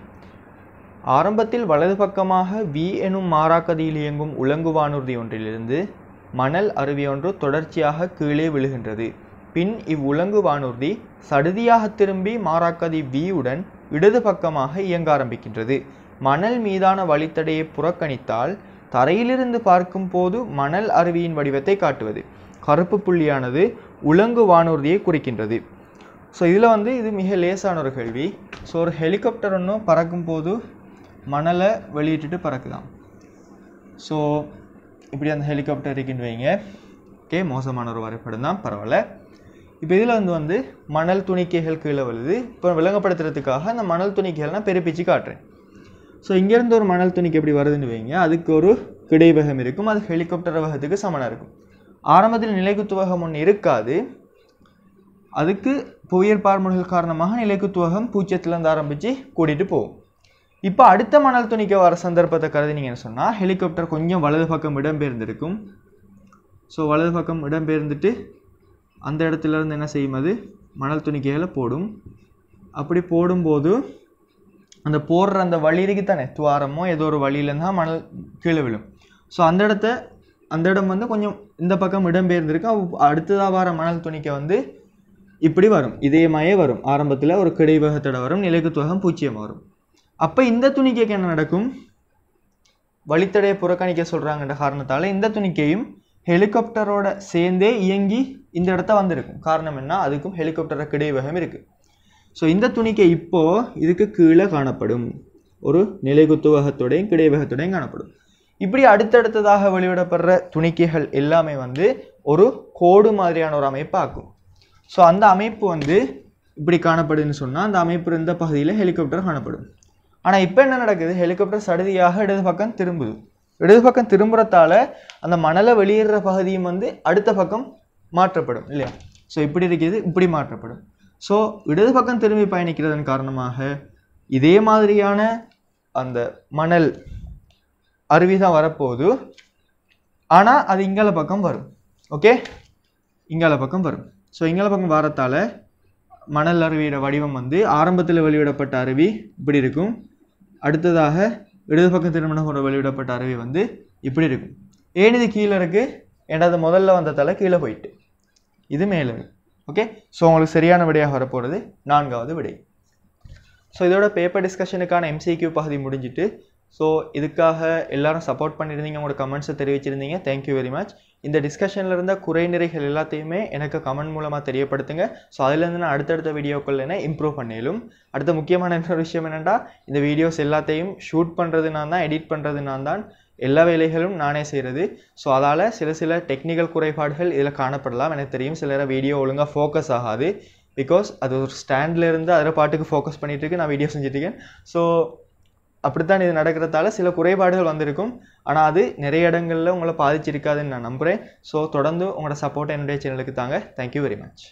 ஆரம்பத்தில் வலது பக்கமாக வி எனும் மாறாக்கதியில் இயங்கும் உலங்கு வானூர்தி ஒன்றிலிருந்து மணல் அருவியொன்று தொடர்ச்சியாக கீழே விழுகின்றது பின் இவ்வுலங்கு வானூர்தி சடுதியாக திரும்பி மாறாக்கதி வியுடன் இடது பக்கமாக இயங்க ஆரம்பிக்கின்றது மணல் மீதான வழித்தடையை புறக்கணித்தால் தரையிலிருந்து பார்க்கும் போது மணல் அருவியின் வடிவத்தை காட்டுவது கருப்பு புள்ளியானது உலங்கு வானூர்தியை குறிக்கின்றது ஸோ இதில் வந்து இது மிக லேசான ஒரு கேள்வி ஸோ ஒரு ஹெலிகாப்டர் ஒன்றும் பறக்கும் போது மணலை வெளியிட்டுட்டு பறக்கலாம் ஸோ இப்படி அந்த ஹெலிகாப்டர் இருக்குன்னு வைங்க ஓகே மோசமான ஒரு வரைபடம் தான் பரவாயில்ல இப்போ இதில் வந்து வந்து மணல் துணிக்கைகள் கீழே வருது இப்போ விளங்கப்படுத்துறதுக்காக அந்த மணல் துணிக்கைகள் நான் பெருப்பிச்சு காட்டுறேன் ஸோ இங்கேருந்து ஒரு மணல் துணிக்கு எப்படி வருதுன்னு வைங்க அதுக்கு ஒரு கிடைவகம் இருக்கும் அது ஹெலிகாப்டர் வகத்துக்கு சமனாக இருக்கும் ஆரம்பத்தில் நிலைக்குத்துவகம் ஒன்று இருக்காது அதுக்கு புயல் பார்முறைகள் காரணமாக நிலைக்குத்துவகம் பூச்சியத்துலேருந்து ஆரம்பித்து கூட்டிகிட்டு போகும் இப்போ அடுத்த மணல் துணிக்க வர சந்தர்ப்பத்தை கருதி நீங்கள் என்ன சொன்னால் ஹெலிகாப்டர் கொஞ்சம் வலது பக்கம் இடம்பெயர்ந்திருக்கும் ஸோ வலது பக்கம் இடம்பெயர்ந்துட்டு அந்த இடத்துலேருந்து என்ன செய்யும் அது மணல் துணிக்கைகளை போடும் அப்படி போடும்போது அந்த போடுற அந்த வழிக்கு தானே துவாரமோ ஏதோ ஒரு வழியிலேருந்தால் மணல் கீழே விழும் ஸோ அந்த இடத்த அந்த இடம் வந்து கொஞ்சம் இந்த பக்கம் இடம்பெயர்ந்திருக்கு அடுத்ததாக வர மணல் துணிக்கை வந்து இப்படி வரும் இதயமாயே வரும் ஆரம்பத்தில் ஒரு கிடைவகத்தோட வரும் நிலைக்குத்துவகம் பூச்சியமாக வரும் அப்போ இந்த துணிக்கைக்கு என்ன நடக்கும் வழித்தடையை புறக்கணிக்க சொல்கிறாங்கன்ற காரணத்தால் இந்த துணிக்கையும் ஹெலிகாப்டரோட சேர்ந்தே இயங்கி இந்த இடத்த வந்திருக்கும் காரணம் என்ன அதுக்கும் ஹெலிகாப்டருக்கு கிடைவேகம் இருக்குது ஸோ இந்த துணிக்கை இப்போது இதுக்கு கீழே காணப்படும் ஒரு நிலைகுத்து வகத்தோடையும் காணப்படும் இப்படி அடுத்தடுத்ததாக வெளிவிடப்படுற துணிக்கைகள் எல்லாமே வந்து ஒரு கோடு மாதிரியான ஒரு அமைப்பு ஆக்கும் ஸோ அந்த அமைப்பு வந்து இப்படி காணப்படுதுன்னு சொன்னால் அந்த அமைப்பு இருந்த பகுதியில் ஹெலிகாப்டர் காணப்படும் ஆனால் இப்போ என்ன நடக்குது ஹெலிகாப்டர் சடுதியாக இடது பக்கம் திரும்புது இடது பக்கம் திரும்புறதால அந்த மணலை வெளியேற பகுதியும் வந்து அடுத்த பக்கம் மாற்றப்படும் இல்லையா ஸோ இப்படி இருக்குது இப்படி மாற்றப்படும் ஸோ இடது பக்கம் திரும்பி பயணிக்கிறதன் காரணமாக இதே மாதிரியான அந்த மணல் அருவி தான் வரப்போகுது ஆனால் அது இங்கால பக்கம் வரும் ஓகே இங்கால பக்கம் வரும் ஸோ இங்கால பக்கம் வரத்தால் மணல் அருவியோட வடிவம் வந்து ஆரம்பத்தில் வெளியிடப்பட்ட அருவி இப்படி இருக்கும் அடுத்ததாக இடது பக்க திருமணம் கொண்டு வெளியிடப்பட்ட அறிவை வந்து இப்படி இருக்கும் ஏனிது கீழே இருக்குது எனது முதல்ல வந்த தலை கீழே போயிட்டு இது மேலே ஓகே ஸோ உங்களுக்கு சரியான விடையாக வரப்போகிறது நான்காவது விடை ஸோ இதோட பேப்பர் டிஸ்கஷனுக்கான எம்சிக்யூ பகுதி முடிஞ்சிட்டு ஸோ இதுக்காக எல்லாரும் சப்போர்ட் பண்ணியிருந்தீங்க உங்களோட கமெண்ட்ஸை தெரிவிச்சிருந்தீங்க தேங்க்யூ வெரி மச் இந்த டிஸ்கஷனில் இருந்த குறைநிறைகள் எல்லாத்தையுமே எனக்கு கமெண்ட் மூலமாக தெரியப்படுத்துங்க ஸோ அதுலேருந்து நான் அடுத்தடுத்த வீடியோக்கள் என்ன இம்ப்ரூவ் பண்ணிலும் அடுத்த முக்கியமான இன்னொரு விஷயம் என்னென்னா இந்த வீடியோஸ் எல்லாத்தையும் ஷூட் பண்ணுறது நான் தான் எடிட் பண்ணுறது நான் தான் எல்லா வேலைகளும் நானே செய்கிறது ஸோ அதால் சில சில டெக்னிக்கல் குறைபாடுகள் இதில் காணப்படலாம் எனக்கு தெரியும் சில வீடியோ ஒழுங்காக ஃபோக்கஸ் ஆகாது பிகாஸ் அது ஒரு ஸ்டாண்ட்லேருந்து அதில் பாட்டுக்கு ஃபோக்கஸ் பண்ணிகிட்டு இருக்கு நான் வீடியோ செஞ்சுட்டு இருக்கேன் ஸோ அப்படித்தான் இது நடக்கிறதால சில குறைபாடுகள் வந்திருக்கும் ஆனால் அது நிறைய இடங்களில் உங்களை பாதிச்சிருக்காதுன்னு நான் நம்புகிறேன் ஸோ தொடர்ந்து உங்களோட சப்போர்ட் என்னுடைய சேனலுக்கு தாங்க தேங்க்யூ வெரி மச்